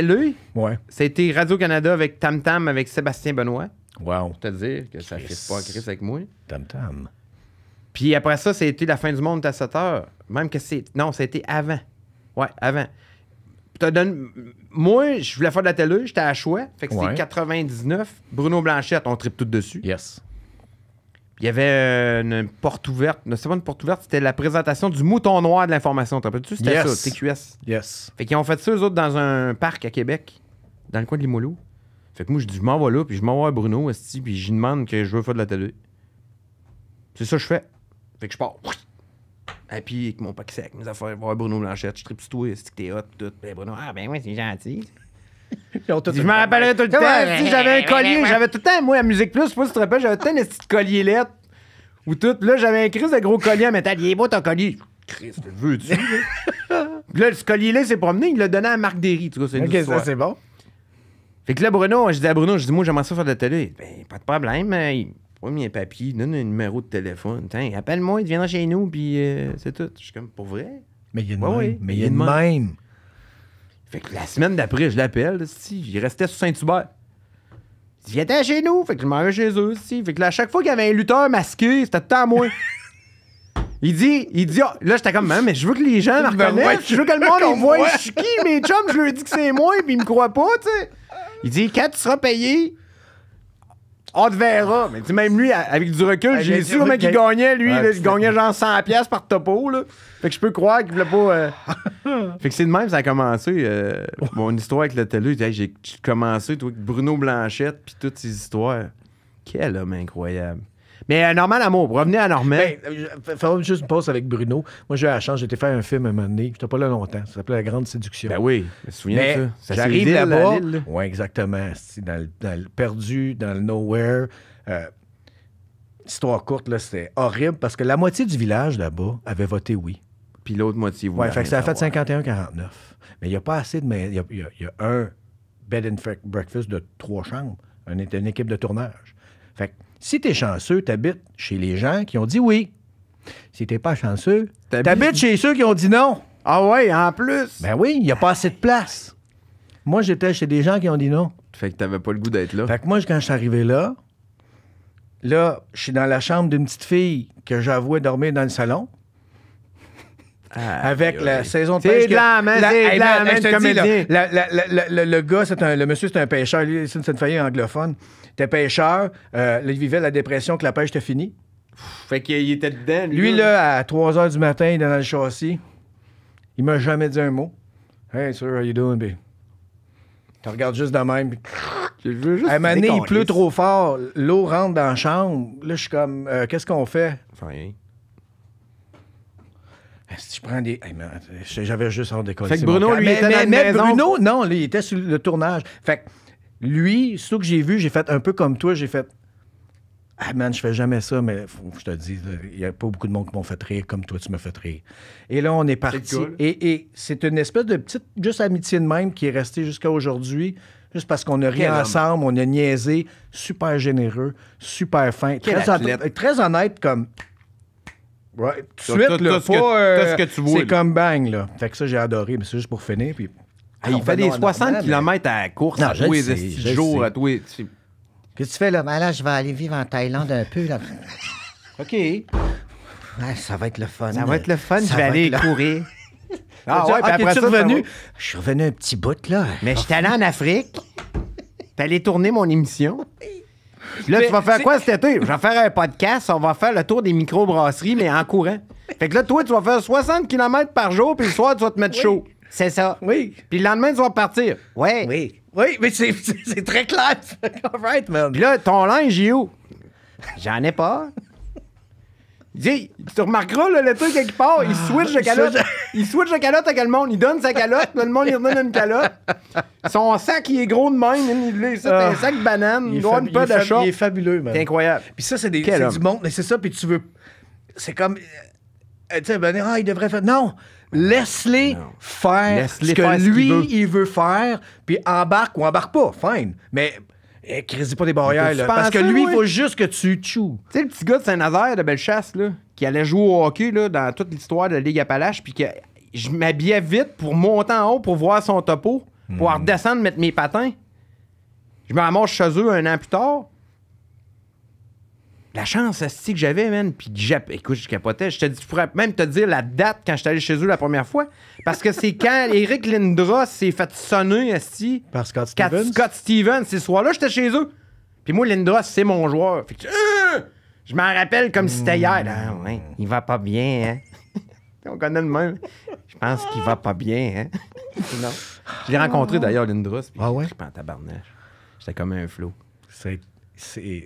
Ouais. c'était Radio-Canada avec Tam Tam, avec Sébastien Benoît. Wow. Pour te dire que ça fait pas Chris avec moi. Tam Tam. Puis après ça, c'était la fin du monde à 7 heures. Même que c'est. Non, ça a été avant. Ouais, avant. t'as donné- moi, je voulais faire de la télé, j'étais à choix. Fait que c'était 99. Bruno Blanchette, on tripe tout dessus. Yes. Il y avait euh, une porte ouverte. Non, c'est pas une porte ouverte, c'était la présentation du mouton noir de l'information. T'as rappelles-tu? C'était ça, TQS. Yes. Fait qu'ils ont fait ça, eux autres, dans un parc à Québec, dans le coin de Limoulou. Fait que moi, je dis, je m'en vais là, puis je m'en vais à Bruno, puis je demande que je veux faire de la télé. C'est ça que je fais. Fait que je pars. Et puis avec mon pack sec, mes affaires, voir Bruno Blanchette, je tripe sur toi, c'est que t'es hot, tout. Ben Bruno, ah ben oui, c'est gentil. je me rappelais tout le temps, j'avais un collier, j'avais tout le temps, moi, à Musique Plus, je sais pas si tu te rappelles, j'avais tout le temps petits colliers lettres ou tout. Là, j'avais un Chris de gros collier en métal. Il est beau ton collier. Chris, le veux-tu? là, le collier-là s'est promené, il l'a donné à Marc Derry. Tu vois, c'est Ok, ça, c'est bon. Fait que là, Bruno, je dis à Bruno, je dis, moi, j'aimerais ça faire de la télé. Ben, pas de problème un papier, donne un numéro de téléphone. Appelle-moi, il viendra chez nous, puis euh, c'est tout. Je suis comme, pour vrai? Mais il y a une mais il y a une même. Fait que la semaine d'après, je l'appelle, il restait sur Saint-Hubert. Il à chez nous, fait que je m'en chez eux, si. Fait que à chaque fois qu'il y avait un lutteur masqué, c'était tout à moi. Il dit, il dit, ah, là, j'étais comme, hein, mais je veux que les gens me reconnaissent, je veux que le monde voit, je suis qui, mes chums, je ai dis que c'est moi, puis il me croit pas, tu sais. Il dit, quand tu seras payé, on te verra. Mais tu sais, même lui, avec du recul, j'ai su qu'il il gagnait, lui. il gagnait genre 100$ par topo. Là. Fait que je peux croire qu'il voulait pas. Euh, fait que c'est de même, ça a commencé. Euh, mon histoire avec le télé, j'ai commencé toi, avec Bruno Blanchette, puis toutes ces histoires. Quel homme incroyable. Mais euh, normal Amour, revenez à normal. Ben, euh, juste une pause avec Bruno. Moi, j'ai eu la chance, j'ai été faire un film à un moment donné. J'étais pas là longtemps. Ça s'appelait La Grande Séduction. Ben oui, je me souviens de ça. ça J'arrive là-bas. Oui, exactement. Dans le, dans perdu, dans le nowhere. Euh, histoire courte, là, c'était horrible parce que la moitié du village là-bas avait voté oui. Puis l'autre moitié, oui. Ouais, fait que ça a fait 51-49. Mais il n'y a pas assez de. Il y, a un bed and breakfast de trois chambres. était une équipe de tournage. Fait que si tu es chanceux, tu habites chez les gens qui ont dit oui. Si t'es pas chanceux, t'habites chez ceux qui ont dit non. Ah ouais, en plus. Ben oui, il n'y a pas assez de place. Moi, j'étais chez des gens qui ont dit non. Fait que t'avais pas le goût d'être là. Fait que moi, quand je suis arrivé là, là, je suis dans la chambre d'une petite fille que j'avouais dormir dans le salon. avec la saison de pêche. C'est c'est le, gars, le monsieur, c'est un pêcheur, c'est une famille anglophone t'es pêcheur, euh, là, il vivait la dépression que la pêche était finie. Fait qu'il était dedans. Lui, lui là, à 3 h du matin, il est dans le châssis. Il m'a jamais dit un mot. Hey, sir, how you doing, babe? Tu regardes juste de même. à un moment il pleut trop fort, l'eau rentre dans la chambre. Là, je suis comme, euh, qu'est-ce qu'on fait? Enfin, rien. Si je prends des. J'avais juste hors d'école. Fait Bruno, lui, mais, Bruno, non, il était sur le tournage. Fait que lui, surtout que j'ai vu, j'ai fait un peu comme toi, j'ai fait ah man, je fais jamais ça, mais faut je te dis, il n'y a pas beaucoup de monde qui m'ont fait rire comme toi, tu me fait rire. Et là, on est parti. Et, c'est une espèce de petite, juste amitié de même qui est restée jusqu'à aujourd'hui, juste parce qu'on a ri ensemble, on a niaisé, super généreux, super fin, très, très, honnête comme. Ouais, tout de suite, là, C'est comme bang, là. Fait que ça, j'ai adoré, mais c'est juste pour finir. Puis... Ah, il ah, fait des 60 km à course non, à tous les jours. À tous Que tu fais là, ben là, je vais aller vivre en Thaïlande un peu. OK. ça va être le fun. Ça va être le fun, je vais aller courir. Ah, ah, ouais, puis après tu ça, revenu? Je suis revenu un petit bout, là. Mais je suis allé en Afrique. T'es allé tourner mon émission. là, tu vas faire quoi cet été? Je vais faire un podcast, on va faire le tour des microbrasseries, mais en courant. Fait que là, toi, tu vas faire 60 km par jour, puis le soir, tu vas te mettre chaud. C'est ça. Oui. Puis le lendemain, tu vas partir. Ouais. Oui. Oui, mais c'est, c'est très clair. Alright, man. Puis là, ton linge, il est où? J'en ai pas. Dis, tu remarqueras le truc quelque part, il ah, switch de calotte. il switch de calotte à quel monde. Il donne sa calotte, le monde il donne une calotte. Son sac, il est gros de même. Il est un ah. sac de banane. Il, doit une pas de Il est fabuleux, man. C'est incroyable. Puis ça, c'est, des, c'est du monde. Mais c'est ça, puis tu veux. C'est comme. Euh, tu sais, ben, il devrait faire. Non! Laisse-les faire ce que lui, il, veut. faire, puis embarque ou embarque pas, fine. Mais eh, créez pas des barrières, là, parce que lui, il faut juste que tu tues Tu sais, le petit gars de Saint-Nazaire, de Bellechasse, là, qui allait jouer au hockey dans toute l'histoire de la Ligue Appalache, puis que je m'habillais vite pour monter en haut pour voir son topo, pouvoir pour hmm. redescendre, mettre mes patins. Je me ramasse chez eux un an plus tard la chance si que j'avais, man, puis écoute, je capotais. Je, te, je pourrais même te dire la date quand je suis allé chez eux la première fois. Parce que c'est quand Eric Lindros s'est fait sonner, asti. Par Scott Stevens. Scott Stevens, ces soirs-là, j'étais chez eux. Puis moi, Lindros, c'est mon joueur. Euh! je m'en rappelle comme si c'était hier. Ah, ouais, il va pas bien, hein. On connaît le même. Je pense qu'il va pas bien, hein. non. Je l'ai rencontré d'ailleurs, Lindros. ah ouais? Je J'étais comme un flot. C'est,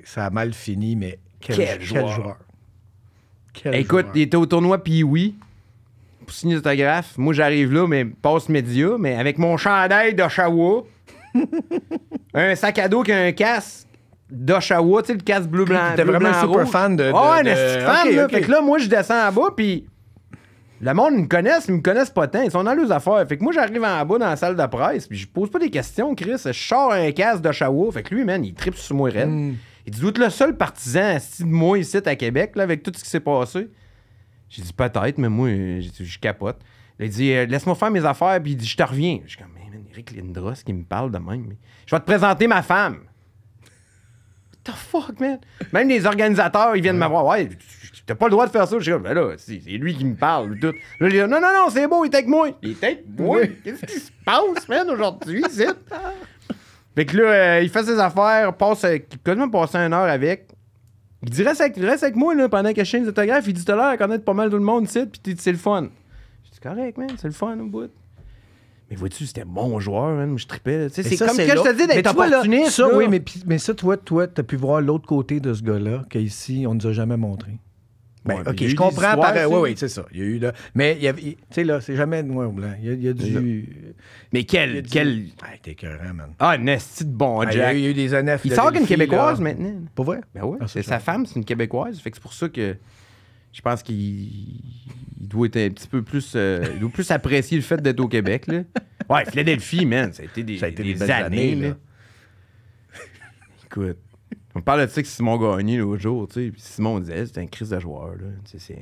ça a mal fini, mais quel, joueur. Écoute, il était au tournoi puis oui. Pour signer l'autographe, moi j'arrive là, mais passe média, mais avec mon chandail d'Oshawa, un sac à dos qui a un casque d'Oshawa, tu sais, le casque bleu blanc. T'es vraiment un super fan de. Ah, oh, un fan, là. Fait que là, moi je descends en bas, puis le monde, me connaissent, ils me connaissent pas tant. Ils sont dans leurs affaires. Fait que moi, j'arrive en bas dans la salle de presse, puis je pose pas des questions, Chris. Je sors un casque d'Oshawa. Fait que lui, man, il tripe sur moi, mm. Il dit, êtes le seul partisan de moi ici à Québec, là, avec tout ce qui s'est passé. J'ai dit, peut-être, mais moi, je capote. Il il dit, euh, laisse-moi faire mes affaires, puis il dit, je te reviens. Je suis comme, Eric Lindros qui me parle de même. Je vais te présenter ma femme. What the fuck, man? Même les organisateurs, ils viennent me voir. « Ouais, t'as pas le droit de faire ça. Je suis comme, ben là, c'est lui qui me parle. Tout. Là, dit, non, non, non, c'est beau, il est avec moi. Il est avec moi? Qu'est-ce qui se passe, man, aujourd'hui, c'est. Fait que là, euh, il fait ses affaires, passe, euh, il peut même passer une heure avec. Il dit reste avec, reste avec moi là, pendant que je change les autographes. Il dit tout à l'heure, connaître pas mal tout le monde ici, puis c'est le fun. Je dis correct, man, c'est le fun au bout. Mais vois-tu, c'était bon joueur, man, je trippais. C'est comme que je te dis d'être opportuniste. ça, oui, mais, mais ça, toi, toi, t'as pu voir l'autre côté de ce gars-là qu'ici, on nous a jamais montré. Ben, OK, je comprends. Par... Oui, oui, c'est ça. Il y a eu, là... Mais, il y avait... tu sais, là, c'est jamais noir ou blanc. Il y a, du... Mais quel... du... quel... Ah, t'es écœurant, man. Ah, Nasty de bon ah, Il y, a eu des années... Il sort qu'une Québécoise, maintenant. Pas vrai? Ben oui. Ah, c'est sa femme, c'est une Québécoise. Fait que c'est pour ça que je pense qu'il doit être un petit peu plus... Euh, il doit plus apprécier le fait d'être au Québec, là. Ouais, Philadelphie, man, ça a été des, ça a été des, années, années là. Écoute... On parle de ça que Simon Gagné l'autre jour, tu sais. Simon disait, c'est un crise de joueur, là. Tu sais,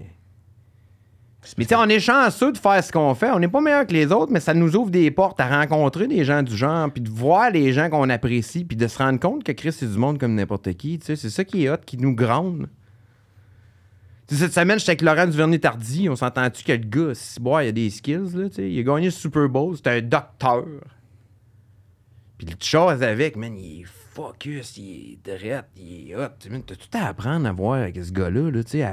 mais tu sais, on est chanceux de faire ce qu'on fait. On n'est pas meilleur que les autres, mais ça nous ouvre des portes à rencontrer des gens du genre, puis de voir les gens qu'on apprécie, puis de se rendre compte que Chris, c'est du monde comme n'importe qui. Tu sais, c'est ça qui est hot, qui nous gronde. cette semaine, j'étais avec Laurent Duvernay-Tardy. On s'entend-tu que le gars, si il a des skills, là, tu sais. Il a gagné le Super Bowl. C'était un docteur. Puis le choses avec, man, il est focus, il est direct, il est hot. T'as tout à apprendre à voir avec ce gars-là, tu sais,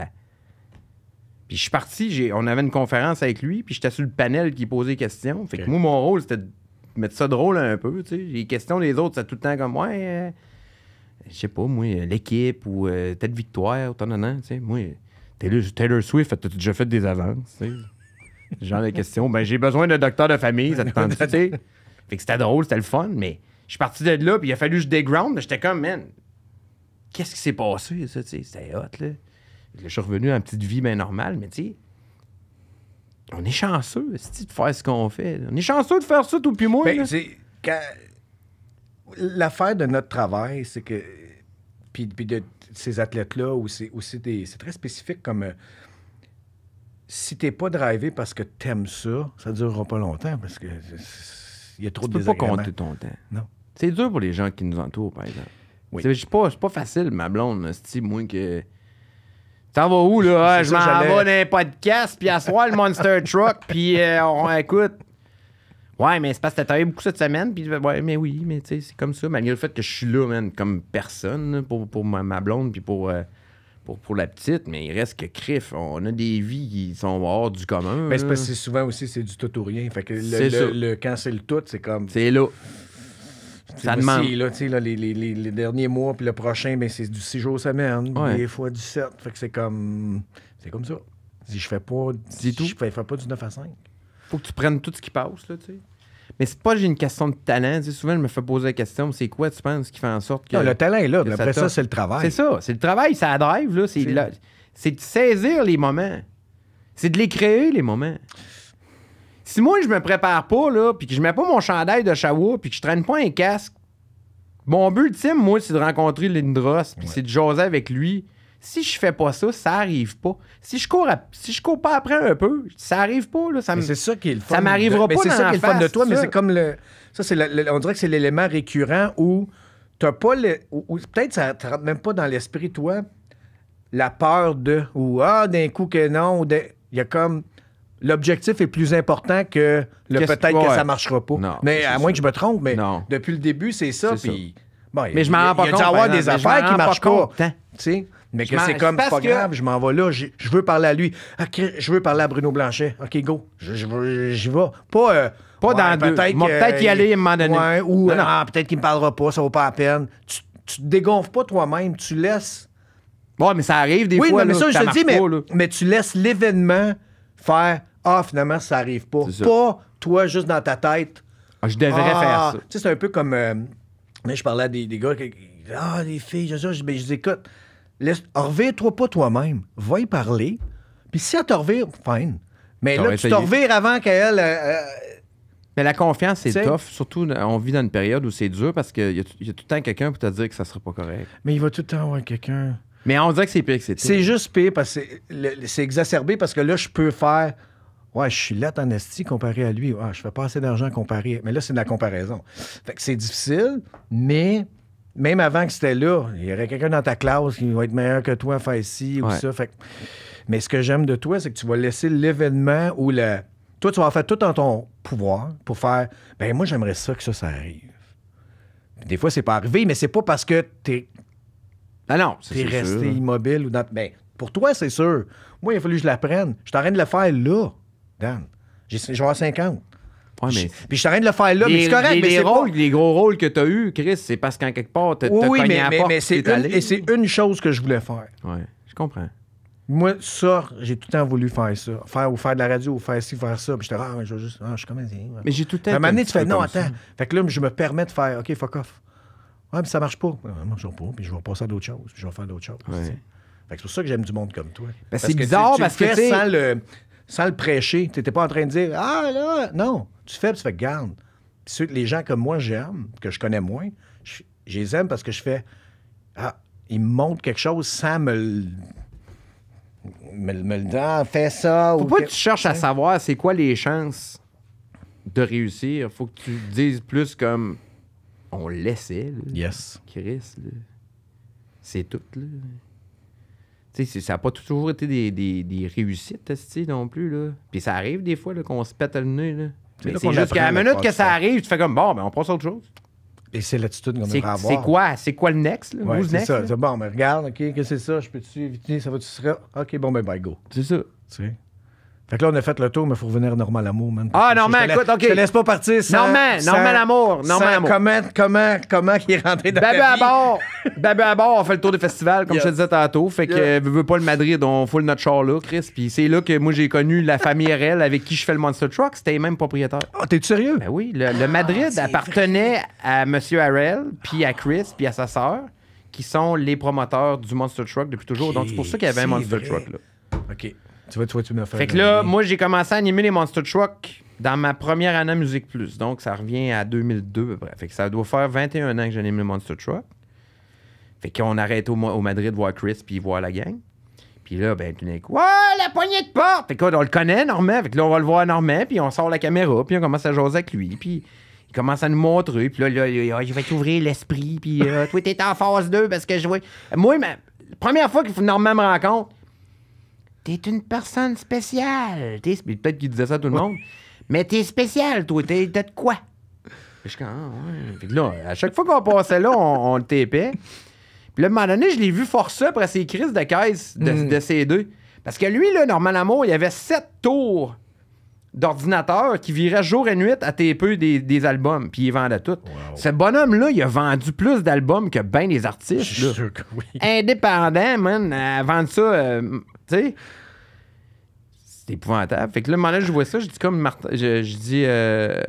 Puis je suis parti, on avait une conférence avec lui, puis j'étais sur le panel qui posait des questions. Fait que moi, mon rôle, c'était de mettre ça drôle un peu, tu sais. Les questions des autres, c'est tout le temps comme, ouais, euh, je sais pas, moi, euh, l'équipe, ou peut telle victoire, ou non, tu sais. Moi, Taylor, Swift, t'as déjà fait des avances, genre les questions. Ben, j'ai besoin d'un docteur de famille, ça te ben, tente, Fait que c'était drôle, c'était le fun, mais je suis parti de là, puis il a fallu que je déground. J'étais comme, man, qu'est-ce qui s'est passé, ça, C'était hot, là. Je suis revenu à une petite vie bien normale, mais tu sais, on est chanceux, de faire ce qu'on fait. On est chanceux de faire ça, tout puis moi. Ben, quand... L'affaire de notre travail, c'est que. Puis, de ces athlètes-là, ou c'est aussi C'est très spécifique comme euh, si t'es pas drivé parce que t'aimes ça, ça durera pas longtemps parce que il a tu de peux pas compter ton temps. Non. C'est dur pour les gens qui nous entourent, par exemple. Oui. C'est pas, pas facile, ma blonde, si moins que. T'en vas où, là? Ah, je m'en vais dans un podcast, puis à soir, le Monster Truck, puis euh, on écoute. Ouais, mais c'est parce que t'as travaillé beaucoup cette semaine, puis ouais, mais oui, mais tu sais, c'est comme ça, malgré le fait que je suis là, man, comme personne, pour, pour ma, blonde, puis pour. Euh, pour, la petite, mais il reste que crif. On a des vies qui sont hors du commun. Mais c'est parce que souvent aussi, c'est du tout ou rien. Fait que le, quand c'est le tout, c'est comme. C'est là. ça demande. là, les, les, derniers mois, puis le prochain, ben, c'est du six jours semaine, des fois du 7. Fait que c'est comme. C'est comme ça. Si je fais pas. fais, pas du 9 à 5. Faut que tu prennes tout ce qui passe, là, tu sais. Mais c'est pas j'ai une question de talent. Tu souvent, je me fais poser la question c'est quoi, tu penses, qui fait en sorte que. Non, le talent est là, après ça, c'est le travail. C'est ça. C'est le travail, ça drive. Là, c'est, de saisir les moments. C'est de les créer, les moments. Si moi, je me prépare pas, là, puis que je mets pas mon chandail de Shawa, puis que je traîne pas un casque, mon but ultime, moi, c'est de rencontrer Lindros, puis c'est de jaser avec lui, si je fais pas ça, ça arrive pas. Si je cours, si je cours pas après un peu, ça arrive pas. Là, ça c'est ça qui le Ça m'arrivera pas. C'est ça qui est le de toi, mais c'est comme le. Ça, c'est on dirait que c'est l'élément récurrent où t'as pas le. Peut-être que ça te rentre même pas dans l'esprit, toi, la peur de. Ou ah, d'un coup que non. il y a comme l'objectif est plus important que le peut-être que ça marchera pas. Non, mais à moins que je me trompe, mais depuis le début, c'est ça. mais je m'en pas des affaires qui marchent pas. Hein. tu sais mais que c'est comme, pas grave, je m'en vais là, je, je, veux parler à lui. Ah, je veux parler à Bruno Blanchet. OK, go. J'y je, vais. Pas, euh, pas dans peut deux. peut-être y aller à un moment donné. ou non, ah, peut-être qu'il me parlera pas, ça vaut pas la peine. Tu, tu te dégonfles pas toi-même, tu laisses. Oui, mais ça arrive des fois. mais ça, je dis, mais, tu laisses l'événement faire Ah, finalement, ça arrive pas. Pas toi, juste dans ta tête. Ah, je devrais faire ça. Tu sais, c'est un peu comme. Euh, mais je parlais à des, des gars. Ah, les filles, je, je, je, écoute « toi pas toi-même. Va y parler. Puis si elle te revire, fine. Mais là, tu te revires avant qu'elle. Euh, euh, mais la confiance, c'est tough. Surtout, on vit dans une période où c'est dur parce qu'il y, y, a tout le temps quelqu'un pour te dire que ça sera pas correct. Mais il va tout le temps avoir quelqu'un. Mais on dirait que c'est pire que c'était. C'est juste pire parce que c'est exacerbé parce que là, je peux faire. Ouais, je suis là en esti comparé à lui. je fais pas assez d'argent comparé. Mais là, c'est de la comparaison. Fait que c'est difficile, mais même avant que c'était là, il y aurait quelqu'un dans ta classe qui va être meilleur que toi à faire ci ou ça. Mais ce que j'aime de toi, c'est que tu vas laisser l'événement ou le Toi, tu vas faire tout en ton pouvoir pour faire ben moi, j'aimerais ça que ça, ça arrive. Des fois, c'est pas arrivé, mais c'est pas parce que t'es. Ah non, c'est T'es resté immobile ou dans. Ben, pour toi, c'est sûr. Moi, il a fallu que je l'apprenne. Je suis en train de le faire là, Dan. J'ai, je vais avoir 50. Puis je suis en train de le faire là, mais c'est correct. Les, mais les, les gros rôles que tu as eus, Chris, c'est parce qu'en quelque part, tu as oui, mais, mais, c'est une, Et c'est une chose que je voulais faire. Oui, je comprends. Moi, ça, j'ai tout le temps voulu faire ça. Faire ou faire de la radio ou faire ci, faire ça. Puis j'étais, ah, je vais juste, ah, je suis comédien. Hein. Mais j'ai tout le temps. À un tu fais, non, attends. Fait que là, je me permets de faire, OK, fuck off. Ouais, mais ça marche pas. moi, je marche pas. Puis je vais passer à d'autres choses. Puis je vais faire d'autres choses. Fait que c'est pour ça que j'aime du monde comme toi. Ben, c'est bizarre parce que. le, sans le prêcher. Tu n'étais pas en train de dire Ah là, non. Tu fais, tu fais garde. les gens que moi, j'aime, que je connais moins, je, les aime parce que je fais Ah, ils me montrent quelque chose sans me le. Me, le ah, fais ça. Faut pas que tu cherches à savoir c'est quoi les chances de réussir. Faut que tu dises plus comme on l'essaie, Yes. Chris, c'est tout. Là ça n'a pas toujours été des, des, des réussites non plus. Là. Puis ça arrive des fois qu'on se pète le nez. Là. c'est juste qu'à la minute que ça arrive, tu fais comme bon, ben on passe à autre chose. Et c'est l'attitude qu'on va avoir. C'est quoi? C'est quoi le next? Là? c'est ça. Bon, mais regarde, OK, que c'est ça? Je peux-tu éviter? Ça va-tu se... OK, bon, ben, bye, go. C'est ça. Fait que là, on a fait le tour, mais il faut revenir à Normal Amour, man. Ah, Normal, écoute, OK. Je te laisse pas partir c'est. Normal, Normal Amour, Normal Comment, comment, comment qu'il est rentré dans Babu à bord. Babu à bord, on fait le tour du festival comme je te disais tantôt. Fait que, yeah. veux pas le Madrid, on le notre char là, Chris. Puis c'est là que moi, j'ai connu la famille RL avec qui je fais le Monster Truck. C'était les mêmes propriétaires. Ah, tes sérieux? Ben oui, le, Madrid ah, appartenait à Monsieur RL, puis à Chris, puis à sa sœur, qui sont les promoteurs du Monster Truck depuis toujours. Donc, c'est pour ça qu'il y avait un Monster Truck, là. OK. Tu vois, tu tu fait. Fait que là, moi, j'ai commencé à animer les Monster Truck dans ma première année Musique Plus. Donc, ça revient à 2002 bref Fait que ça doit faire 21 ans que j'anime les Monster Truck. Fait qu'on arrête au, au Madrid voir Chris puis voir la gang. Puis là, ben, tu d'un coup, la poignée de porte! Fait que on le connaît, Normand. Fait que là, on va le voir, Normand, puis on sort la caméra, puis on commence à jouer avec lui, puis il commence à nous montrer. Puis là, là, je vais t'ouvrir l'esprit, puis euh, toi, t'es en phase 2 parce que je vois. Moi, la première fois que Normand me rencontre, T'es une personne spéciale. Peut-être qu'il disait ça à tout le monde. Mais t'es spécial, toi. T'es de quoi? Je suis ah, là, à chaque fois qu'on passait là, on, le tapait. Puis là, à un moment donné, je l'ai vu forcer après ces crises de caisse de, ces mm. deux. Parce que lui, là, normalement il il avait sept tours d'ordinateur qui virait jour et nuit à TP des, albums, puis il vendait tout. Ce bonhomme-là, il a vendu plus d'albums que bien des artistes. Indépendant, man, vendre ça euh, tu C'est épouvantable. Fait que là, moment je vois ça, je dis comme Martin, je, dis, euh,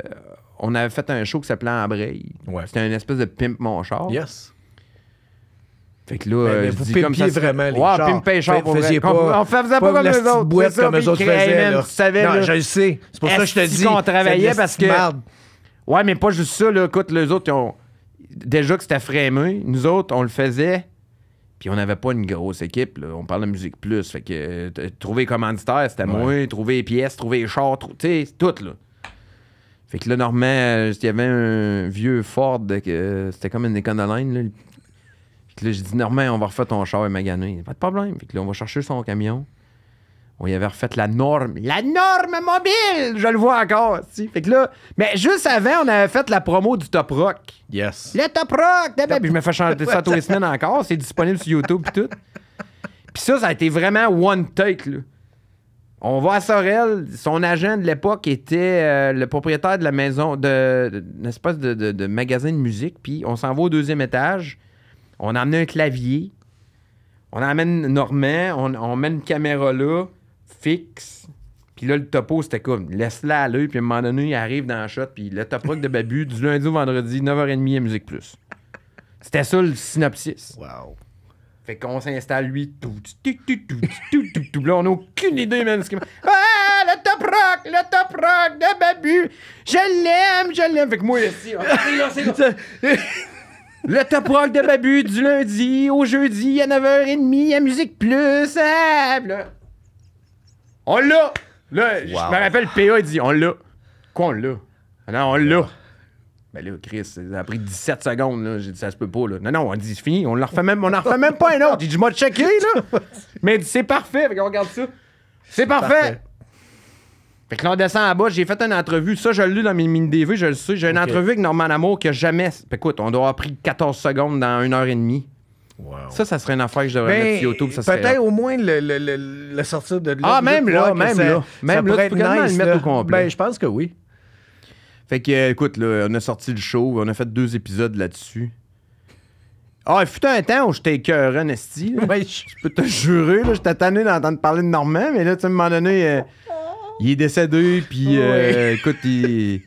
on avait fait un show qui s'appelait Embraye. Ouais. C'était un espèce de pimp mon char. Yes. Fait que là, mais, vous dis comme ça, vraiment les wow, on, faisait pas, comme les autres. Boîte savez comme eux autres je le sais. C'est pour ça que je te dis. on travaillait parce que... Ouais, mais pas juste ça, là. Écoute, les autres, ils ont... Déjà que c'était frémé, nous autres, on le faisait puis on n'avait pas une grosse équipe. On parle de musique plus. Fait que euh, euh, trouver commanditaire, c'était moins. Trouver pièces, trouver les chars, tu sais, tout, là. Fait que là, Normand, euh, il y avait un vieux Ford, que c'était comme une Econoline. Là. Fait que là, j'ai dit, Normand, on va refaire ton char et magané. Pas de problème. Fait que là, on va chercher son camion on y avait refait la norme. La norme mobile! Je le vois encore. Fait que là, mais juste avant, on avait fait la promo du Top Rock. Yes. Le Top Rock! Puis je me fais chanter ça tous les semaines encore. C'est disponible sur YouTube et tout. Puis ça, ça a été vraiment one take. Là. On va à Sorel. Son agent de l'époque était euh, le propriétaire de la maison, de, d'une espèce de, de, magasin de musique. Puis on s'en va au deuxième étage. On a amené un clavier. On amène Normand. On, on met une caméra là fixe. Puis là, le topo, c'était comme, laisse-la aller. Puis à un moment donné, il arrive dans la shot. Puis le top rock de Babu, du lundi au vendredi, 9h30 à Musique Plus. C'était ça le synopsis. Wow. Fait qu'on s'installe, lui. Tout, tout, tout, tout, tout, tout, tout. Là, on n'a aucune idée, même. Ce ah, le top rock, le top rock de Babu. Je l'aime, je l'aime. Fait que moi, ici, là, Le top rock de Babu du lundi au jeudi à 9h30 à Musique Plus. Ah, on l'a! Là, je me rappelle, PA, il dit On l'a. Quoi, on l'a? Non, on l'a. Ben là, Chris, ça a pris 17 secondes, là. J'ai dit, ça se peut pas, là. Non, non, on dit, c'est fini, on n'en refait même, on en refait même pas un autre. J'ai dit, je checké, là. Mais c'est parfait. Fait on regarde ça. C'est parfait. Fait que là, on descend en bas, j'ai fait une entrevue. Ça, je l'ai lu dans mes mini-DV, je le sais. J'ai une interview entrevue avec Norman Amour qui a jamais. Écoute, on doit avoir pris 14 secondes dans une heure et demie. Ça, ça serait une affaire que je devrais mettre ben, sur YouTube. Peut-être au moins le, le, le, sortir de là. Ah, même là, même là. Même là, tu nice, le mettre au complet. Ben, je pense que oui. Fait que, euh, écoute, là, on a sorti le show, on a fait deux épisodes là-dessus. Ah, il fut un temps où j'étais écœuré, Nestie. Ben, je peux te jurer, là, j'étais tanné d'entendre parler de Normand, mais là, tu sais, à un moment donné, euh, il est décédé, puis euh, écoute, il.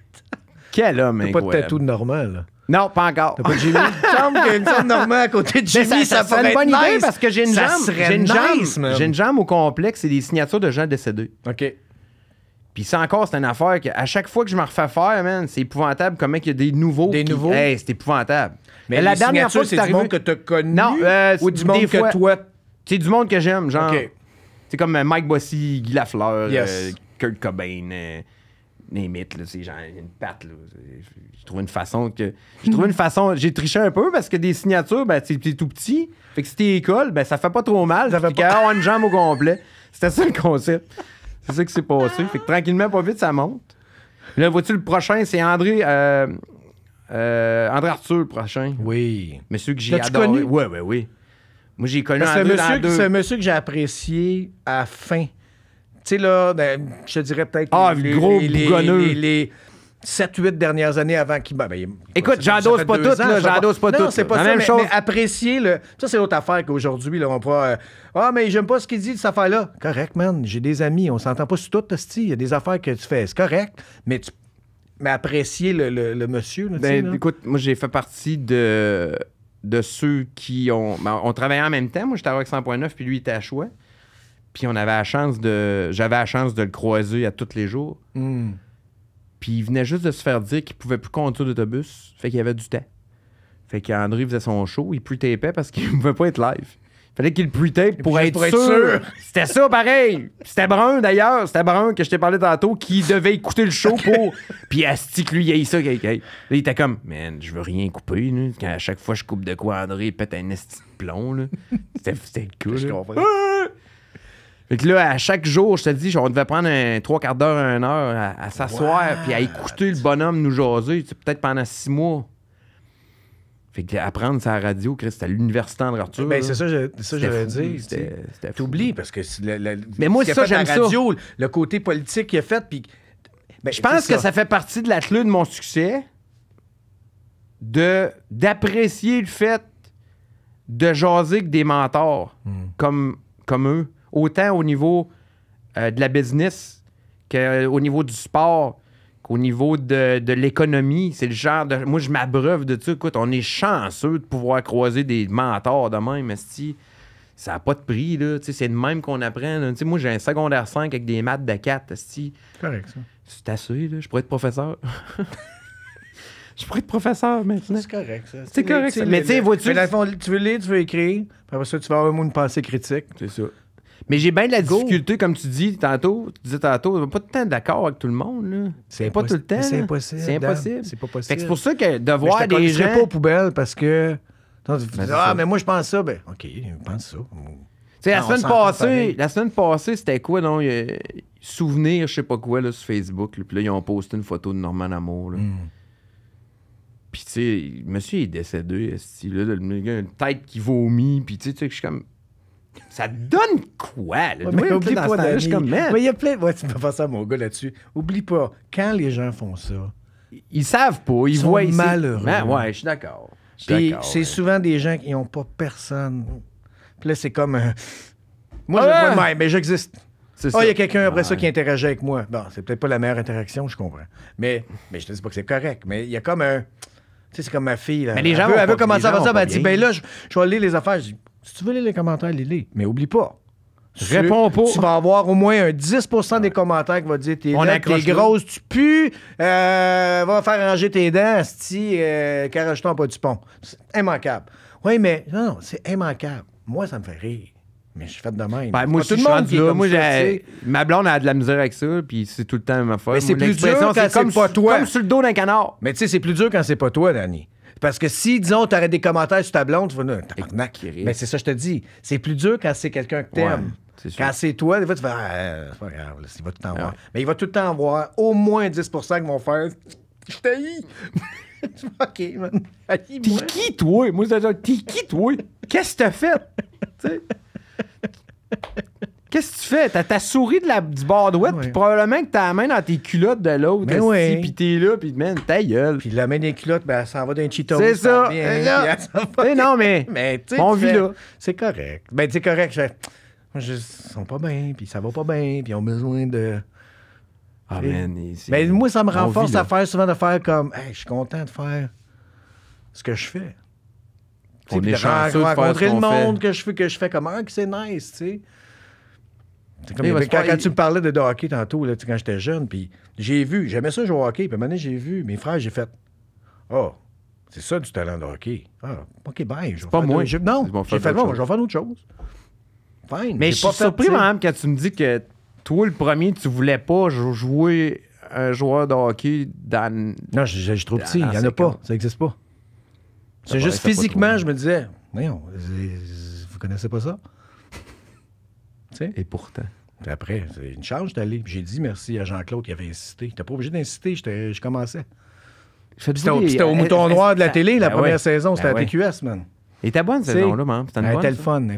Quel homme, Pas de tatou de Normand, là. Non, pas encore. T'as pas de Jimmy? Il y a une jambe normale à côté de Jimmy, ça, ça, ça serait une bonne idée parce que j'ai une jambe. J'ai une, j'ai une jambe au complexe et des signatures de gens décédés. OK. Puis ça encore, c'est une affaire que à chaque fois que je me refais faire, man, c'est épouvantable comment il y a des nouveaux. Des nouveaux. Hey, c'est épouvantable. Mais la dernière fois, c'est du monde que t'as connu non, euh, ou du monde que toi. C'est du monde que j'aime, genre. Ok. C'est comme euh, Mike Bossy, Guy Lafleur, euh, Kurt Cobain les mythes, c'est genre une patte. J'ai trouvé une façon que. J'ai trouvé une façon. J'ai triché un peu parce que des signatures, ben, c'est tout petit. Fait que si t'es école, ben, ça fait pas trop mal. Ça fait une jambe au complet. C'était ça le concept. C'est ça qui s'est passé. Fait que tranquillement, pas vite, ça monte. Là, vois-tu, le prochain, c'est André. Euh, euh, André Arthur, le prochain. Oui. Monsieur que j'ai adoré. Connu? oui, ouais, oui. Moi, j'ai connu C'est monsieur, monsieur que j'ai apprécié à fin sais, là, ben, je dirais peut-être. Ah, les, gros les, les, 7-8 dernières années avant qu'il. Ben, ben, écoute, j'endosse pas tout, là. pas tout. c'est pas la Même chose. mais apprécier le. Ça, c'est autre affaire qu'aujourd'hui, là, on euh, ah, mais j'aime pas ce qu'il dit de cette affaire-là. Correct, man. J'ai des amis. On s'entend pas sur tout, style. Il y a des affaires que tu fais. C'est correct. Mais tu. Mais apprécier le, monsieur, ben, Écoute, moi, j'ai fait partie de de ceux qui ont. on travaillait en même temps. Moi, j'étais avec 100.9, puis lui, il était à choix. Puis on avait la chance de. J'avais la chance de le croiser à tous les jours. Hmm. Puis il venait juste de se faire dire qu'il pouvait plus conduire d'autobus. Fait qu'il y avait du temps. Fait qu'André faisait son show, il pre-tapait parce qu'il ne pouvait pas être live. Fallait qu'il pre pour, être, sûr. C'était ça, pareil. C'était Brun, d'ailleurs. C'était Brun que je t'ai parlé tantôt qui devait écouter le show pour. Puis Astic, lui, il a ça. Là, il était comme, man, je veux rien couper. Quand à chaque fois je coupe de quoi, André pète un esti de plomb. C'était cool. Je ah! Fait que là, à chaque jour, je te dis, on devait prendre un trois quarts d'heure, une heure à, s'asseoir, puis à écouter le bonhomme nous jaser, peut-être pendant six mois. Fait que apprendre sa radio, Chris, c'était l'université en Arthur. Eh ben, c'est ça, c'est ça j'avais dit. C'était T'oublies, parce que. Le, mais moi, ça, j'aime ça. Radio, le côté politique qu'il a fait, puis. Ben, je pense que ça. fait partie de la clé de mon succès de d'apprécier le fait de jaser avec des mentors hmm. comme, comme eux autant au niveau euh, de la business qu'au euh, niveau du sport, qu'au niveau de, l'économie. C'est le genre de. Moi, je m'abreuve de ça. Écoute, on est chanceux de pouvoir croiser des mentors de même, si ça n'a pas de prix, là. C'est de même qu'on apprend. sais Moi, j'ai un secondaire 5 avec des maths de 4, si. Correct, ça. C'est assez, là. Je pourrais être professeur. je pourrais être professeur maintenant. C'est correct, ça. C'est correct, Mais, tu tu veux lire, tu veux écrire, après ça, tu vas avoir un mot de pensée critique. C'est ça. Mais j'ai bien de la difficulté, comme tu dis tantôt, tu disais tantôt, pas tout le temps d'accord avec tout le monde. C'est pas tout le temps. C'est impossible. C'est impossible. C'est pas possible. C'est pour ça que de voir des pas aux poubelles parce que. Ben, ah, mais moi, je pense ça. Ben, OK, je pense ça. Tu la, semaine passée, la semaine passée, c'était quoi, non? Euh, souvenir, je sais pas quoi, là, sur Facebook. puis là, ils ont posté une photo de Norman Amour. Là. Hmm. Puis, tu sais, monsieur est décédé, là, le, gars, une tête qui vomit. Puis, tu sais, je suis comme. Ça donne quoi? Là? mais oublie pas d'aller. Mais il y a plein. Ouais, tu peux faire ça mon gars là-dessus. Oublie pas, quand les gens font ça, ils savent pas, ils, sont voient. malheureux. Ben, ouais, je suis d'accord. Puis c'est souvent des gens qui n'ont pas personne. Puis là, c'est comme. un. Euh, moi, je ah! mais j'existe. Ah, oh, il y a quelqu'un après ça qui interagit avec moi. Bon, c'est peut-être pas la meilleure interaction, je comprends. Mais, mais je te dis pas que c'est correct. Mais il y a comme un. Tu sais, c'est comme ma fille. Mais les gens. Elle veut, commencer à faire ça. Ben, elle dit, ben là, je, vais aller les affaires. Si tu veux lire les commentaires, lis Mais oublie pas. Réponds pas. Tu vas avoir au moins un 10 des commentaires qui vont dire t'es grosse, tu pues, euh, va faire ranger tes dents, si euh, toi pas du pont. C'est immanquable. Oui, mais non, non c'est immanquable. Moi, ça me fait rire. Mais je suis fait de même. Ben, moi, tout le monde Moi, j'ai, ma blonde a de la misère avec ça, puis c'est tout le temps ma faute. Mais c'est plus dur quand c'est comme, pas toi. Comme sur le dos d'un canard. Mais tu sais, c'est plus dur quand c'est pas toi, Danny. Parce que si, disons, t'arrêtes des commentaires sur ta blonde, tu vas dire, tabarnak. Mais ben, c'est ça, je te dis. C'est plus dur quand c'est quelqu'un que t'aimes. Quand c'est toi, des fois, tu fais, ah, euh, c'est pas grave, il va tout le voir. Mais il va tout le temps voir au moins 10 qui vont faire, je t'ai OK, man. T'es qui, toi? Moi, je t'es qui, toi? Qu'est-ce que t'as fait? Qu'est-ce que tu fais? T'as ta souris de la, du bord de probablement que t'as la main dans tes culottes de l'autre. Mais oui. Puis t'es là, puis man, ta gueule. Puis la main des culottes, ben, ça va d'un cheeto. C'est ça. Bien, eh non, mais, mais on vit là. C'est correct. Ben, c'est correct. Je, je, ils sont pas bien, puis ça va pas bien, puis ils ont besoin de... Ah, ici. mais ben, moi, ça me renforce à faire souvent de faire comme, hey, je suis content de faire ce que je fais. On est de, chanceux de, rencontrer le monde que je fais, que je fais comme, ah, que c'est nice, tu sais quand, tu me parlais de, hockey tantôt, quand j'étais jeune, j'ai vu, j'aimais ça jouer au hockey, puis à un moment j'ai vu, mes frères, j'ai fait Oh, c'est ça du talent de hockey. Ah, OK, ben, Je pas moi. De... non, j'ai fait bon, je vais faire autre chose. Mais je suis surpris, même, quand tu me dis que toi, le premier, tu voulais pas jouer un joueur de hockey dans. Non, je, suis trop petit. Il n'y en a pas. Ça n'existe pas. C'est juste physiquement, je me disais, non, vous connaissez pas ça? Et pourtant après, c'est une chance d'aller. J'ai dit merci à Jean-Claude qui avait incité. T'es pas obligé d'inciter, je commençais. C'était au, euh, mouton noir de la télé, la ben première saison, c'était à TQS, ben man. Et était bonne, cette saison-là, man. C'était une bonne.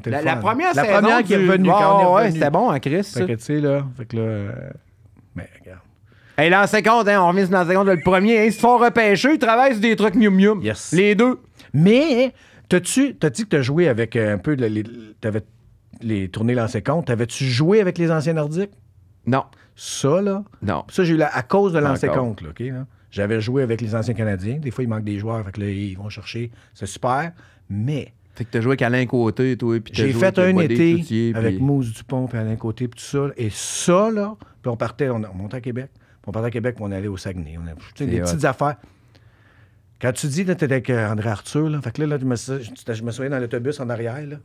la, première saison. La première qui est venue, C'était bon, en hein, Chris. Fait que, tu sais, là. Fait que là. Euh, mais regarde. Hey, là, en seconde, hein, on revient dans la seconde. le premier, ils hein, se font repêcher, ils travaillent sur des trucs mium mium. Yes. Les deux. Mais, t'as-tu. T'as dit que t'as joué avec euh, un peu. T'avais les tournées lancées compte, t'avais-tu joué avec les anciens nordiques? Non. Ça, là? Non. Ça, j'ai eu à cause de lancer contre, là, OK? J'avais joué avec les anciens Canadiens. Des fois, il manque des joueurs, fait que ils vont chercher. C'est super. Mais. Fait que t'as joué avec Alain Côté, toi, puis J'ai joué fait un été avec Mousse Dupont, puis Alain Côté, puis tout ça. Et ça, là, puis on partait, on, montait à Québec. Puis on partait à Québec, puis on allait au Saguenay. On a, des petites affaires. Quand tu dis, t'étais avec euh, André Arthur, là, là, je me souviens dans l'autobus en arrière, là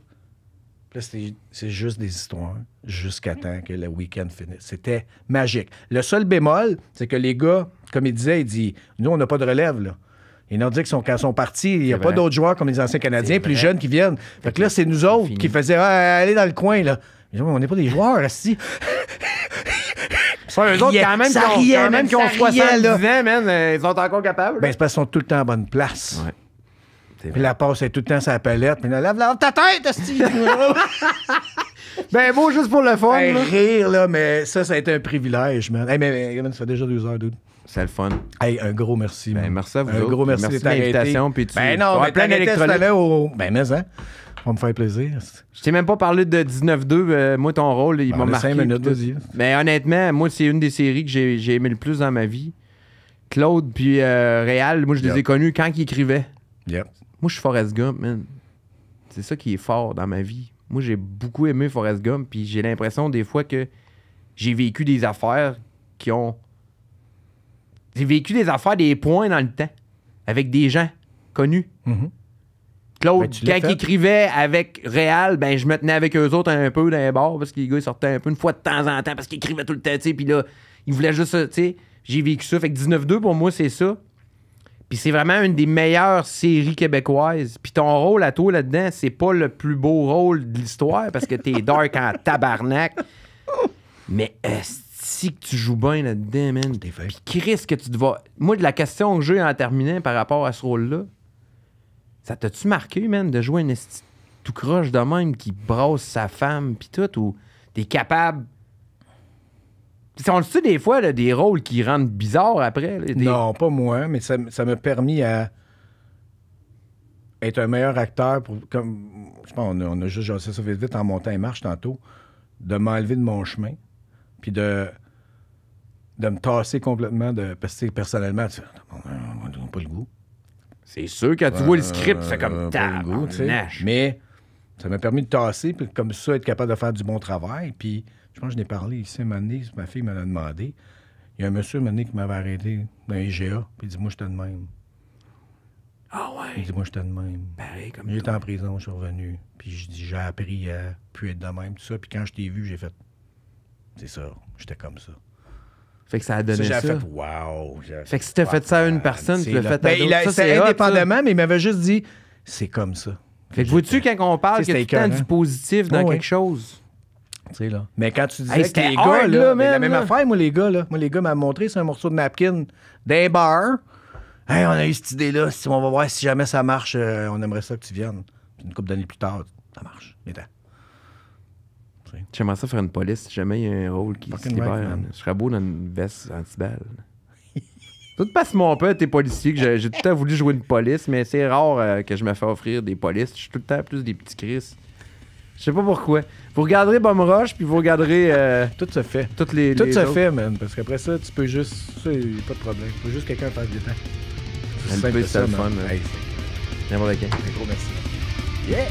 c'est juste des histoires jusqu'à temps que le week-end finisse. C'était magique. Le seul bémol, c'est que les gars, comme il disait, il dit Nous, on n'a pas de relève, là. nous Nordiques sont, quand sont partis, il n'y a pas d'autres joueurs comme les anciens Canadiens, plus jeunes qui viennent. Fait que là, c'est nous autres qui faisaient ah, ah, aller dans le coin, là. on n'est pas des joueurs, assis. Ça, eux autres, quand ont 70 ans, euh, ils sont encore capables. Ben, c'est parce qu'ils sont tout le temps en bonne place. Ouais. Puis la passe est tout le temps sa palette. Puis là, lave, dans ta tête, ben, bon, juste pour le fun. là. Rire, là, mais ça, ça a été un privilège, man. mais, ça fait déjà deux heures, dude. C'est le fun. Hey, un gros merci. Ben, merci à vous. Un gros merci, merci de l'invitation. Puis tu ben non, mais plein d'électronique. Au... Ben, mais, hein? va me faire plaisir. Je t'ai même pas parlé de 19-2. Euh, moi, ton rôle, il ben, m'a marqué. 5 minutes, Mais ben, honnêtement, moi, c'est une des séries que j'ai aimé le plus dans ma vie. Claude puis euh, Réal, moi, je les ai connus quand ils écrivaient. Yep. Moi, je suis Forrest Gump, C'est ça qui est fort dans ma vie. Moi, j'ai beaucoup aimé Forrest Gump, puis j'ai l'impression des fois que j'ai vécu des affaires qui ont. J'ai vécu des affaires, des points dans le temps, avec des gens connus. Mhm. Claude, ben, quand il écrivait avec Réal, ben je me tenais avec eux autres un peu dans bord parce que les gars ils sortaient un peu une fois de temps en temps parce qu'ils écrivaient tout le temps, tu puis là, il voulait juste tu sais. J'ai vécu ça. Fait que 19-2 pour moi, c'est ça. Puis c'est vraiment une des meilleures séries québécoises. Puis ton rôle à toi là-dedans, c'est pas le plus beau rôle de l'histoire parce que t'es dark en tabarnak. Mais si que tu joues bien là-dedans, man. Puis Chris, que tu te vas. Moi, de la question que j'ai en terminant par rapport à ce rôle-là, ça t'a-tu marqué, man, de jouer un tout croche de même qui brosse sa femme, puis tout, ou t'es capable on le sait des fois, des rôles qui rendent bizarre après. Non, pas moi, mais ça, m'a permis à être un meilleur acteur. Pour, comme, je pense, on a, on a juste joué ça vite, vite en montant et marche tantôt, de m'enlever de mon chemin, puis de, de me tasser complètement. De, parce que personnellement, tu ah, pas le goût. C'est sûr, quand tu vois le script, c'est comme euh, pas Mais ça m'a permis de tasser, puis comme ça, être capable de faire du bon travail, puis je pense que je l'ai parlé ici, donné, ma fille me l'a demandé. Il y a un monsieur, donné, qui m'avait arrêté dans l'IGA. puis il dit Moi, je te de même. Ah ouais? Il dit Moi, je de même. Pareil comme J'étais en prison, je suis revenu. Puis je dis J'ai appris à plus être de même, tout ça. Puis quand je t'ai vu, j'ai fait C'est ça, j'étais comme ça. Fait que ça a donné ça. J'ai Fait, wow, fait que si t'as fait ça à une personne, tu l'as fait à ben, Ça C'est indépendamment, mais il m'avait juste dit, c'est comme ça. Fait que vois-tu, quand on parle, que y a le temps du positif dans quelque chose. Mais quand tu disais que les gars, là, la même affaire, moi, les gars, là, moi, les gars m'a montré, c'est un morceau de napkin d'un bar. on a eu cette idée-là, si on va voir si jamais ça marche, euh, on aimerait ça que tu viennes. une couple d'années plus tard, ça marche. J'aimerais ça faire une police si jamais il y a un rôle qui se libère. je serais beau dans une veste anti-balle. Tout passe mon peu, t'es policier, que j'ai tout le temps voulu jouer une police, mais c'est rare euh, que je me fais offrir des polices. Je suis tout le temps plus des petits cris. Je sais pas pourquoi. Vous regarderez Bumroche, puis vous regarderez. Euh, Tout se fait. toutes les. Tout se fait, man. Parce qu'après ça, tu peux juste. Ça, y a pas de problème. Il faut juste que quelqu'un fasse des temps. Un c'est un gros merci. Yeah!